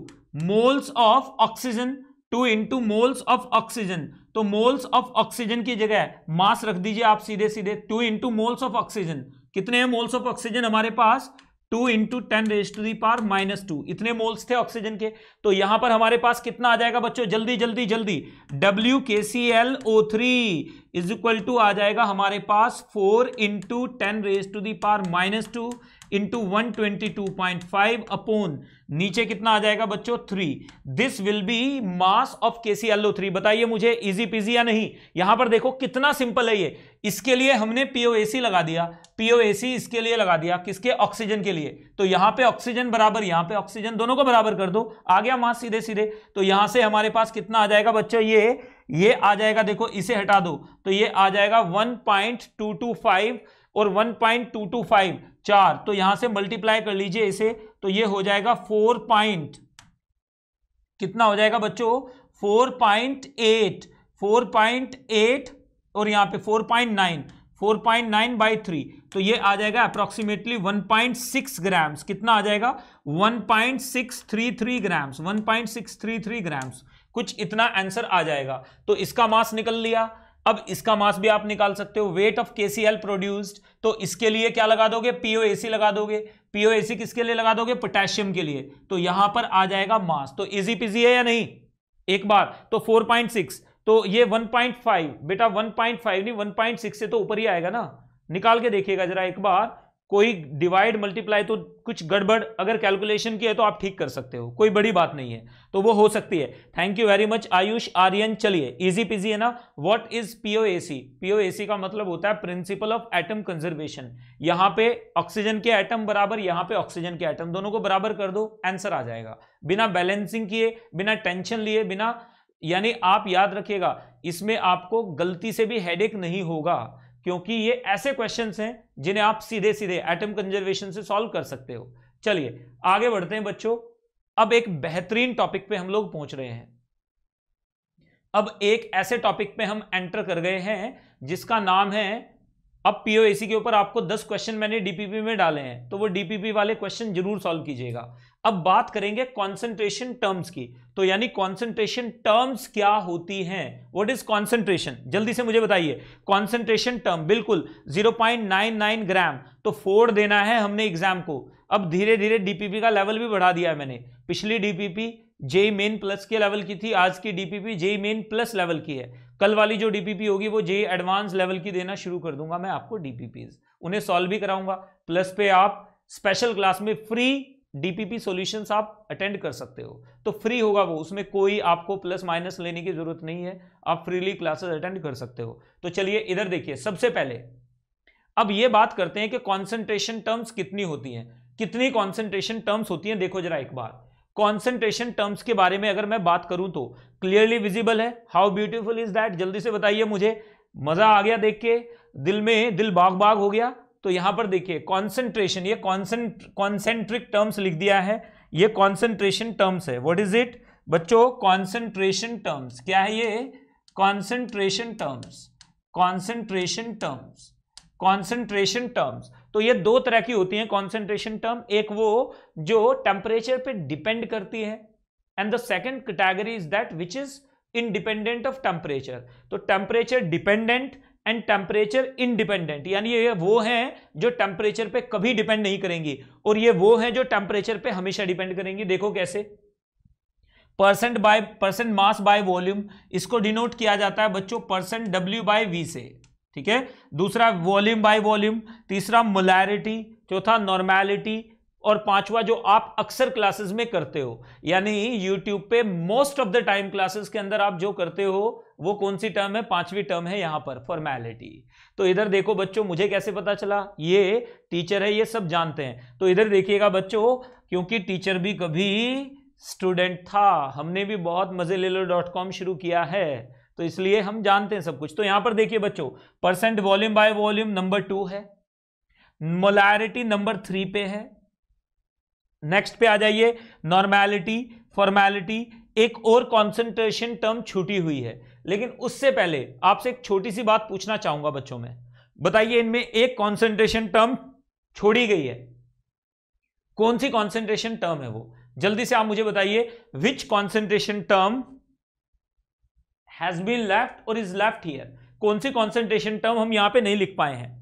Speaker 1: moles of oxygen two into moles of oxygen तो मोल्स ऑफ ऑक्सीजन की जगह मास रख दीजिए आप सीधे सीधे two into moles of oxygen कितने हैं मोल्स ऑफ ऑक्सीजन हमारे पास two into ten raise to the power minus two इतने मोल्स थे ऑक्सीजन के तो यहां पर हमारे पास कितना आ जाएगा बच्चों जल्दी जल्दी जल्दी W K C L O three is equal to आ जाएगा हमारे पास four into ten raise to the power minus two into one twenty two point five upon नीचे कितना आ जाएगा बच्चों three this will be mass of K C L O three बताइए मुझे इजी पीजी या नहीं यहां पर देखो कितना सिंपल है ये इसके लिए हमने पीओ पीओएसी लगा दिया पीओ पीओएसी इसके लिए लगा दिया किसके ऑक्सीजन के लिए तो यहां पे ऑक्सीजन बराबर यहां पे ऑक्सीजन दोनों को बराबर कर दो आ गया मास सीधे सीधे तो यहां से हमारे पास कितना आ जाएगा बच्चों ये ये आ जाएगा देखो इसे हटा दो तो ये आ जाएगा one point two two five और 1.225 चार तो यहां से मल्टीप्लाई कर लीजिए इसे तो ये हो जाएगा फोर पॉइंट कितना हो जाएगा बच्चों four point eight four point eight और यहां पे four point nine four point nine by three तो ये आ जाएगा approximately one point six grams कितना आ जाएगा one point six three three grams one point six three three grams कुछ इतना आंसर आ जाएगा तो इसका मास निकल लिया अब इसका मास भी आप निकाल सकते हो वेट ऑफ एल प्रोड्यूस्ड तो इसके लिए क्या लगा दोगे सी लगा दोगे पीओएसी किसके लिए लगा दोगे पोटेशियम के लिए तो यहां पर आ जाएगा मास तो इजी पिजी है या नहीं एक बार तो 4.6 तो ये 1.5 बेटा 1.5 नहीं 1.6 से तो ऊपर ही आएगा ना निकाल के देखिएगा जरा एक बार कोई डिवाइड मल्टीप्लाई तो कुछ गड़बड़ अगर कैलकुलेशन की है तो आप ठीक कर सकते हो कोई बड़ी बात नहीं है तो वो हो सकती है thank you very much Ayush Aryan चलिए इजी पिजी है ना व्हाट इज पीओएसी पीओएसी का मतलब होता है प्रिंसिपल ऑफ एटम कंजर्वेशन यहां पे ऑक्सीजन के एटम बराबर यहां पे ऑक्सीजन के एटम दोनों को बराबर कर दो आंसर आ जाएगा बिना बैलेंसिंग किए बिना टेंशन लिए बिना यानी आप याद रखिएगा इसमें आपको गलती से भी हेडेक नहीं होगा क्योंकि ये ऐसे क्वेश्चन हैं जिन्हें आप सीधे सीधे एटम कंजर्वेशन से सॉल्व कर सकते हो चलिए आगे बढ़ते हैं बच्चों अब एक बेहतरीन टॉपिक पे हम लोग पहुंच रहे हैं अब एक ऐसे टॉपिक पे हम एंटर कर गए हैं जिसका नाम है अब पीओएसी के ऊपर आपको 10 क्वेश्चन मैंने डीपीपी में डाले हैं तो वो डीपीपी वाले क्वेश्चन जरूर सॉल्व कीजिएगा अब बात करेंगे कॉन्सेंट्रेशन टर्म्स की तो यानी कॉन्सेंट्रेशन टर्म्स क्या होती हैं व्हाट इज कॉन्सेंट्रेशन जल्दी से मुझे बताइए कॉन्सेंट्रेशन टर्म बिल्कुल 0.99 ग्राम तो फोर देना है हमने एग्जाम को अब धीरे धीरे डीपीपी का लेवल भी बढ़ा दिया है मैंने पिछली डीपीपी जे मेन प्लस के लेवल की थी आज की DPP JEE main plus level की है कल वाली जो डीपीपी होगी वो जे एडवांस लेवल की देना शुरू कर दूंगा मैं आपको डीपीपीज उन्हें सॉल्व भी कराऊंगा प्लस पे आप स्पेशल क्लास में फ्री डीपीपी सॉल्यूशंस आप अटेंड कर सकते हो तो फ्री होगा वो उसमें कोई आपको प्लस माइनस लेने की जरूरत नहीं है आप फ्रीली क्लासेस अटेंड कर सकते हो तो चलिए इधर देखिए सबसे पहले अब ये बात करते हैं कि कॉन्सेंट्रेशन टर्म्स कितनी होती हैं कितनी कॉन्सेंट्रेशन टर्म्स होती हैं देखो जरा एक बार कॉन्सेंट्रेशन टर्म्स के बारे में अगर मैं बात करूं तो क्लियरली विजिबल है हाउ ब्यूटिफुल इज दैट जल्दी से बताइए मुझे मजा आ गया देख के दिल में दिल बाग बाग हो गया तो यहां पर देखिए कॉन्सेंट्रेशन ये कॉन्सेंट्रिक टर्म्स लिख दिया है ये कॉन्सेंट्रेशन टर्म्स है वट इज इट बच्चों कॉन्सेंट्रेशन टर्म्स क्या है ये concentration terms concentration terms concentration terms तो ये दो तरह की होती हैं कॉन्सेंट्रेशन टर्म एक वो जो टेम्परेचर पे डिपेंड करती है and the second category is that which is independent of temperature तो temperature dependent and temperature independent यानी ये वो हैं जो टेम्परेचर पे कभी डिपेंड नहीं करेंगी और ये वो हैं जो टेम्परेचर पे हमेशा डिपेंड करेंगी देखो कैसे percent by percent mass by volume इसको डिनोट किया जाता है बच्चों परसेंट डब्ल्यू बाय वी से ठीक है दूसरा वॉल्यूम बाय वॉल्यूम तीसरा मोलैरिटी चौथा नॉर्मैलिटी और पांचवा जो आप अक्सर क्लासेस में करते हो यानी यूट्यूब पे most of the time classes के अंदर आप जो करते हो वो कौन सी टर्म है पांचवी टर्म है यहां पर फॉर्मेलिटी तो इधर देखो बच्चों मुझे कैसे पता चला ये टीचर है ये सब जानते हैं तो इधर देखिएगा बच्चों क्योंकि टीचर भी कभी स्टूडेंट था हमने भी बहुत मजे ले लो डॉट कॉम शुरू किया है तो इसलिए हम जानते हैं सब कुछ तो यहां पर देखिए बच्चों percent volume by volume number two है मोलैरिटी नंबर थ्री पे है नेक्स्ट पे आ जाइए नॉर्मैलिटी फॉर्मैलिटी एक और कॉन्सेंट्रेशन टर्म छूटी हुई है लेकिन उससे पहले आपसे एक छोटी सी बात पूछना चाहूंगा बच्चों में बताइए इनमें एक कॉन्सेंट्रेशन टर्म छोड़ी गई है कौन सी कॉन्सेंट्रेशन टर्म है वो जल्दी से आप मुझे बताइए which concentration term has been left और इज लेफ्ट हियर कौन सी कॉन्सेंट्रेशन टर्म हम यहां पे नहीं लिख पाए हैं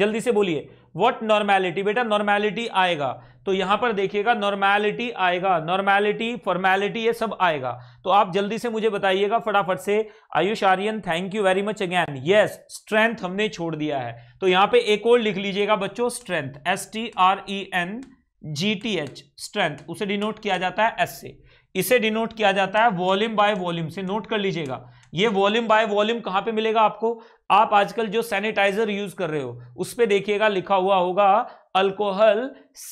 Speaker 1: जल्दी से बोलिए व्हाट नॉर्मैलिटी बेटा नॉर्मैलिटी आएगा तो यहां पर देखिएगा नॉर्मैलिटी आएगा नॉर्मैलिटी फॉर्मैलिटी ये सब आएगा तो आप जल्दी से मुझे बताइएगा फटाफट से Ayush Aryan thank you very much again yes strength हमने छोड़ दिया है तो यहां पे एक और लिख लीजिएगा बच्चों strength S T R E N G T H strength उसे डिनोट किया जाता है एस से इसे डिनोट किया जाता है वॉल्यूम बाय वॉल्यूम से नोट कर लीजिएगा ये वॉल्यूम बाय वॉल्यूम कहां पे मिलेगा आपको आप आजकल जो सैनिटाइजर यूज कर रहे हो उस पर देखिएगा लिखा हुआ होगा alcohol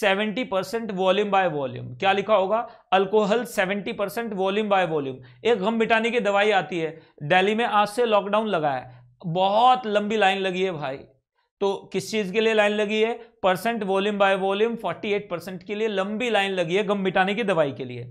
Speaker 1: 70 percent volume by volume क्या लिखा होगा alcohol 70 percent volume by volume एक घम मिटाने की दवाई आती है दिल्ली में आज से लॉकडाउन लगा है बहुत लंबी लाइन लगी है भाई तो किस चीज के लिए लाइन लगी है percent volume by volume 48 percent के लिए लंबी लाइन लगी है गम मिटाने की दवाई के लिए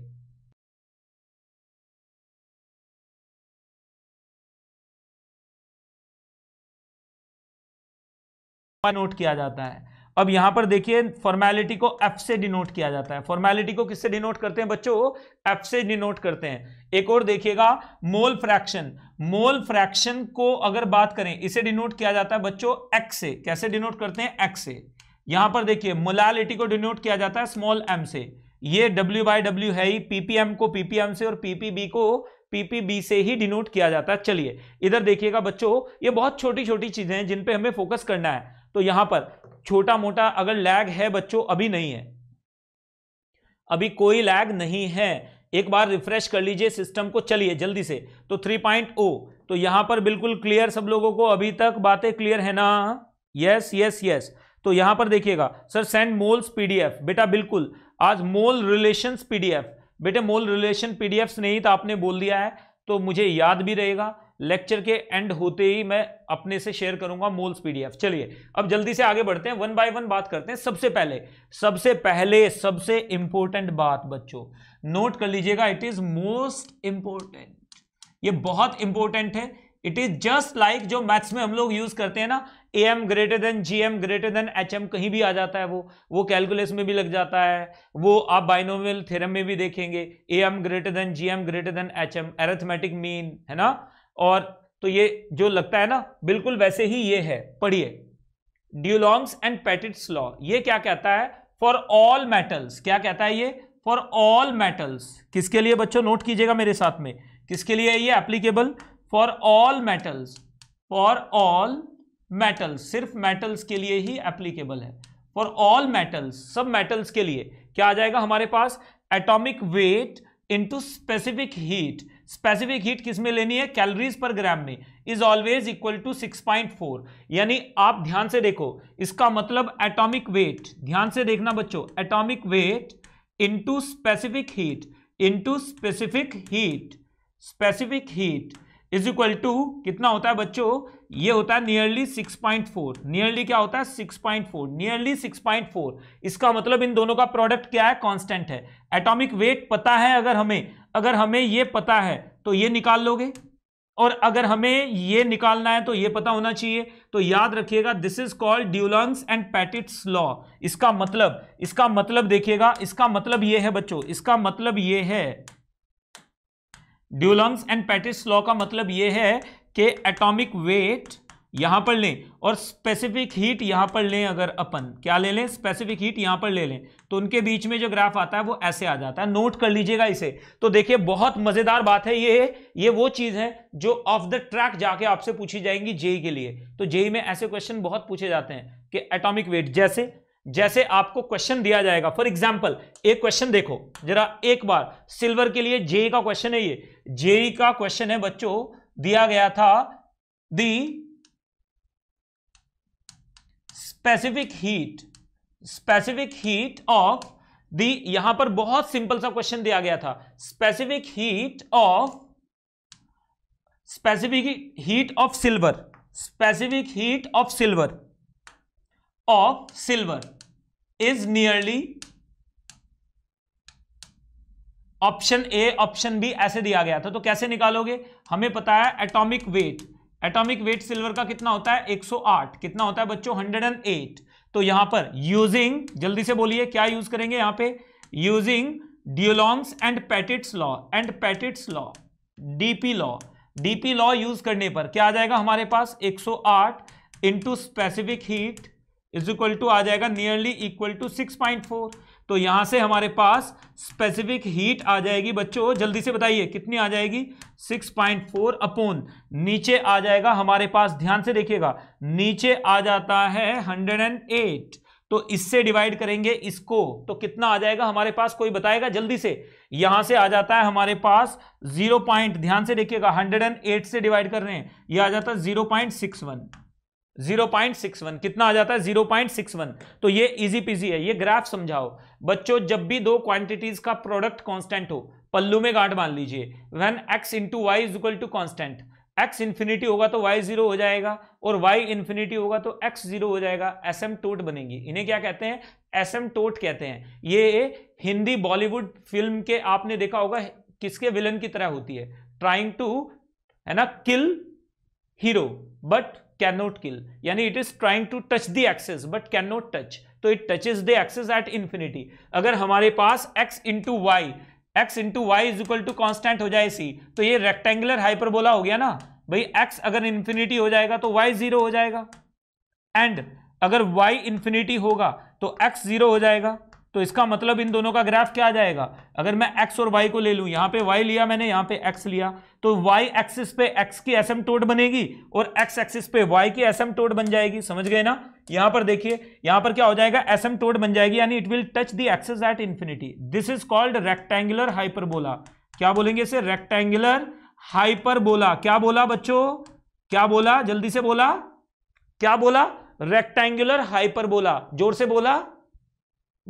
Speaker 1: नोट किया जाता है अब यहां पर देखिए फॉर्मेलिटी को एफ से डिनोट किया जाता है फॉर्मेलिटी को किससे डिनोट करते हैं बच्चों एफ से डिनोट करते हैं एक और देखिएगा मोल फ्रैक्शन मोल फ्रैक्शन को अगर बात करें इसे डिनोट किया जाता है बच्चों एक्स से कैसे डिनोट करते हैं एक्स से यहां पर देखिए मोलालिटी को डिनोट किया जाता है स्मॉल एम से ये डब्ल्यू बाई डब्ल्यू है ही पीपीएम को पीपीएम से और पीपीबी को पीपीबी से ही डिनोट किया जाता है चलिए इधर देखिएगा बच्चों ये बहुत छोटी छोटी चीजें हैं जिन पे हमें फोकस करना है तो यहां पर छोटा मोटा अगर लैग है बच्चों अभी नहीं है अभी कोई लैग नहीं है एक बार रिफ्रेश कर लीजिए सिस्टम को चलिए जल्दी से तो थ्री पॉइंट ओ तो यहां पर बिल्कुल क्लियर सब लोगों को अभी तक बातें क्लियर है ना यस यस यस तो यहां पर देखिएगा सर सेंड मोल्स पीडीएफ बेटा बिल्कुल आज मोल रिलेशन पीडीएफ बेटे मोल रिलेशन पीडीएफ नहीं तो आपने बोल दिया है तो मुझे याद भी रहेगा लेक्चर के एंड होते ही मैं अपने से शेयर करूंगा मोल्स पीडीएफ चलिए अब जल्दी से आगे बढ़ते हैं वन बाय वन बात करते हैं सबसे पहले सबसे पहले सबसे इंपॉर्टेंट बात बच्चों नोट कर लीजिएगा इट इज मोस्ट इंपॉर्टेंट ये बहुत इंपॉर्टेंट है इट इज जस्ट लाइक जो मैथ्स में हम लोग यूज करते हैं ना A M greater than G M greater than H M कहीं भी आ जाता है वो वो कैलकुलेस में भी लग जाता है वो आप बाइनोमियल थ्योरम में भी देखेंगे A M greater than G M greater than H M arithmetic mean है ना और तो ये जो लगता है ना बिल्कुल वैसे ही ये है पढ़िए ड्यूलॉन्ग्स एंड पैटिट्स लॉ ये क्या कहता है फॉर ऑल मेटल्स क्या कहता है ये फॉर ऑल मेटल्स किसके लिए बच्चों नोट कीजिएगा मेरे साथ में किसके लिए है ये applicable for all metals for all metals सिर्फ मेटल्स के लिए ही एप्लीकेबल है फॉर ऑल मेटल्स सब मेटल्स के लिए क्या आ जाएगा हमारे पास atomic weight into specific heat specific heat किस में लेनी है कैलोरीज पर ग्राम में इज ऑलवेज इक्वल टू 6.4 यानी आप ध्यान से देखो इसका मतलब एटॉमिक वेट ध्यान से देखना बच्चों atomic weight into specific heat into specific heat specific heat is equal to कितना होता है बच्चों ये होता है नियरली 6.4 नियरली क्या होता है 6.4 नियरली 6.4 इसका मतलब इन दोनों का प्रोडक्ट क्या है कांस्टेंट है एटॉमिक वेट पता है अगर हमें अगर हमें ये पता है तो ये निकाल लोगे और अगर हमें ये निकालना है तो ये पता होना चाहिए तो याद रखिएगा this is called Dulong's and Petit's law इसका मतलब इसका मतलब देखिएगा इसका मतलब ये है बच्चों इसका मतलब ये है ड्यूलंस एंड पैटिट्स लॉ का मतलब ये है कि एटॉमिक वेट यहां पर लें और स्पेसिफिक हीट यहां पर लें अगर अपन क्या ले लें स्पेसिफिक हीट यहां पर ले लें तो उनके बीच में जो ग्राफ आता है वो ऐसे आ जाता है नोट कर लीजिएगा इसे तो देखिए बहुत मजेदार बात है ये ये वो चीज है जो ऑफ द ट्रैक जाके आपसे पूछी जाएंगी जेई के लिए तो जेई में ऐसे क्वेश्चन बहुत पूछे जाते हैं कि एटोमिक वेट जैसे जैसे आपको क्वेश्चन दिया जाएगा फॉर एग्जाम्पल एक क्वेश्चन देखो जरा एक बार सिल्वर के लिए जेई का क्वेश्चन है ये जेई का क्वेश्चन है बच्चों दिया गया था the specific heat specific heat of the यहां पर बहुत सिंपल सा क्वेश्चन दिया गया था specific heat of specific heat of silver specific heat of silver of silver is nearly option A option B ऐसे दिया गया था तो कैसे निकालोगे हमें पता है atomic weight atomic weight silver का कितना होता है 108 कितना होता है बच्चों 108 तो यहां पर यूजिंग जल्दी से बोलिए क्या यूज करेंगे यहां पे using Dulong's and Petit's law and Petit's law DP law DP law use करने पर क्या आ जाएगा हमारे पास 108 सौ आठ into specific heat is equal to आ जाएगा नियरली इक्वल टू सिक्स तो यहां से हमारे पास स्पेसिफिक हीट आ जाएगी बच्चों जल्दी से बताइए कितनी आ जाएगी 6.4 अपोन नीचे आ जाएगा हमारे पास ध्यान से देखिएगा नीचे आ जाता है 108 तो इससे डिवाइड करेंगे इसको तो कितना आ जाएगा हमारे पास कोई बताएगा जल्दी से यहां से आ जाता है हमारे पास जीरो पॉइंट ध्यान से देखिएगा 108 से डिवाइड कर रहे हैं यह आ जाता है जीरो पॉइंट सिक्स वन 0.61 कितना आ जाता है 0.61 तो ये इजी पीजी है ये ग्राफ समझाओ बच्चों जब भी दो क्वांटिटीज का प्रोडक्ट कांस्टेंट हो पल्लू में गांठ मान लीजिए when x into y is equal to constant x infinity होगा तो वाई जीरो हो जाएगा और वाई इन्फिनिटी होगा तो एक्स जीरो हो जाएगा एस एम टोट बनेगी इन्हें क्या कहते हैं एस एम टोट कहते हैं ये हिंदी बॉलीवुड फिल्म के आपने देखा होगा किसके विलन की तरह होती है ट्राइंग टू है ना kill hero but can not kill यानी it is trying to touch the axes but can not touch तो it touches the axes at infinity अगर हमारे पास x into y x into y is equal to constant हो जाए सी तो ये rectangular बोला हो गया ना भाई एक्स अगर इन्फिनिटी हो जाएगा तो वाई जीरो हो जाएगा एंड अगर वाई इन्फिनिटी होगा तो एक्स जीरो हो जाएगा तो इसका मतलब इन दोनों का ग्राफ क्या आ जाएगा अगर मैं एक्स और वाई को ले लूँ यहां पे वाई लिया मैंने यहां पे एक्स लिया तो वाई एक्सिस पे एक्स की एस एम टोट बनेगी और एक्स एक्सिस पे वाई की एस एम टोट बन जाएगी समझ गए ना यहां पर देखिए यहां पर क्या हो जाएगा एस एम टोट बन जाएगी यानी it will touch the axis at infinity this is called rectangular hyperbola क्या बोलेंगे इसे रेक्टेंगुलर हाइपरबोला क्या बोला बच्चों क्या बोला जल्दी से बोला क्या बोला रेक्टेंगुलर हाइपरबोला जोर से बोला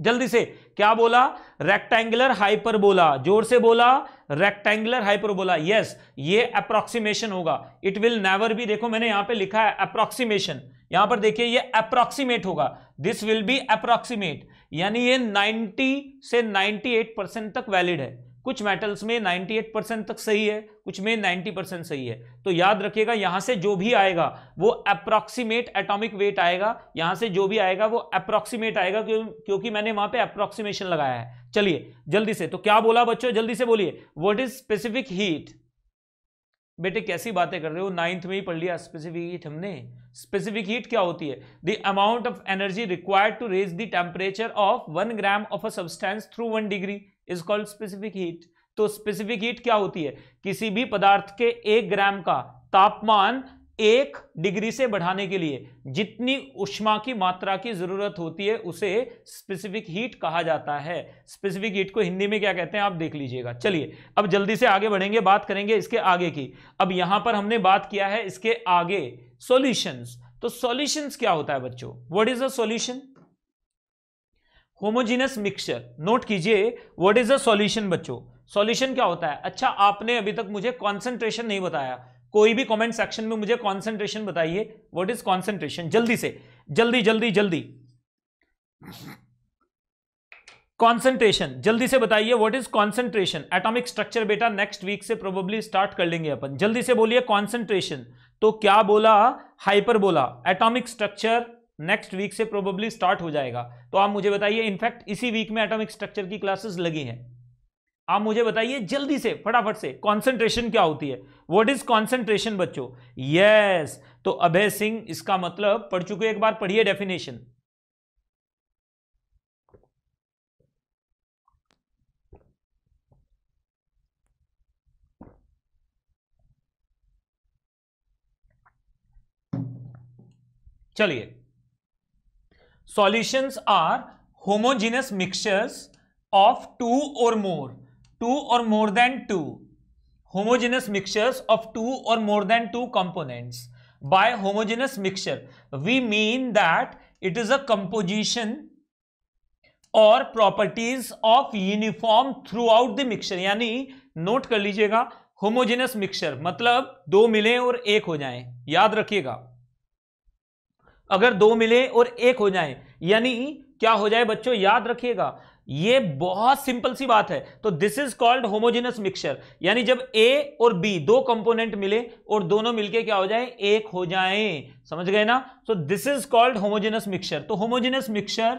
Speaker 1: जल्दी से क्या बोला रेक्टेंगुलर हाइपरबोला जोर से बोला रेक्टेंगुलर हाइपरबोला यस ये अप्रोक्सीमेशन होगा इट विल नेवर भी देखो मैंने यहां पे लिखा है अप्रोक्सीमेशन यहां पर देखिए ये अप्रोक्सीमेट होगा दिस विल बी अप्रोक्सीमेट यानी ये 90 से 98 परसेंट तक वैलिड है कुछ मेटल्स में 98 परसेंट तक सही है कुछ में 90 परसेंट सही है तो याद रखिएगा यहां से जो भी आएगा वो अप्रॉक्सीमेट एटॉमिक वेट आएगा यहां से जो भी आएगा वो अप्रॉक्सीमेट आएगा क्यों, क्योंकि मैंने वहां पे अप्रोक्सीमेशन लगाया है चलिए जल्दी से तो क्या बोला बच्चों जल्दी से बोलिए वट इज स्पेसिफिक हीट बेटे कैसी बातें कर रहे हो नाइन्थ में ही पढ़ लिया स्पेसिफिक हीट हमने स्पेसिफिक हीट क्या होती है the amount of energy required to raise the temperature of one gram of a substance through one degree is called specific heat तो स्पेसिफिक हीट क्या होती है किसी भी पदार्थ के एक ग्राम का तापमान एक डिग्री से बढ़ाने के लिए जितनी उष्मा की मात्रा की जरूरत होती है उसे स्पेसिफिक हीट कहा जाता है स्पेसिफिक हीट को हिंदी में क्या कहते हैं आप देख लीजिएगा चलिए अब जल्दी से आगे बढ़ेंगे बात करेंगे इसके आगे की अब यहां पर हमने बात किया है इसके आगे सॉल्यूशंस तो सॉल्यूशंस क्या होता है बच्चों what is a solution homogeneous mixture note कीजिए व्हाट इज अ सॉल्यूशन बच्चों सॉल्यूशन क्या होता है अच्छा आपने अभी तक मुझे कॉन्सेंट्रेशन नहीं बताया कोई भी कमेंट सेक्शन में मुझे कॉन्सेंट्रेशन बताइए व्हाट इज कॉन्सेंट्रेशन जल्दी से जल्दी जल्दी जल्दी कॉन्सेंट्रेशन जल्दी से बताइए what is concentration atomic structure बेटा नेक्स्ट वीक से प्रोबेबली स्टार्ट कर लेंगे अपन जल्दी से बोलिए कॉन्सेंट्रेशन तो क्या बोला hyperbola atomic structure next week से प्रोबेबली स्टार्ट हो जाएगा तो आप मुझे बताइए इनफैक्ट इसी वीक में एटॉमिक स्ट्रक्चर की क्लासेस लगी हैं आप मुझे बताइए जल्दी से फटाफट से कॉन्सेंट्रेशन क्या होती है व्हाट इज कॉन्सेंट्रेशन बच्चों यस तो अभय सिंह इसका मतलब पढ़ चुके एक बार पढ़िए डेफिनेशन चलिए solutions are homogeneous mixtures of two or more two or more than two homogeneous mixtures of two or more than two components by homogeneous mixture we mean that it is a composition और properties of uniform throughout the mixture यानी note कर लीजिएगा homogeneous mixture मतलब दो मिले और एक हो जाएं याद रखिएगा अगर दो मिले और एक हो जाए यानी क्या हो जाए बच्चों याद रखिएगा ये बहुत सिंपल सी बात है तो this is called homogeneous mixture यानी जब ए और बी दो कंपोनेंट मिले और दोनों मिलके क्या हो जाए एक हो जाए समझ गए ना so this is called homogeneous mixture तो homogeneous mixture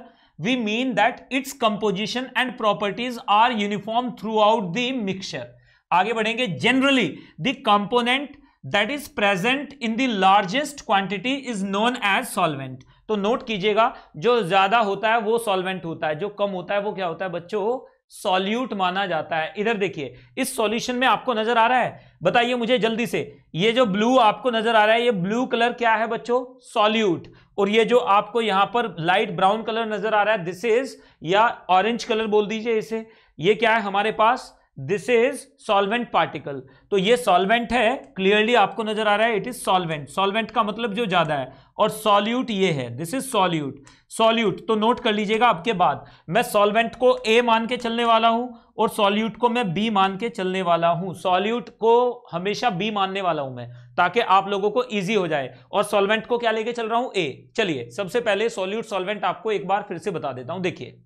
Speaker 1: mean that its composition and properties are uniform throughout the mixture आगे बढ़ेंगे generally the component that is present in the largest quantity is known as solvent तो note कीजिएगा जो ज्यादा होता है वो सॉल्वेंट होता है जो कम होता है वो क्या होता है बच्चों सॉल्यूट माना जाता है इधर देखिए इस सॉल्यूशन में आपको नजर आ रहा है बताइए मुझे जल्दी से ये जो ब्लू आपको नजर आ रहा है ये ब्लू कलर क्या है बच्चों सॉल्यूट और ये जो आपको यहां पर लाइट ब्राउन कलर नजर आ रहा है दिस इज या ऑरेंज कलर बोल दीजिए इसे ये क्या है हमारे पास दिस इज सॉल्वेंट पार्टिकल तो ये सॉल्वेंट है क्लियरली आपको नजर आ रहा है इट इज सॉल्वेंट सॉल्वेंट का मतलब जो ज्यादा है और सॉल्यूट ये है दिस इज सॉल्यूट सॉल्यूट तो नोट कर लीजिएगा आपके बाद मैं सॉल्वेंट को ए मान के चलने वाला हूं और सॉल्यूट को मैं बी मान के चलने वाला हूं सॉल्यूट को हमेशा बी मानने वाला हूं मैं ताकि आप लोगों को ईजी हो जाए और सॉल्वेंट को क्या लेके चल रहा हूं ए चलिए सबसे पहले सॉल्यूट सॉल्वेंट आपको एक बार फिर से बता देता हूं देखिए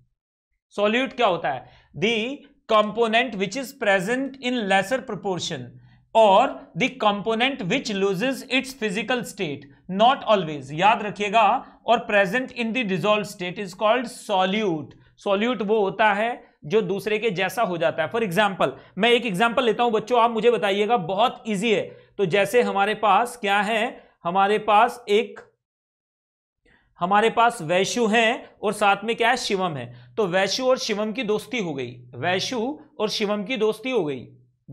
Speaker 1: सॉल्यूट क्या होता है the component which is present in lesser proportion और the component which loses its physical state note always याद रखिएगा और present in the dissolved state is called solute solute वो होता है जो दूसरे के जैसा हो जाता है फॉर एग्जाम्पल मैं एक एग्जाम्पल लेता हूं बच्चों आप मुझे बताइएगा बहुत ईजी है तो जैसे हमारे पास क्या है हमारे पास एक हमारे पास वैशु हैं और साथ में क्या है शिवम है तो वैशु और शिवम की दोस्ती हो गई वैशु और शिवम की दोस्ती हो गई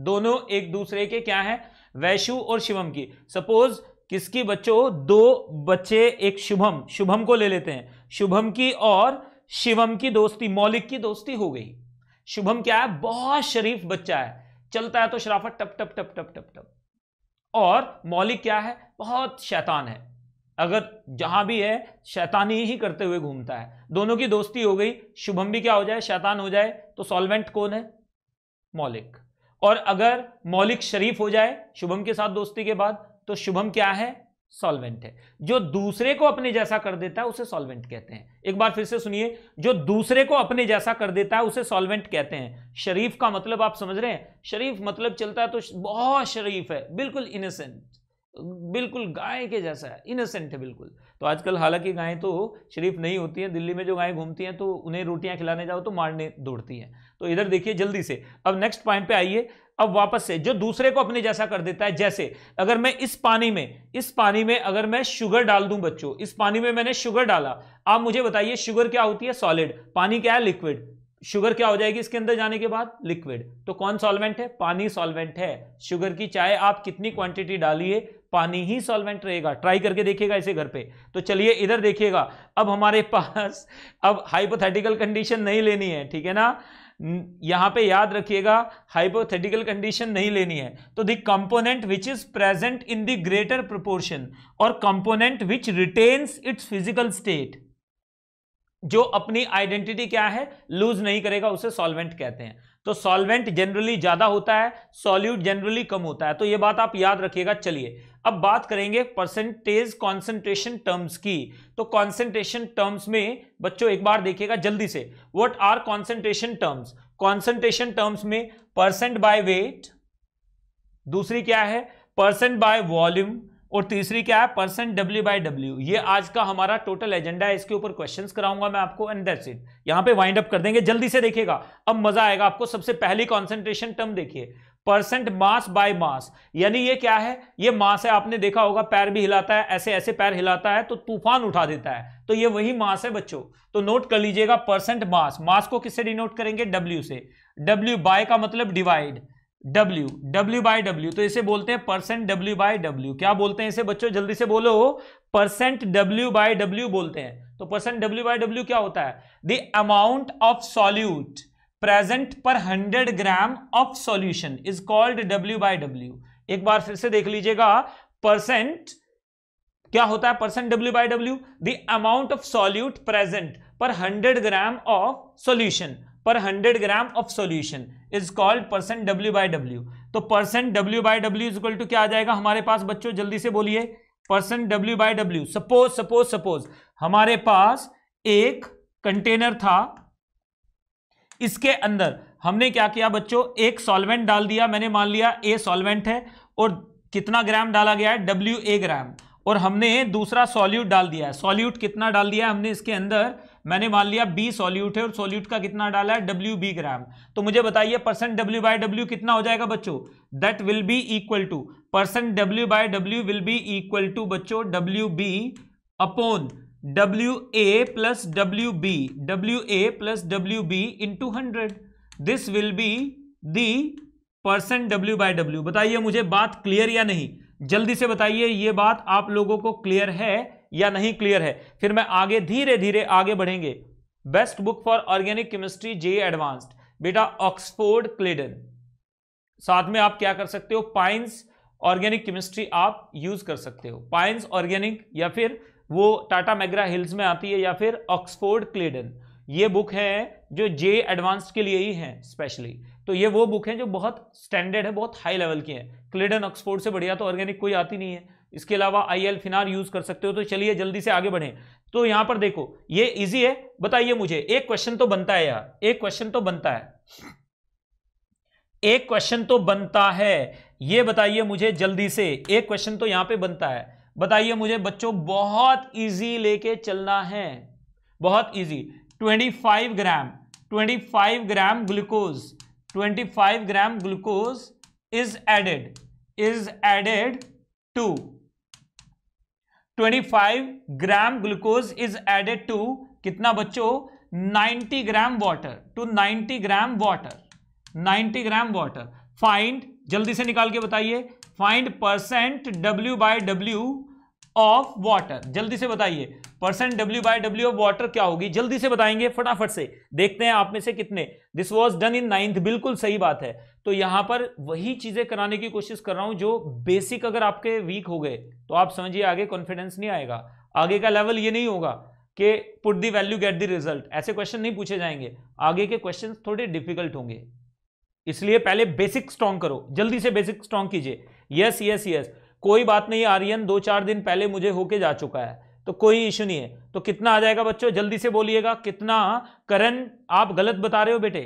Speaker 1: दोनों एक दूसरे के क्या है वैशु और शिवम की सपोज किसकी बच्चों दो बच्चे एक शुभम शुभम को ले लेते हैं शुभम की और शिवम की दोस्ती मौलिक की दोस्ती हो गई शुभम क्या है बहुत शरीफ बच्चा है चलता है तो शराफत टप टप टप टप टप टप और मौलिक क्या है बहुत शैतान है अगर जहां भी है शैतानी ही करते हुए घूमता है दोनों की दोस्ती हो गई शुभम भी क्या हो जाए शैतान हो जाए तो सॉल्वेंट कौन है मौलिक और अगर मौलिक शरीफ हो जाए शुभम के साथ दोस्ती के बाद तो शुभम क्या है सॉल्वेंट है जो दूसरे को अपने जैसा कर देता है उसे सॉल्वेंट कहते हैं एक बार फिर से सुनिए जो दूसरे को अपने जैसा कर देता है उसे सॉल्वेंट कहते हैं शरीफ का मतलब आप समझ रहे हैं शरीफ मतलब चलता है तो बहुत शरीफ है बिल्कुल इनोसेंट बिल्कुल गाय के जैसा है इनोसेंट है बिल्कुल तो आजकल हालांकि गायें तो शरीफ नहीं होती हैं दिल्ली में जो गायें घूमती हैं तो उन्हें रोटियां खिलाने जाओ तो मारने दौड़ती हैं तो इधर देखिए जल्दी से अब नेक्स्ट पॉइंट पे आइए अब वापस से जो दूसरे को अपने जैसा कर देता है जैसे अगर मैं इस पानी में इस पानी में अगर मैं शुगर डाल दूं बच्चों इस पानी में मैंने शुगर डाला आप मुझे बताइए शुगर क्या होती है सॉलिड पानी क्या है लिक्विड शुगर क्या हो जाएगी इसके अंदर जाने के बाद लिक्विड तो कौन सॉल्वेंट है पानी सॉल्वेंट है शुगर की चाहे आप कितनी क्वांटिटी डालिए पानी ही सॉल्वेंट रहेगा ट्राई करके देखिएगा इसे घर पे तो चलिए इधर देखिएगा अब हमारे पास अब हाइपोथेटिकल कंडीशन नहीं लेनी है ठीक है ना यहां पे याद रखिएगा हाइपोथेटिकल कंडीशन नहीं लेनी है तो the component which is present in the greater proportion और component which retains its physical state जो अपनी आइडेंटिटी क्या है लूज नहीं करेगा उसे सॉल्वेंट कहते हैं तो सॉल्वेंट जनरली ज्यादा होता है सॉल्यूट जनरली कम होता है तो ये बात आप याद रखिएगा चलिए अब बात करेंगे परसेंटेज कॉन्सेंट्रेशन टर्म्स की तो कॉन्सेंट्रेशन टर्म्स में बच्चों एक बार देखिएगा जल्दी से what are concentration terms concentration terms में परसेंट बाय वेट दूसरी क्या है परसेंट बाय वॉल्यूम और तीसरी क्या है परसेंट डब्ल्यू बाई डब्ल्यू ये आज का हमारा टोटल एजेंडा है इसके ऊपर क्वेश्चन कराऊंगा मैं आपको एंड दैट्स इट यहाँ पे वाइंड अप कर देंगे जल्दी से देखिएगा अब मजा आएगा आपको सबसे पहली कॉन्सेंट्रेशन टर्म देखिए परसेंट मास बाय मास यानी ये क्या है ये मास है आपने देखा होगा पैर भी हिलाता है ऐसे ऐसे पैर हिलाता है तो तूफान उठा देता है तो ये वही मास है बच्चों तो नोट कर लीजिएगा परसेंट मास मास को किससे डिनोट करेंगे डब्ल्यू से डब्ल्यू बाय का मतलब divide W W by W तो इसे बोलते हैं परसेंट डब्ल्यू बाय डब्ल्यू क्या बोलते हैं इसे बच्चों जल्दी से बोलो परसेंट डब्ल्यू बाय डब्ल्यू बोलते हैं तो परसेंट डब्ल्यू बाय डब्ल्यू क्या होता है the amount of solute present per 100 gram of solution is called W by W एक बार फिर से देख लीजिएगा परसेंट क्या होता है percent W by W the amount of solute present per 100 gram of solution per 100 gram of solution is called percent W by W तो percent W by W is equal to क्या आ जाएगा हमारे पास बच्चों जल्दी से बोलिए percent W by W suppose suppose suppose हमारे पास एक कंटेनर था इसके अंदर हमने क्या किया बच्चों एक सॉल्वेंट डाल दिया मैंने मान लिया ए सॉल्वेंट है और कितना ग्राम डाला गया है डब्ल्यू ए ग्राम और हमने दूसरा सॉल्यूट डाल दिया है सॉल्यूट कितना डाल दिया है हमने इसके अंदर मैंने मान लिया बी सॉल्यूट है और सॉल्यूट का कितना डाला है डब्ल्यू बी ग्राम तो मुझे बताइए परसेंट डब्ल्यू बाय डब्ल्यू कितना हो जाएगा बच्चों that will be equal to percent W by W will be equal to बच्चों W B upon W A plus W B W A plus W B into hundred this will be the percent W by W बताइए मुझे बात clear या नहीं जल्दी से बताइए ये बात आप लोगों को क्लियर है या नहीं क्लियर है फिर मैं आगे धीरे धीरे आगे बढ़ेंगे best book for organic chemistry JEE advanced बेटा ऑक्सफोर्ड क्लेडन साथ में आप क्या कर सकते हो पाइंस ऑर्गेनिक केमिस्ट्री आप यूज कर सकते हो पाइंस ऑर्गेनिक या फिर वो टाटा मैग्रा हिल्स में आती है या फिर ऑक्सफोर्ड क्लेडन ये बुक है जो जे एडवांस के लिए ही है स्पेशली तो ये वो बुक है जो बहुत स्टैंडर्ड है बहुत हाई लेवल की है क्लेडन ऑक्सफोर्ड से बढ़िया तो ऑर्गेनिक कोई आती नहीं है इसके अलावा आई एल फिनार यूज कर सकते हो तो चलिए जल्दी से आगे बढ़े तो यहां पर देखो ये इजी है बताइए मुझे एक क्वेश्चन तो बनता है यार एक क्वेश्चन तो बनता है एक क्वेश्चन तो बनता है ये बताइए मुझे जल्दी से एक क्वेश्चन तो यहां पे बनता है बताइए मुझे बच्चों बहुत इजी लेके चलना है बहुत easy 25 gram 25 gram glucose 25 gram glucose is added is added to 25 gram glucose is added to कितना बच्चों 90 gram water to 90 gram water 90 gram water find जल्दी से निकाल के बताइए find percent W by W of water जल्दी से बताइए percent W by W of water क्या होगी जल्दी से बताएंगे फटाफट से देखते हैं आप में से कितने this was done in ninth बिल्कुल सही बात है तो यहां पर वही चीजें कराने की कोशिश कर रहा हूं जो बेसिक अगर आपके वीक हो गए तो आप समझिए आगे कॉन्फिडेंस नहीं आएगा आगे का लेवल ये नहीं होगा कि put the value get the result ऐसे क्वेश्चन नहीं पूछे जाएंगे आगे के क्वेश्चन थोड़े डिफिकल्ट होंगे इसलिए पहले बेसिक स्ट्रांग करो जल्दी से बेसिक स्ट्रांग कीजिए यस यस यस कोई बात नहीं आर्यन दो चार दिन पहले मुझे होके जा चुका है तो कोई इशू नहीं है तो कितना आ जाएगा बच्चों जल्दी से बोलिएगा कितना करण आप गलत बता रहे हो बेटे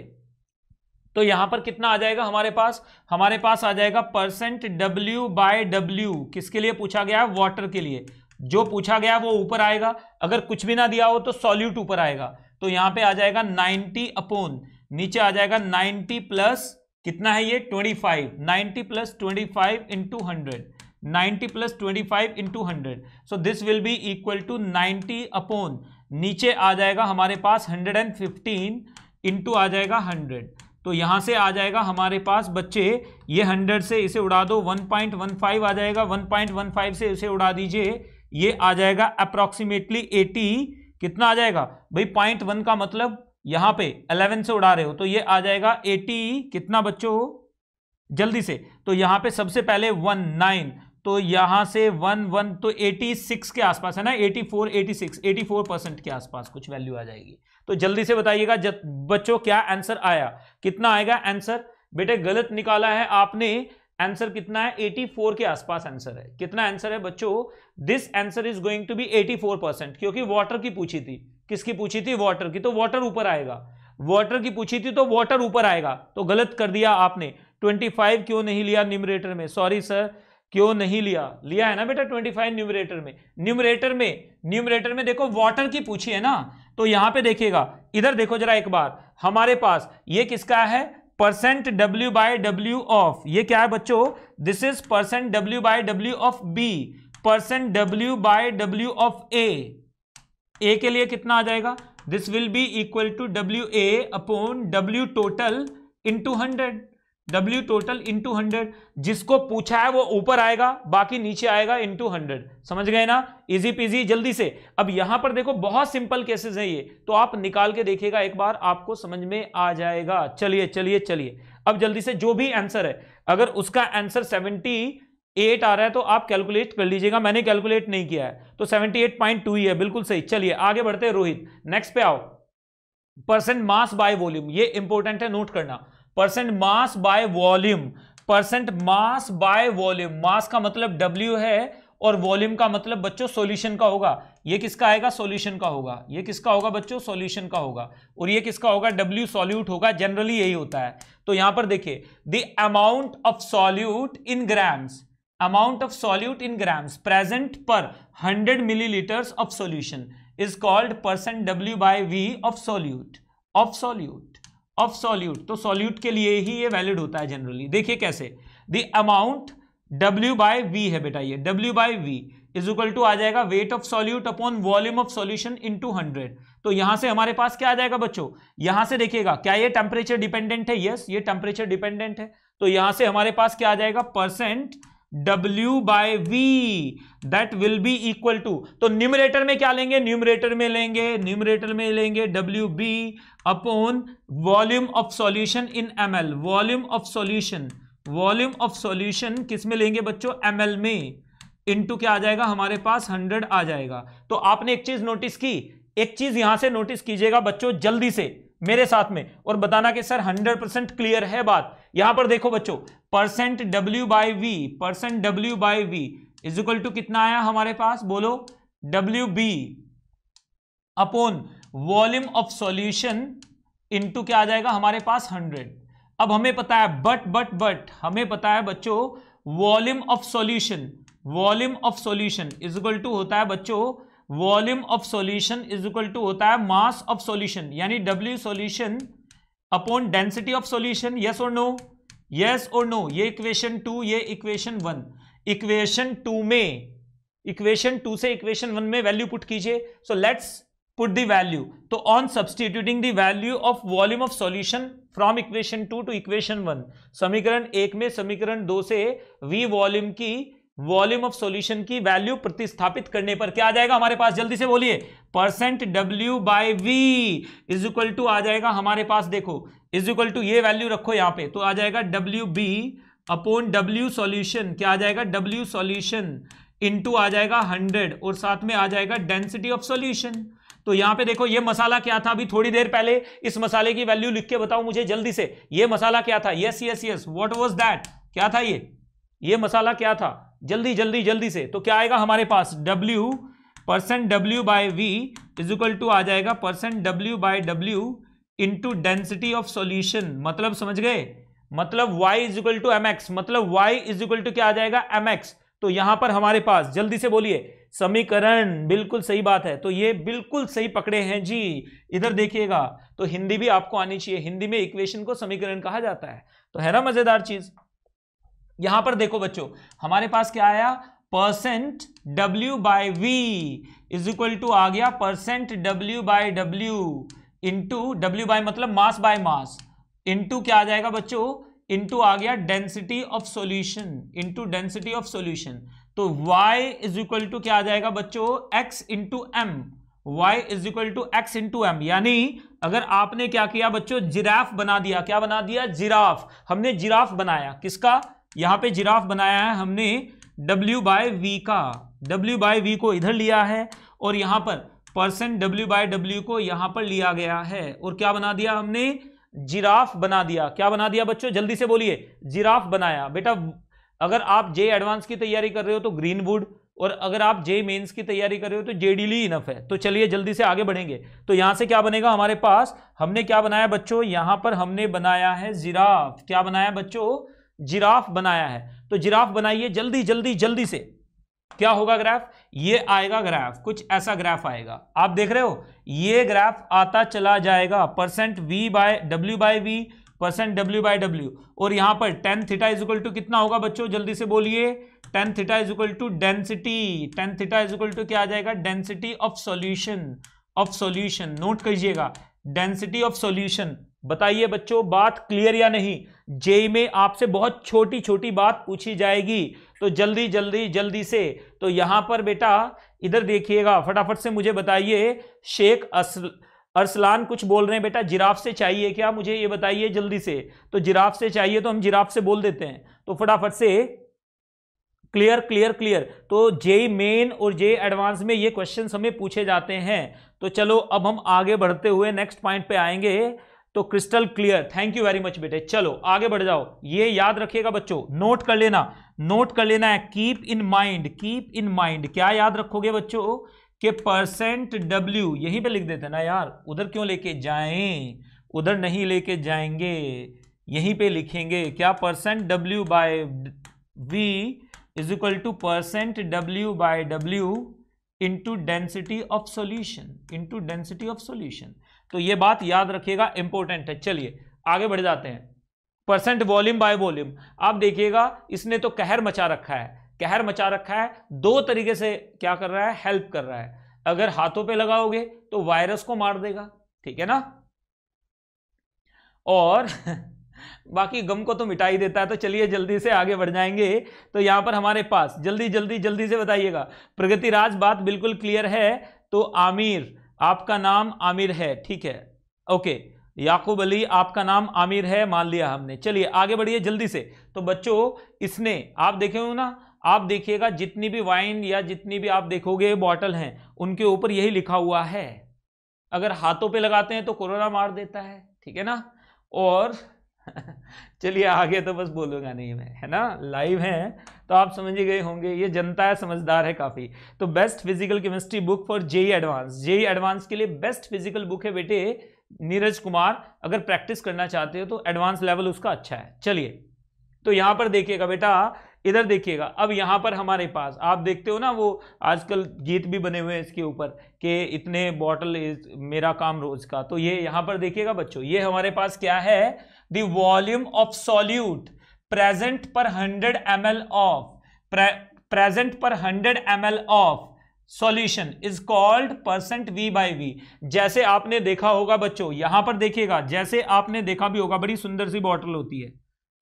Speaker 1: तो यहां पर कितना आ जाएगा हमारे पास हमारे पास आ जाएगा परसेंट डब्ल्यू बाय डब्ल्यू किसके लिए पूछा गया है वाटर के लिए जो पूछा गया वो ऊपर आएगा अगर कुछ भी ना दिया हो तो सॉल्यूट ऊपर आएगा तो यहां पे आ जाएगा 90 अपोन नीचे आ जाएगा 90 प्लस कितना है ये 25 90 plus 25 into hundred ninety plus twenty five into hundred so this will be equal to 90 upon नीचे आ जाएगा हमारे पास 115 इंटू आ जाएगा 100 तो यहाँ से आ जाएगा हमारे पास बच्चे ये 100 से इसे उड़ा दो 1.15 आ जाएगा 1.15 से इसे उड़ा दीजिए ये आ जाएगा अप्रॉक्सीमेटली 80 कितना आ जाएगा भाई पॉइंट वन का मतलब यहां पे 11 से उड़ा रहे हो तो ये आ जाएगा 80 कितना बच्चों जल्दी से तो यहां पे सबसे पहले वन नाइन तो यहां से वन वन तो 86 के आसपास है ना 84 86 84 परसेंट के आसपास कुछ वैल्यू आ जाएगी तो जल्दी से बताइएगा बच्चों क्या आंसर आया कितना आएगा आंसर बेटे गलत निकाला है आपने आंसर कितना है 84 के आसपास आंसर है कितना आंसर है बच्चों this answer is going to be 84 percent क्योंकि वाटर की पूछी थी किसकी पूछी थी वाटर की तो वाटर ऊपर आएगा वाटर की पूछी थी तो वाटर ऊपर आएगा तो गलत कर दिया आपने 25 क्यों नहीं लिया न्यूमरेटर में सॉरी सर क्यों नहीं लिया लिया है ना बेटा 25 न्यूमरेटर में न्यूमरेटर में न्यूमरेटर में देखो वाटर की पूछी है ना तो यहां पे देखिएगा इधर देखो जरा एक बार हमारे पास ये किसका है percent W by W of ये क्या है बच्चों this is percent W by W of B percent W by W of A A के लिए कितना आ जाएगा this will be equal to W A upon W total into hundred W total into hundred जिसको पूछा है वो ऊपर आएगा बाकी नीचे आएगा इन टू हंड्रेड समझ गए ना इजी पीजी जल्दी से अब यहां पर देखो बहुत सिंपल केसेस हैं ये तो आप निकाल के देखिएगा एक बार आपको समझ में आ जाएगा चलिए चलिए चलिए अब जल्दी से जो भी आंसर है अगर उसका आंसर सेवेंटी एट आ रहा है तो आप कैलकुलेट कर लीजिएगा मैंने कैलकुलेट नहीं किया है तो सेवेंटी एट पॉइंट टू ही है बिल्कुल सही चलिए आगे बढ़ते हैं रोहित नेक्स्ट पे आओ परसेंट मास बाय वॉल्यूम ये इंपॉर्टेंट है नोट करना percent mass by volume percent mass by volume mass का मतलब डब्ल्यू है और वॉल्यूम का मतलब बच्चों सॉल्यूशन का होगा ये किसका आएगा सॉल्यूशन का होगा ये किसका होगा बच्चों सॉल्यूशन का होगा और ये किसका होगा डब्ल्यू सॉल्यूट होगा जनरली यही होता है तो यहां पर देखिए the amount of solute in grams amount of solute in gram present per 100 millilitres of solution is called percent W by V of solute of solute of solute तो solute के लिए ही ये वैलिड होता है जनरली देखिए कैसे the amount W by V है बेटा ये W by V is equal to आ जाएगा weight of solute upon volume of solution into hundred तो यहां से हमारे पास क्या आ जाएगा बच्चों यहां से देखिएगा क्या ये टेम्परेचर डिपेंडेंट है यस yes, ये टेम्परेचर डिपेंडेंट है तो यहां से हमारे पास क्या आ जाएगा percent W by V that will be equal to तो न्यूमरेटर में क्या लेंगे न्यूमरेटर में लेंगे न्यूमरेटर में लेंगे W B upon volume of solution in M L volume of solution volume of solution किस में लेंगे बच्चों एम एल में इनटू क्या आ जाएगा हमारे पास हंड्रेड आ जाएगा तो आपने एक चीज नोटिस की एक चीज यहां से नोटिस कीजिएगा बच्चों जल्दी से मेरे साथ में और बताना कि सर हंड्रेड परसेंट क्लियर है बात यहां पर देखो बच्चों percent W by V percent W by V is equal to कितना आया हमारे पास बोलो W B upon volume of solution into क्या आ जाएगा हमारे पास हंड्रेड अब हमें पता है बट बट बट हमें पता है बच्चों volume of solution volume of solution is equal to होता है बच्चों volume of solution is equal to होता है मास ऑफ सॉल्यूशन यानी W solution upon density of solution yes और नो यस और नो ये इक्वेशन टू ये इक्वेशन वन इक्वेशन टू में इक्वेशन टू से इक्वेशन वन में वैल्यू पुट कीजिए so let's put the value तो on substituting the value of volume of solution from equation two to equation one समीकरण एक में समीकरण दो से वी वॉल्यूम की वॉल्यूम ऑफ सॉल्यूशन की वैल्यू प्रतिस्थापित करने पर क्या आ जाएगा हमारे पास जल्दी से बोलिए percent W by V is equal to आ जाएगा हमारे पास देखो इज इक्वल टू ये वैल्यू रखो यहां पे तो आ जाएगा W B upon W solution क्या आ जाएगा डब्ल्यू सॉल्यूशन इनटू आ जाएगा हंड्रेड और साथ में आ जाएगा डेंसिटी ऑफ सॉल्यूशन तो यहां पे देखो ये मसाला क्या था अभी थोड़ी देर पहले इस मसाले की वैल्यू लिख के बताओ मुझे जल्दी से ये मसाला क्या था yes yes yes what was that क्या था ये ये मसाला क्या था जल्दी जल्दी जल्दी से तो क्या आएगा हमारे पास W percent W by V is equal to आ जाएगा percent W by W into density of solution मतलब समझ गए मतलब y is equal to m x मतलब y इज इक्वल टू क्या आ जाएगा एम एक्स तो यहां पर हमारे पास जल्दी से बोलिए समीकरण बिल्कुल सही बात है तो ये बिल्कुल सही पकड़े हैं जी इधर देखिएगा तो हिंदी भी आपको आनी चाहिए हिंदी में इक्वेशन को समीकरण कहा जाता है तो है ना मजेदार चीज़ यहां पर देखो बच्चों हमारे पास क्या आया percent W by V is equal to आ गया percent W by W into W by मतलब मास बाय मास इंटू क्या आ जाएगा बच्चों इंटू आ गया density of solution into density of solution तो y इज इक्वल टू क्या आ जाएगा बच्चों x into M Y is equal to X into M यानी अगर आपने क्या किया बच्चों जिराफ बना दिया क्या बना दिया जिराफ हमने जिराफ बनाया किसका यहाँ पे जिराफ बनाया है हमने डब्ल्यू बाय वी का डब्ल्यू बाय वी को इधर लिया है और यहाँ पर परसेंट डब्ल्यू बाय डब्ल्यू को यहाँ पर लिया गया है और क्या बना दिया हमने जिराफ बना दिया क्या बना दिया बच्चों जल्दी से बोलिए जिराफ बनाया बेटा अगर आप जे एडवांस की तैयारी कर रहे हो तो ग्रीनवुड और अगर आप जे मेंस की तैयारी कर रहे हो तो जे ली इनफ है तो चलिए जल्दी से आगे बढ़ेंगे तो यहाँ से क्या बनेगा हमारे पास हमने क्या बनाया बच्चों यहाँ पर हमने बनाया है जिराफ क्या बनाया बच्चों जिराफ बनाया है तो जिराफ बनाइए जल्दी जल्दी जल्दी से क्या होगा ग्राफ ये आएगा ग्राफ कुछ ऐसा ग्राफ आएगा आप देख रहे हो ये ग्राफ आता चला जाएगा percent V by W by V percent W by W और यहां पर tan theta is equal to कितना होगा बच्चों जल्दी से बोलिए tan theta is equal to density tan theta is equal to क्या आ जाएगा density of solution of solution note कीजिएगा डेंसिटी ऑफ सोल्यूशन बताइए बच्चों बात क्लियर या नहीं जेई में आपसे बहुत छोटी छोटी बात पूछी जाएगी तो जल्दी जल्दी जल्दी से तो यहां पर बेटा इधर देखिएगा फटाफट से मुझे बताइए शेख असल अरसलान कुछ बोल रहे हैं बेटा जिराफ से चाहिए क्या मुझे ये बताइए जल्दी से तो जिराफ से चाहिए तो हम जिराफ से बोल देते हैं तो फटाफट से क्लियर क्लियर क्लियर तो जे मेन और जे एडवांस में ये क्वेश्चन हमें पूछे जाते हैं तो चलो अब हम आगे बढ़ते हुए नेक्स्ट पॉइंट पे आएंगे तो crystal clear thank you very much बेटे चलो आगे बढ़ जाओ ये याद रखिएगा बच्चों नोट कर लेना नोट कर लेना है keep in mind keep in mind क्या याद रखोगे बच्चों के परसेंट डब्ल्यू यहीं पे लिख देते ना यार उधर क्यों लेके जाएं उधर नहीं लेके जाएंगे यहीं पे लिखेंगे क्या percent W by V is equal to percent W by W into density of solution into density of solution तो ये बात याद रखिएगा इंपॉर्टेंट है चलिए आगे बढ़ जाते हैं परसेंट वॉल्यूम बाय वॉल्यूम आप देखिएगा इसने तो कहर मचा रखा है कहर मचा रखा है दो तरीके से क्या कर रहा है हेल्प कर रहा है अगर हाथों पे लगाओगे तो वायरस को मार देगा ठीक है ना और बाकी गम को तो मिटाई देता है तो चलिए जल्दी से आगे बढ़ जाएंगे तो यहां पर हमारे पास जल्दी जल्दी जल्दी से बताइएगा प्रगतिराज बात बिल्कुल क्लियर है तो आमिर आपका नाम आमिर है ठीक है ओके याकूब अली आपका नाम आमिर है मान लिया हमने चलिए आगे बढ़िए जल्दी से तो बच्चों इसने आप देखे हो ना आप देखिएगा जितनी भी वाइन या जितनी भी आप देखोगे बॉटल हैं उनके ऊपर यही लिखा हुआ है अगर हाथों पे लगाते हैं तो कोरोना मार देता है ठीक है ना और चलिए आगे तो बस बोलूंगा नहीं मैं है ना लाइव है तो आप समझ गए होंगे ये जनता है समझदार है काफ़ी तो best physical chemistry book for JEE advance JEE advance के लिए बेस्ट फिजिकल बुक है बेटे नीरज कुमार अगर प्रैक्टिस करना चाहते हो तो एडवांस लेवल उसका अच्छा है चलिए तो यहाँ पर देखिएगा बेटा इधर देखिएगा अब यहाँ पर हमारे पास आप देखते हो ना वो आजकल गीत भी बने हुए हैं इसके ऊपर कि इतने बॉटल इज मेरा काम रोज का तो ये यहाँ पर देखिएगा बच्चों ये हमारे पास क्या है the volume of solute present per 100 ml of pre present per 100 ml of solution is called percent V by V जैसे आपने देखा होगा बच्चों यहां पर देखिएगा जैसे आपने देखा भी होगा बड़ी सुंदर सी बॉटल होती है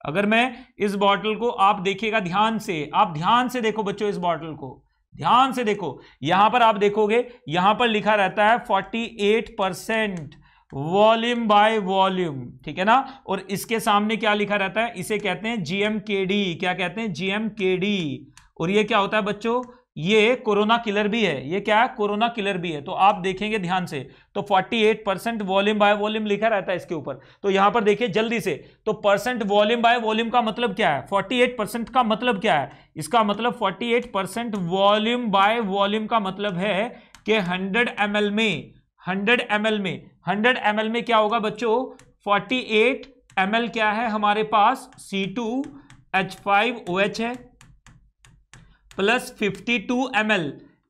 Speaker 1: अगर मैं इस बॉटल को आप देखिएगा ध्यान से आप ध्यान से देखो बच्चों इस बॉटल को ध्यान से देखो यहां पर आप देखोगे यहां पर लिखा रहता है 48 परसेंट वॉल्यूम बाय वॉल्यूम ठीक है ना और इसके सामने क्या लिखा रहता है इसे कहते हैं जीएमकेडी क्या कहते हैं जीएमकेडी और ये क्या होता है बच्चों ये कोरोना किलर भी है ये क्या है कोरोना किलर भी है तो आप देखेंगे ध्यान से तो 48 परसेंट वॉल्यूम बाय वॉल्यूम लिखा रहता है इसके ऊपर तो यहां पर देखिए जल्दी से तो परसेंट वॉल्यूम बाय वॉल्यूम का मतलब क्या है 48 परसेंट का मतलब क्या है इसका मतलब 48 परसेंट वॉल्यूम बाय वॉल्यूम का मतलब है कि हंड्रेड एम में 100 एम में 100 एम में क्या होगा बच्चों 48 एम क्या है हमारे पास C two H five O H है प्लस 52 टू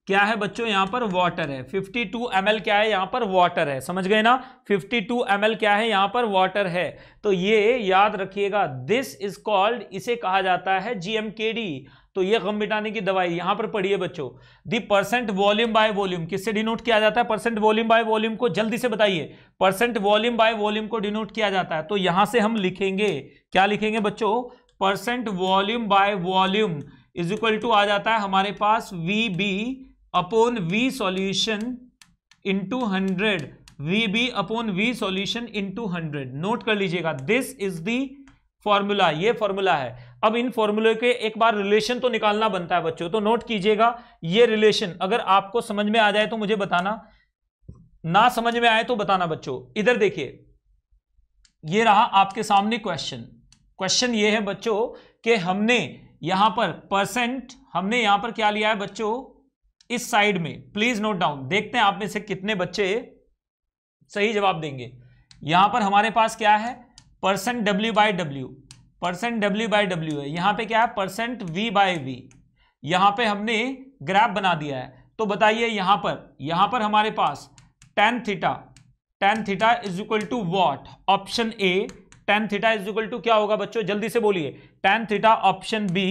Speaker 1: क्या है बच्चों यहां पर वाटर है 52 टू क्या है यहां पर वाटर है समझ गए ना 52 टू क्या है यहां पर वाटर है तो ये याद रखिएगा दिस इज कॉल्ड इसे कहा जाता है जीएमकेडी तो ये गम मिटाने की दवाई यहां पर पढ़िए बच्चों the percent volume by volume किससे डिनोट किया जाता है परसेंट वॉल्यूम बाय वॉल्यूम को जल्दी से बताइए परसेंट वॉल्यूम बाय वॉल्यूम को डिनोट किया जाता है तो यहां से हम लिखेंगे क्या लिखेंगे बच्चों percent volume by volume is equal to आ जाता है हमारे पास V B upon V solution into hundred V B upon V solution into hundred note कर लीजिएगा दिस इज दी फॉर्मूला ये फॉर्मूला है अब इन फॉर्मूले के एक बार रिलेशन तो निकालना बनता है बच्चों तो नोट कीजिएगा ये रिलेशन अगर आपको समझ में आ जाए तो मुझे बताना ना समझ में आए तो बताना बच्चों इधर देखिए ये रहा आपके सामने क्वेश्चन क्वेश्चन ये है बच्चों कि हमने यहां पर परसेंट हमने यहां पर क्या लिया है बच्चों इस साइड में प्लीज नोट डाउन देखते हैं आप में से कितने बच्चे सही जवाब देंगे यहां पर हमारे पास क्या है percent W by W percent W by W है यहाँ पे क्या है परसेंट वी बाई वी यहाँ पे हमने ग्राफ बना दिया है तो बताइए यहाँ पर यहाँ पर हमारे पास tan theta tan theta is equal to what option A tan theta is equal to क्या होगा बच्चों जल्दी से बोलिए tan theta option B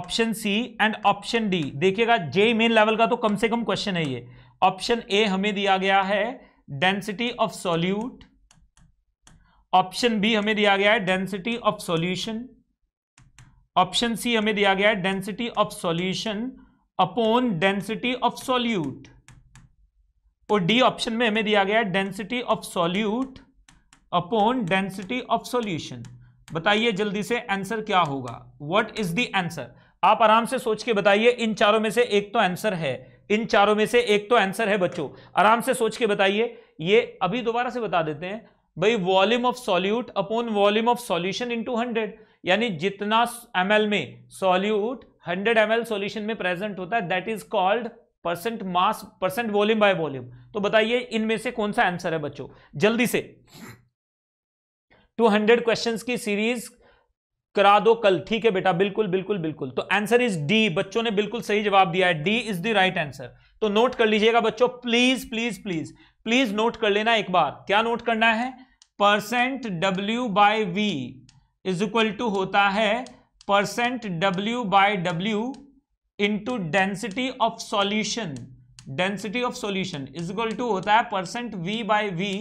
Speaker 1: option C and option D देखिएगा जे मेन लेवल का तो कम से कम क्वेश्चन है ये ऑप्शन ए हमें दिया गया है density of solute option B हमें दिया गया है density of solution option C हमें दिया गया है density of solution upon density of solute और डी ऑप्शन में हमें दिया गया है density of solute upon density of solution बताइए जल्दी से आंसर क्या होगा व्हाट इज द आंसर आप आराम से सोच के बताइए इन चारों में से एक तो आंसर है इन चारों में से एक तो आंसर है बच्चों आराम से सोच के बताइए ये अभी दोबारा से बता देते हैं भाई volume of solute upon volume of solution into 100 यानी जितना एम में सॉल्यूट 100 एम एल सॉल्यूशन में प्रेजेंट होता है that is called percent mass percent volume by volume तो बताइए इनमें से कौन सा आंसर है बच्चों जल्दी से 200 क्वेश्चन की सीरीज करा दो कल ठीक है बेटा बिल्कुल बिल्कुल बिल्कुल तो आंसर इज डी बच्चों ने बिल्कुल सही जवाब दिया है D is the right answer तो नोट कर लीजिएगा बच्चों please please please please note कर लेना एक बार क्या नोट करना है percent W by V is equal to होता है percent W by W into density of solution density of solution is equal to होता है percent V by V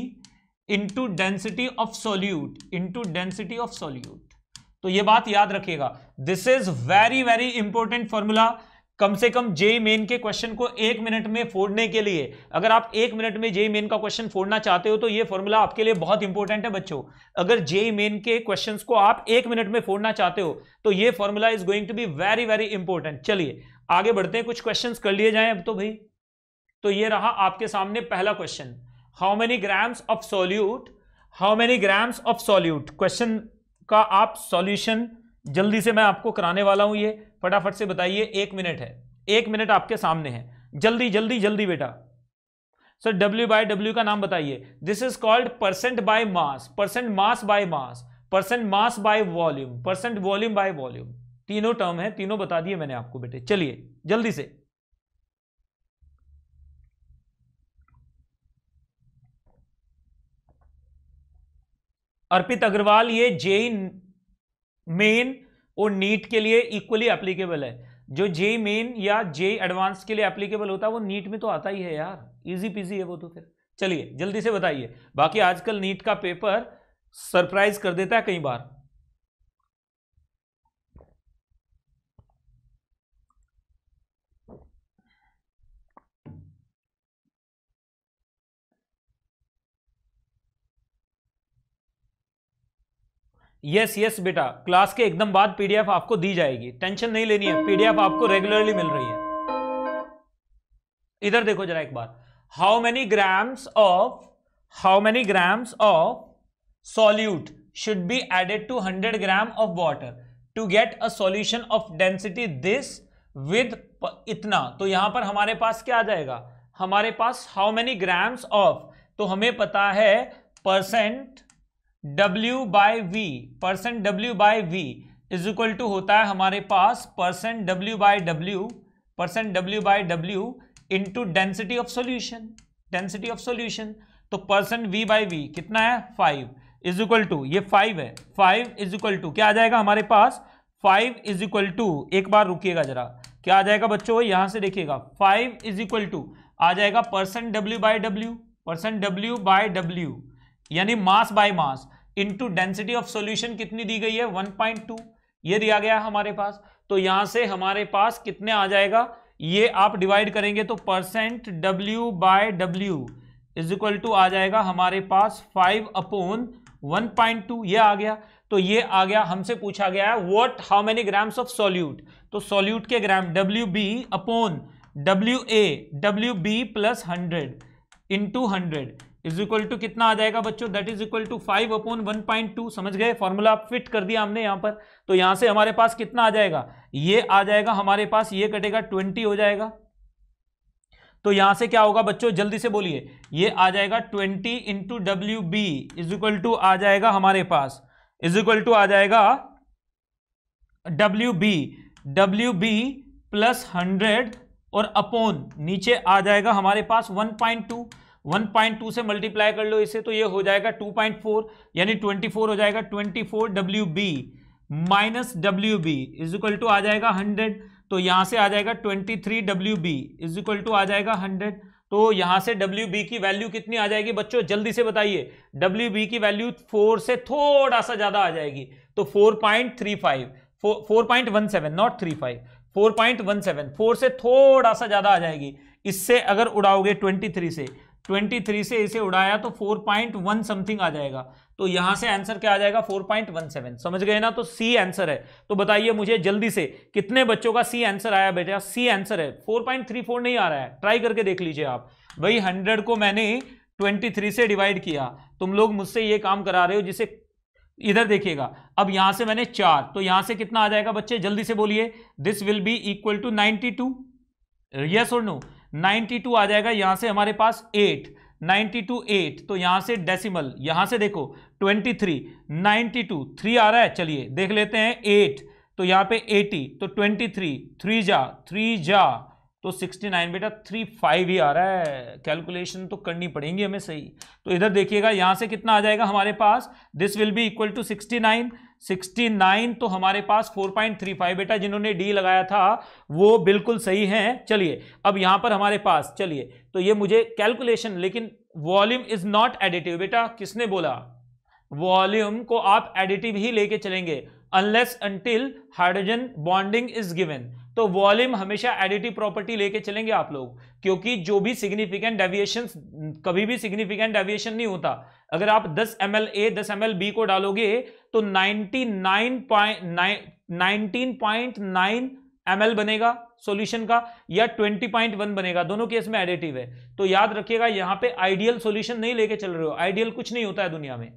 Speaker 1: into density of solute into density of solute तो ये बात याद रखिएगा this is very very important formula कम से कम जेई मेन e के क्वेश्चन को एक मिनट में फोड़ने के लिए अगर आप एक मिनट में जेई मेन e का क्वेश्चन फोड़ना चाहते हो तो ये फॉर्मूला आपके लिए बहुत इंपॉर्टेंट है बच्चों अगर जेई मेन e के क्वेश्चन को आप एक मिनट में फोड़ना चाहते हो तो ये formula is going to be very very important चलिए आगे बढ़ते हैं कुछ क्वेश्चन कर लिए जाए अब तो भाई तो ये रहा आपके सामने पहला question how many grams of solute how many grams of solute question का आप सोल्यूशन जल्दी से मैं आपको कराने वाला हूं ये फटाफट से बताइए एक मिनट है एक मिनट आपके सामने है जल्दी जल्दी जल्दी बेटा सर डब्ल्यू बाय डब्ल्यू का नाम बताइए this is called percent by mass percent mass by mass percent mass by volume percent volume by volume तीनों टर्म है तीनों बता दिए मैंने आपको बेटे चलिए जल्दी से अर्पित अग्रवाल ये जेई मेन वो नीट के लिए इक्वली एप्लीकेबल है जो जे मेन या जे एडवांस के लिए एप्लीकेबल होता है वो नीट में तो आता ही है यार इजी पीजी है वो तो फिर चलिए जल्दी से बताइए बाकी आजकल नीट का पेपर सरप्राइज कर देता है कई बार यस यस बेटा क्लास के एकदम बाद पीडीएफ आपको दी जाएगी टेंशन नहीं लेनी है पीडीएफ आपको रेगुलरली मिल रही है इधर देखो जरा एक बार how many grams of how many grams of solute should be added to 100 gram of water to get a solution of density this with इतना तो यहां पर हमारे पास क्या आ जाएगा हमारे पास हाउ मेनी ग्राम्स ऑफ तो हमें पता है percent W by V percent W by V is equal to होता है हमारे पास percent W by W percent W by W into density of solution density of solution तो परसेंट वी बाई वी कितना है फाइव इज इक्वल टू ये five है five is equal to क्या आ जाएगा हमारे पास फाइव इज इक्वल टू एक बार रुकिएगा जरा क्या आ जाएगा बच्चों यहां से देखिएगा फाइव इज इक्वल टू आ जाएगा percent W by W percent W by W यानी mass by mass into density of solution कितनी दी गई है 1.2 ये दिया गया है हमारे पास तो यहां से हमारे पास कितने आ जाएगा ये आप डिवाइड करेंगे तो percent W by W is equal to आ जाएगा हमारे पास five upon one point two ये आ गया तो ये आ गया हमसे पूछा गया है what how many grams of solute तो सॉल्यूट के gram W B upon W A W B plus hundred into hundred is equal to कितना आ जाएगा बच्चों that is equal to five upon one point two समझ गए formula fit कर दिया हमने यहाँ पर तो यहाँ से हमारे पास कितना आ जाएगा ये आ जाएगा हमारे पास ये कटेगा ट्वेंटी हो जाएगा तो यहां से क्या होगा बच्चों जल्दी से बोलिए ये आ जाएगा twenty into W B is equal to आ जाएगा हमारे पास इज इक्वल टू आ जाएगा W B W B plus hundred और अपोन नीचे आ जाएगा हमारे पास वन पॉइंट टू 1.2 से मल्टीप्लाई कर लो इसे तो ये हो जाएगा 2.4 यानी 24 हो जाएगा 24 four W B minus W B is equal to आ जाएगा 100 तो यहाँ से आ जाएगा 23 three W B is equal to आ जाएगा 100 तो यहाँ से डब्ल्यू बी की वैल्यू कितनी आ जाएगी बच्चों जल्दी से बताइए डब्ल्यू बी की वैल्यू फोर से थोड़ा सा ज़्यादा आ जाएगी तो four point three five four point one seven nought three five four point one seven four से थोड़ा सा ज़्यादा आ जाएगी इससे अगर उड़ाओगे ट्वेंटी थ्री से 23 से इसे उड़ाया तो 4.1 समथिंग आ जाएगा तो यहां से आंसर क्या आ जाएगा 4.17 समझ गए ना तो सी आंसर है तो बताइए मुझे जल्दी से कितने बच्चों का सी आंसर आया बेटा सी आंसर है 4.34 नहीं आ रहा है ट्राई करके देख लीजिए आप भाई 100 को मैंने 23 से डिवाइड किया तुम लोग मुझसे ये काम करा रहे हो जिसे इधर देखिएगा अब यहां से मैंने चार तो यहां से कितना आ जाएगा बच्चे जल्दी से बोलिए this will be equal to ninety two yes और नो 92 आ जाएगा यहां से हमारे पास 8 92 8 तो यहां से डेसिमल यहां से देखो 23 92 थ्री आ रहा है चलिए देख लेते हैं 8 तो यहां पे 80 तो 23 थ्री थ्री जा थ्री जा तो 69 बेटा 35 ही आ रहा है कैलकुलेशन तो करनी पड़ेगी हमें सही तो इधर देखिएगा यहां से कितना आ जाएगा हमारे पास this will be equal to nine 69 तो हमारे पास 4.35 बेटा जिन्होंने डी लगाया था वो बिल्कुल सही हैं चलिए अब यहां पर हमारे पास चलिए तो ये मुझे कैलकुलेशन लेकिन वॉल्यूम इज नॉट एडिटिव बेटा किसने बोला वॉल्यूम को आप एडिटिव ही लेके चलेंगे unless until hydrogen bonding is given तो वॉल्यूम हमेशा एडिटिव प्रॉपर्टी लेके चलेंगे आप लोग क्योंकि जो भी सिग्निफिकेंट डेविएशन कभी भी सिग्निफिकेंट डेविएशन नहीं होता अगर आप 10 एम एल ए दस एम एल बी को डालोगे तो 99.9 19.9 ml पॉइंट बनेगा सॉल्यूशन का या 20.1 बनेगा दोनों केस में एडिटिव है तो याद रखिएगा यहां पे आइडियल सॉल्यूशन नहीं लेके चल रहे हो आइडियल कुछ नहीं होता है दुनिया में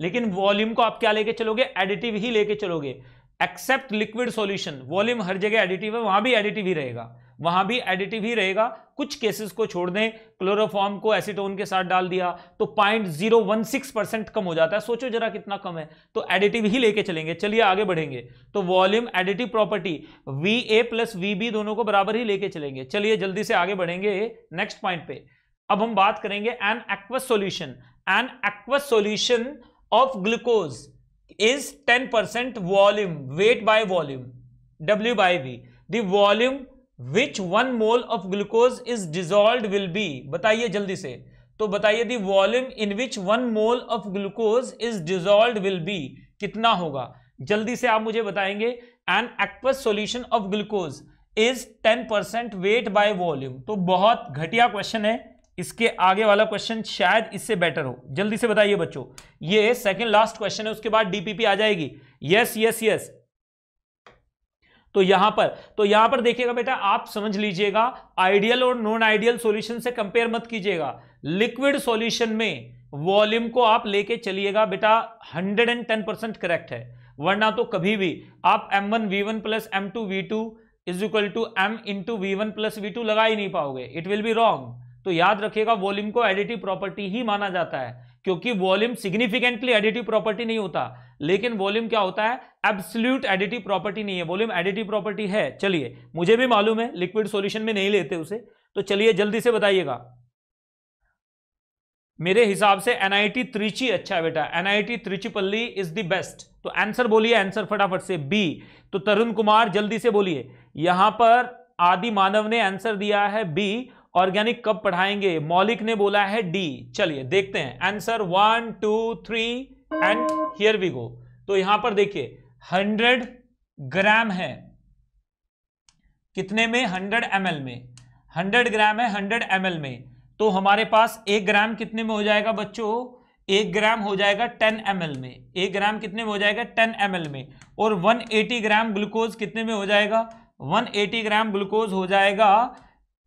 Speaker 1: लेकिन वॉल्यूम को आप क्या लेके चलोगे एडिटिव ही लेके चलोगे एक्सेप्ट लिक्विड सॉल्यूशन वॉल्यूम हर जगह एडिटिव है वहां भी एडिटिव ही रहेगा वहां भी एडिटिव ही रहेगा कुछ केसेस को छोड़ दें क्लोरोफॉर्म को एसीटोन के साथ डाल दिया तो point zero one six percent कम हो जाता है सोचो जरा कितना कम है तो एडिटिव ही लेके चलेंगे चलिए आगे बढ़ेंगे तो volume additive property V A plus V B दोनों को बराबर ही लेके चलेंगे चलिए जल्दी से आगे बढ़ेंगे नेक्स्ट पॉइंट पे अब हम बात करेंगे an aqueous solution an aqueous solution of glucose is 10% percent volume weight by volume W by the volume which one mole of glucose is dissolved will be बताइए जल्दी से तो बताइए the volume in which one mole of glucose is dissolve will be कितना होगा जल्दी से आप मुझे बताएंगे an aqueous solution of glucose is 10% weight by volume तो बहुत घटिया क्वेश्चन है इसके आगे वाला क्वेश्चन शायद इससे बेटर हो जल्दी से बताइए बच्चों ये सेकंड लास्ट क्वेश्चन है उसके बाद डीपीपी आ जाएगी यस यस यस तो यहां पर तो यहां पर देखिएगा बेटा आप समझ लीजिएगा आइडियल और नॉन आइडियल सॉल्यूशन से कंपेयर मत कीजिएगा लिक्विड सॉल्यूशन में वॉल्यूम को आप लेके चलिएगा बेटा 110 परसेंट करेक्ट है वरना तो कभी भी आप m1 one V one plus M two V two is equal to M into V one plus V two लगा ही नहीं पाओगे इट विल बी रॉन्ग तो याद रखिएगा वॉल्यूम को एडिटिव प्रॉपर्टी ही माना जाता है क्योंकि वॉल्यूम सिग्निफिकेंटली एडिटिव प्रॉपर्टी नहीं होता लेकिन वॉल्यूम क्या होता है एब्सल्यूट एडिटिव प्रॉपर्टी नहीं है वॉल्यूम एडिटिव प्रॉपर्टी है चलिए मुझे भी मालूम है लिक्विड सॉल्यूशन में नहीं लेते उसे तो चलिए जल्दी से बताइएगा मेरे हिसाब से एनआईटी त्रिची अच्छा है बेटा NIT Tiruchirappalli is the best तो आंसर बोलिए आंसर फटाफट से बी तो तरुण कुमार जल्दी से बोलिए यहां पर आदि मानव ने आंसर दिया है बी ऑर्गेनिक कब पढ़ाएंगे मौलिक ने बोला है डी चलिए देखते हैं answer one two three and here we go तो यहां पर देखिए हंड्रेड ग्राम है कितने में हंड्रेड एम में हंड्रेड ग्राम है हंड्रेड एम में तो हमारे पास एक ग्राम कितने में हो जाएगा बच्चों एक ग्राम हो जाएगा टेन एम में एक ग्राम कितने में हो जाएगा टेन एम में और वन एटी ग्राम ग्लूकोज कितने में हो जाएगा वन एटी ग्राम ग्लूकोज हो जाएगा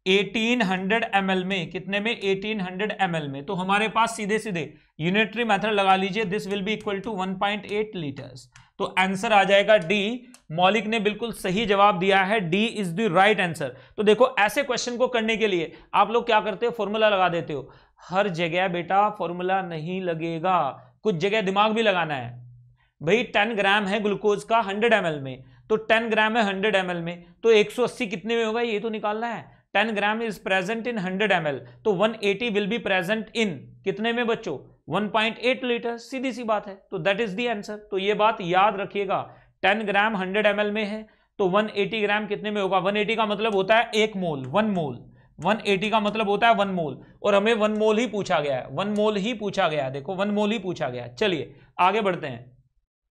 Speaker 1: 1800 एल में कितने में 1800 एल में तो हमारे पास सीधे सीधे यूनिटरी मेथड लगा लीजिए this will be equal to 1.8 litres तो आंसर आ जाएगा डी मौलिक ने बिल्कुल सही जवाब दिया है D is the right answer तो देखो ऐसे क्वेश्चन को करने के लिए आप लोग क्या करते हो फॉर्मूला लगा देते हो हर जगह बेटा फॉर्मूला नहीं लगेगा कुछ जगह दिमाग भी लगाना है भाई टेन ग्राम है ग्लूकोज का हंड्रेड एम में तो टेन ग्राम है हंड्रेड एम में तो अस्सी कितने में होगा ये तो निकालना है 10 gram is present in 100 M तो 180 विल बी प्रेजेंट इन कितने में बच्चों 1.8 लीटर सीधी सी बात है तो दैट इज दी आंसर तो ये बात याद रखिएगा 10 ग्राम 100 एम में है तो 180 ग्राम कितने में होगा 180 का मतलब होता है एक मोल वन मोल 180 का मतलब होता है वन मोल और हमें वन मोल ही पूछा गया है वन मोल ही पूछा गया है देखो वन मोल ही पूछा गया चलिए आगे बढ़ते हैं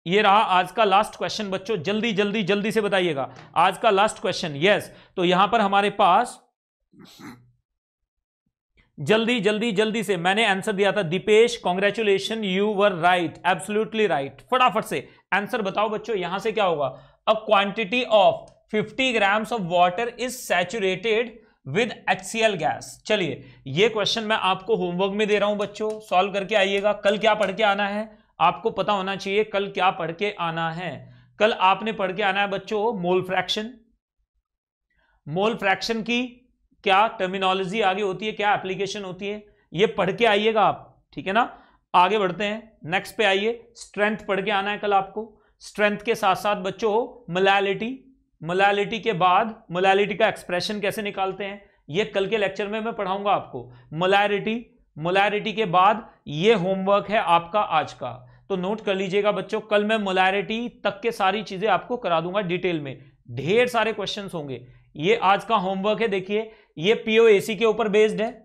Speaker 1: ये रहा आज का लास्ट क्वेश्चन बच्चों जल्दी जल्दी जल्दी से बताइएगा आज का लास्ट क्वेश्चन यस तो यहां पर हमारे पास जल्दी जल्दी जल्दी से मैंने आंसर दिया था Deepesh congratulation you were right absolutely right फटाफट से आंसर बताओ बच्चों यहां से क्या होगा a quantity of 50 grams of water is saturated with एक्सीएल गैस चलिए ये क्वेश्चन मैं आपको होमवर्क में दे रहा हूं बच्चों सॉल्व करके आइएगा कल क्या पढ़ के आना है आपको पता होना चाहिए कल क्या पढ़ के आना है कल आपने पढ़ के आना है बच्चों मोल फ्रैक्शन मोल फ्रैक्शन की क्या टर्मिनोलॉजी आगे होती है क्या एप्लीकेशन होती है ये पढ़ के आइएगा आप ठीक है ना आगे बढ़ते हैं नेक्स्ट पे आइए स्ट्रेंथ पढ़ के आना है कल आपको स्ट्रेंथ के साथ साथ बच्चों हो मलैलिटी मलैलिटी के बाद मलैलिटी का एक्सप्रेशन कैसे निकालते हैं ये कल के लेक्चर में मैं पढ़ाऊंगा आपको मलैरिटी मलैरिटी के बाद ये होमवर्क है आपका आज का तो नोट कर लीजिएगा बच्चों कल मैं मोलैरिटी तक के सारी चीज़ें आपको करा दूंगा डिटेल में ढेर सारे क्वेश्चंस होंगे ये आज का होमवर्क है देखिए ये पीओएसी के ऊपर बेस्ड है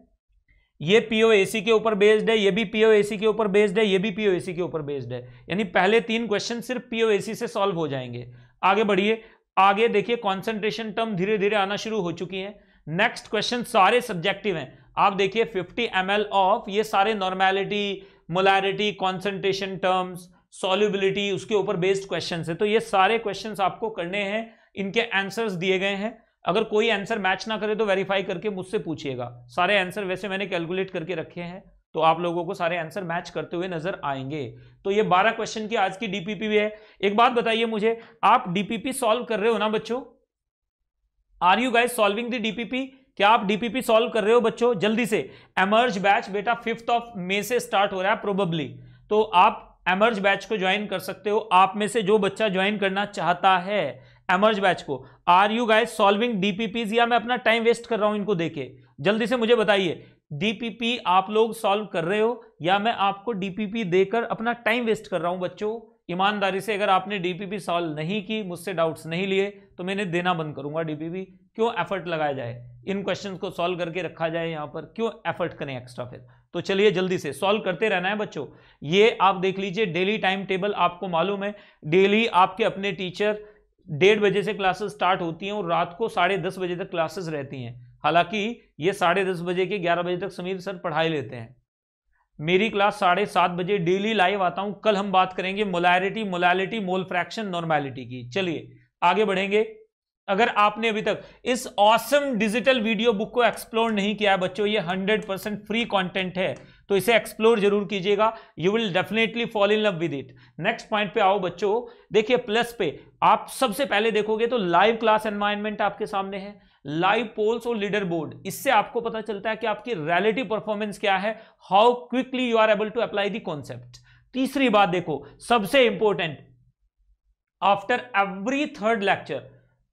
Speaker 1: ये पीओएसी के ऊपर बेस्ड है ये भी पीओएसी के ऊपर बेस्ड है ये भी पीओएसी के ऊपर बेस्ड है यानी पहले तीन क्वेश्चन सिर्फ पीओएसी से सॉल्व हो जाएंगे आगे बढ़िए आगे देखिए कॉन्सेंट्रेशन टर्म धीरे धीरे आना शुरू हो चुकी है नेक्स्ट क्वेश्चन सारे सब्जेक्टिव हैं आप देखिए 50 एम ऑफ ये सारे normality molarity concentration terms solubility उसके ऊपर बेस्ड क्वेश्चन है तो ये सारे क्वेश्चन आपको करने हैं इनके आंसर्स दिए गए हैं अगर कोई आंसर मैच ना करे तो वेरीफाई करके मुझसे पूछिएगा सारे आंसर वैसे मैंने कैलकुलेट करके रखे हैं तो आप लोगों को सारे आंसर मैच करते हुए नजर आएंगे तो ये बारह क्वेश्चन की आज की डीपीपी भी है एक बात बताइए मुझे आप डीपीपी सॉल्व कर रहे हो ना बच्चों are you guys solving the DPP क्या आप डीपीपी सॉल्व कर रहे हो बच्चों जल्दी से एमर्ज बैच बेटा फिफ्थ ऑफ मे से स्टार्ट हो रहा है प्रोबेबली तो आप एमर्ज बैच को ज्वाइन कर सकते हो आप में से जो बच्चा ज्वाइन करना चाहता है एमर्ज बैच को are you guys solving DPPs या मैं अपना टाइम वेस्ट कर रहा हूं इनको देखे जल्दी से मुझे बताइए डीपीपी आप लोग सॉल्व कर रहे हो या मैं आपको डीपीपी देकर अपना टाइम वेस्ट कर रहा हूं बच्चों ईमानदारी से अगर आपने डीपीपी सॉल्व नहीं की मुझसे डाउट्स नहीं लिए तो मैंने देना बंद करूंगा डीपीपी क्यों एफर्ट लगाया जाए इन क्वेश्चंस को सॉल्व करके रखा जाए यहां पर क्यों एफर्ट करें एक्स्ट्रा फिर तो चलिए जल्दी से सॉल्व करते रहना है बच्चों ये आप देख लीजिए डेली टाइम टेबल आपको मालूम है डेली आपके अपने टीचर डेढ़ बजे से क्लासेस स्टार्ट होती हैं और रात को साढ़े दस बजे तक क्लासेस रहती हैं हालांकि ये साढ़े दस बजे के ग्यारह बजे तक समीर सर पढ़ाई लेते हैं मेरी क्लास साढ़े सात बजे डेली लाइव आता हूं कल हम बात करेंगे molarity molality mole fraction normality की चलिए आगे बढ़ेंगे अगर आपने अभी तक इस ऑसम डिजिटल वीडियो बुक को एक्सप्लोर नहीं किया है बच्चों ये 100 परसेंट फ्री कंटेंट है तो इसे एक्सप्लोर जरूर कीजिएगा you will definitely fall in love with it next point पे आओ बच्चों देखिए प्लस पे आप सबसे पहले देखोगे तो लाइव क्लास एनवायरमेंट आपके सामने है लाइव पोल्स और लीडर बोर्ड इससे आपको पता चलता है कि आपकी रियलिटी परफॉर्मेंस क्या है how quickly you are able to apply the concept तीसरी बात देखो सबसे important after every third lecture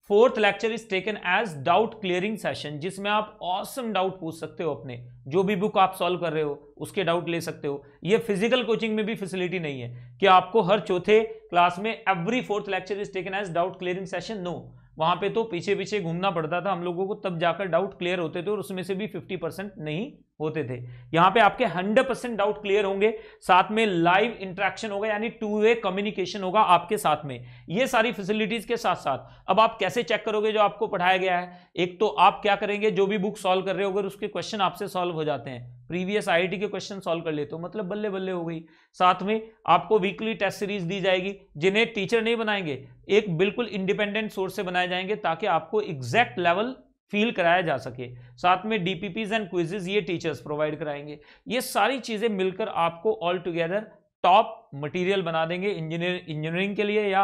Speaker 1: fourth lecture is taken as doubt clearing session जिसमें आप ऑसम awesome डाउट पूछ सकते हो अपने जो भी बुक आप सॉल्व कर रहे हो उसके डाउट ले सकते हो ये फिजिकल कोचिंग में भी फैसिलिटी नहीं है कि आपको हर चौथे क्लास में every fourth lecture is taken as doubt clearing session no वहां पे तो पीछे पीछे घूमना पड़ता था हम लोगों को तब जाकर डाउट क्लियर होते थे और उसमें से भी फिफ्टी परसेंट नहीं होते थे यहां पे आपके 100 परसेंट डाउट क्लियर होंगे साथ में लाइव इंट्रैक्शन होगा यानी टू वे कम्युनिकेशन होगा आपके साथ में ये सारी फैसिलिटीज के साथ साथ अब आप कैसे चेक करोगे जो आपको पढ़ाया गया है एक तो आप क्या करेंगे जो भी बुक सॉल्व कर रहे हो अगर उसके क्वेश्चन आपसे सॉल्व हो जाते हैं प्रीवियस आई के क्वेश्चन सॉल्व कर लेते हो मतलब बल्ले बल्ले हो गई साथ में आपको वीकली टेस्ट सीरीज दी जाएगी जिन्हें टीचर नहीं बनाएंगे एक बिल्कुल इंडिपेंडेंट सोर्स से बनाए जाएंगे ताकि आपको एग्जैक्ट लेवल फील कराया जा सके साथ में डीपीपीज एंड क्विजेज ये टीचर्स प्रोवाइड कराएंगे ये सारी चीज़ें मिलकर आपको ऑल टुगेदर टॉप मटेरियल बना देंगे इंजीनियर इंजीनियरिंग के लिए या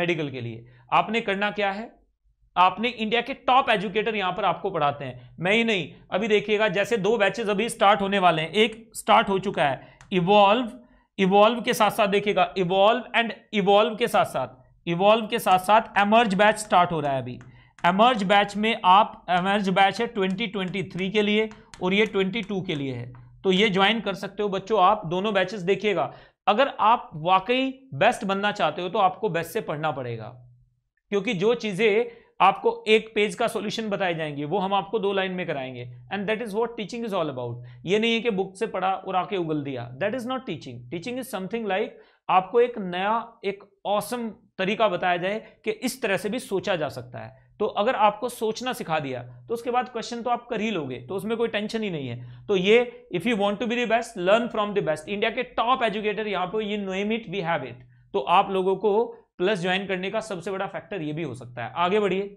Speaker 1: मेडिकल के लिए आपने करना क्या है आपने इंडिया के टॉप एजुकेटर यहां पर आपको पढ़ाते हैं मैं ही नहीं अभी देखिएगा जैसे दो बैचेज अभी स्टार्ट होने वाले हैं एक स्टार्ट हो चुका है इवॉल्व इवॉल्व के साथ साथ देखिएगा इवॉल्व एंड इवॉल्व के साथ साथ इवॉल्व के साथ साथ एमर्ज बैच स्टार्ट हो रहा है अभी एमर्ज बैच में आप एमर्ज बैच है 2023 के लिए और ये 22 के लिए है तो ये ज्वाइन कर सकते हो बच्चों आप दोनों बैचेस देखिएगा अगर आप वाकई बेस्ट बनना चाहते हो तो आपको बेस्ट से पढ़ना पड़ेगा क्योंकि जो चीज़ें आपको एक पेज का सॉल्यूशन बताए जाएंगे वो हम आपको दो लाइन में कराएंगे and that is what teaching is all about ये नहीं है कि बुक से पढ़ा और आके उगल दिया that is not teaching teaching is something like आपको एक नया एक औसम awesome तरीका बताया जाए कि इस तरह से भी सोचा जा सकता है तो अगर आपको सोचना सिखा दिया तो उसके बाद क्वेश्चन तो आप कर ही लोगे तो उसमें कोई टेंशन ही नहीं है तो ये if you want to be the best learn from the best India के टॉप एजुकेटर यहां पर ये name it we have it तो आप लोगों को प्लस ज्वाइन करने का सबसे बड़ा फैक्टर यह भी हो सकता है आगे बढ़िए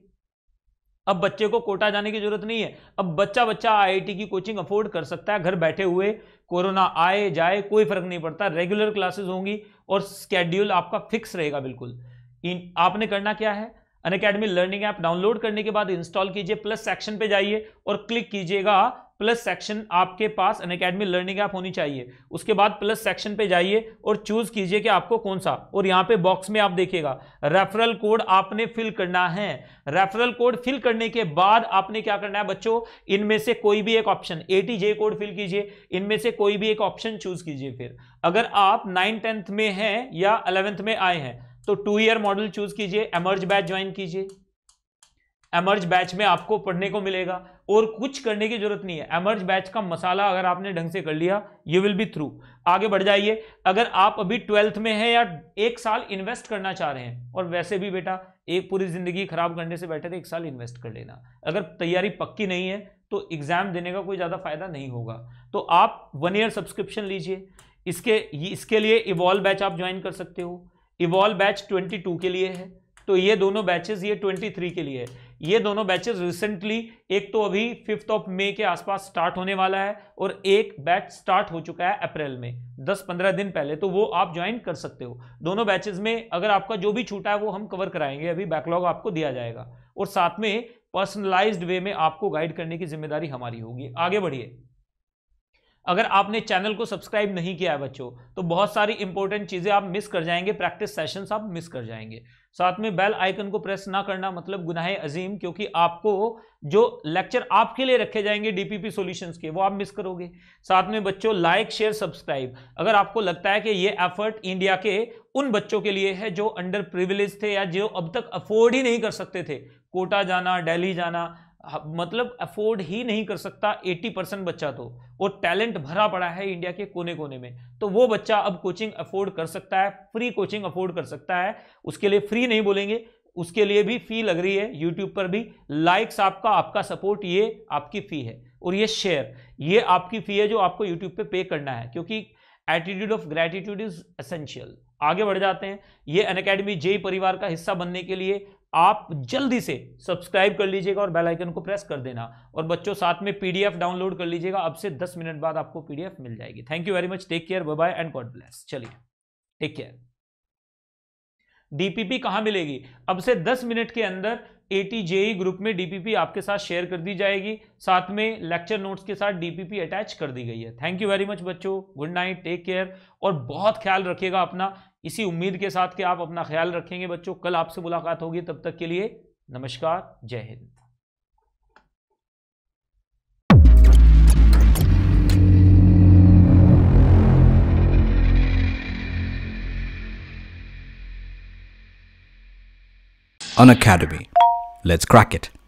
Speaker 1: अब बच्चे को कोटा जाने की जरूरत नहीं है अब बच्चा बच्चा आई की कोचिंग अफोर्ड कर सकता है घर बैठे हुए कोरोना आए जाए कोई फर्क नहीं पड़ता रेगुलर क्लासेस होंगी और स्केड्यूल आपका फिक्स रहेगा बिल्कुल इन आपने करना क्या है Unacademy learning app download करने के बाद इंस्टॉल कीजिए प्लस सेक्शन पे जाइए और क्लिक कीजिएगा प्लस सेक्शन आपके पास अन अकेडमी लर्निंग ऐप होनी चाहिए उसके बाद प्लस सेक्शन पे जाइए और चूज कीजिए कि आपको कौन सा और यहाँ पे बॉक्स में आप देखिएगा रेफरल कोड आपने फिल करना है रेफरल कोड फिल करने के बाद आपने क्या करना है बच्चों इनमें से कोई भी एक option A T J code fill कीजिए इनमें से कोई भी एक ऑप्शन चूज कीजिए फिर अगर आप नाइन टेंथ में हैं या अलेवेंथ में आए हैं तो टू ईयर मॉडल चूज कीजिए एमर्ज बैच ज्वाइन कीजिए एमर्ज बैच में आपको पढ़ने को मिलेगा और कुछ करने की जरूरत नहीं है एमर्ज बैच का मसाला अगर आपने ढंग से कर लिया यू विल बी थ्रू आगे बढ़ जाइए अगर आप अभी ट्वेल्थ में हैं या एक साल इन्वेस्ट करना चाह रहे हैं और वैसे भी बेटा एक पूरी जिंदगी खराब करने से थे एक साल इन्वेस्ट कर लेना अगर तैयारी पक्की नहीं है तो एग्जाम देने का कोई ज़्यादा फायदा नहीं होगा तो आप वन ईयर सब्सक्रिप्शन लीजिए इसके इसके लिए इवॉल्व बैच आप ज्वाइन कर सकते हो इवॉल्व बैच 22 के लिए है तो ये दोनों बैचेस ये 23 के लिए है ये दोनों बैचेस रिसेंटली एक तो अभी फिफ्थ ऑफ मे के आसपास स्टार्ट होने वाला है और एक बैच स्टार्ट हो चुका है अप्रैल में 10-15 दिन पहले तो वो आप ज्वाइन कर सकते हो दोनों बैचेस में अगर आपका जो भी छूटा है वो हम कवर कराएंगे अभी बैकलॉग आपको दिया जाएगा और साथ में पर्सनलाइज्ड वे में आपको गाइड करने की जिम्मेदारी हमारी होगी आगे बढ़िए अगर आपने चैनल को सब्सक्राइब नहीं किया है बच्चों तो बहुत सारी इंपॉर्टेंट चीज़ें आप मिस कर जाएंगे प्रैक्टिस सेशंस आप मिस कर जाएंगे साथ में बेल आइकन को प्रेस ना करना मतलब गुनाह अजीम क्योंकि आपको जो लेक्चर आपके लिए रखे जाएंगे डीपीपी सॉल्यूशंस के वो आप मिस करोगे साथ में बच्चों लाइक शेयर सब्सक्राइब अगर आपको लगता है कि ये एफर्ट इंडिया के उन बच्चों के लिए है जो अंडर प्रिविलेज थे या जो अब तक अफोर्ड ही नहीं कर सकते थे कोटा जाना डेली जाना मतलब अफोर्ड ही नहीं कर सकता 80 परसेंट बच्चा तो और टैलेंट भरा पड़ा है इंडिया के कोने कोने में तो वो बच्चा अब कोचिंग अफोर्ड कर सकता है फ्री कोचिंग अफोर्ड कर सकता है उसके लिए फ्री नहीं बोलेंगे उसके लिए भी फी लग रही है यूट्यूब पर भी लाइक्स आपका आपका सपोर्ट ये आपकी फ़ी है और ये शेयर ये आपकी फ़ी है जो आपको यूट्यूब पे पे करना है क्योंकि attitude of gratitude is essential आगे बढ़ जाते हैं ये अन अकेडमी जेई परिवार का हिस्सा बनने के लिए आप जल्दी से सब्सक्राइब कर लीजिएगा और बेल आइकन को प्रेस कर देना और बच्चों साथ में पीडीएफ डाउनलोड कर लीजिएगा अब से 10 मिनट बाद आपको पीडीएफ मिल जाएगी thank you very much take care bye bye and God bless चलिए टेक केयर डीपीपी कहां मिलेगी अब से 10 मिनट के अंदर एटी ग्रुप e में डीपीपी आपके साथ शेयर कर दी जाएगी साथ में लेक्चर नोट्स के साथ डीपीपी अटैच कर दी गई है थैंक यू वेरी मच बच्चों गुड नाइट टेक केयर और बहुत ख्याल रखिएगा अपना इसी उम्मीद के साथ कि आप अपना ख्याल रखेंगे बच्चों कल आपसे मुलाकात होगी तब तक के लिए नमस्कार जय Hind An academy. Let's crack it.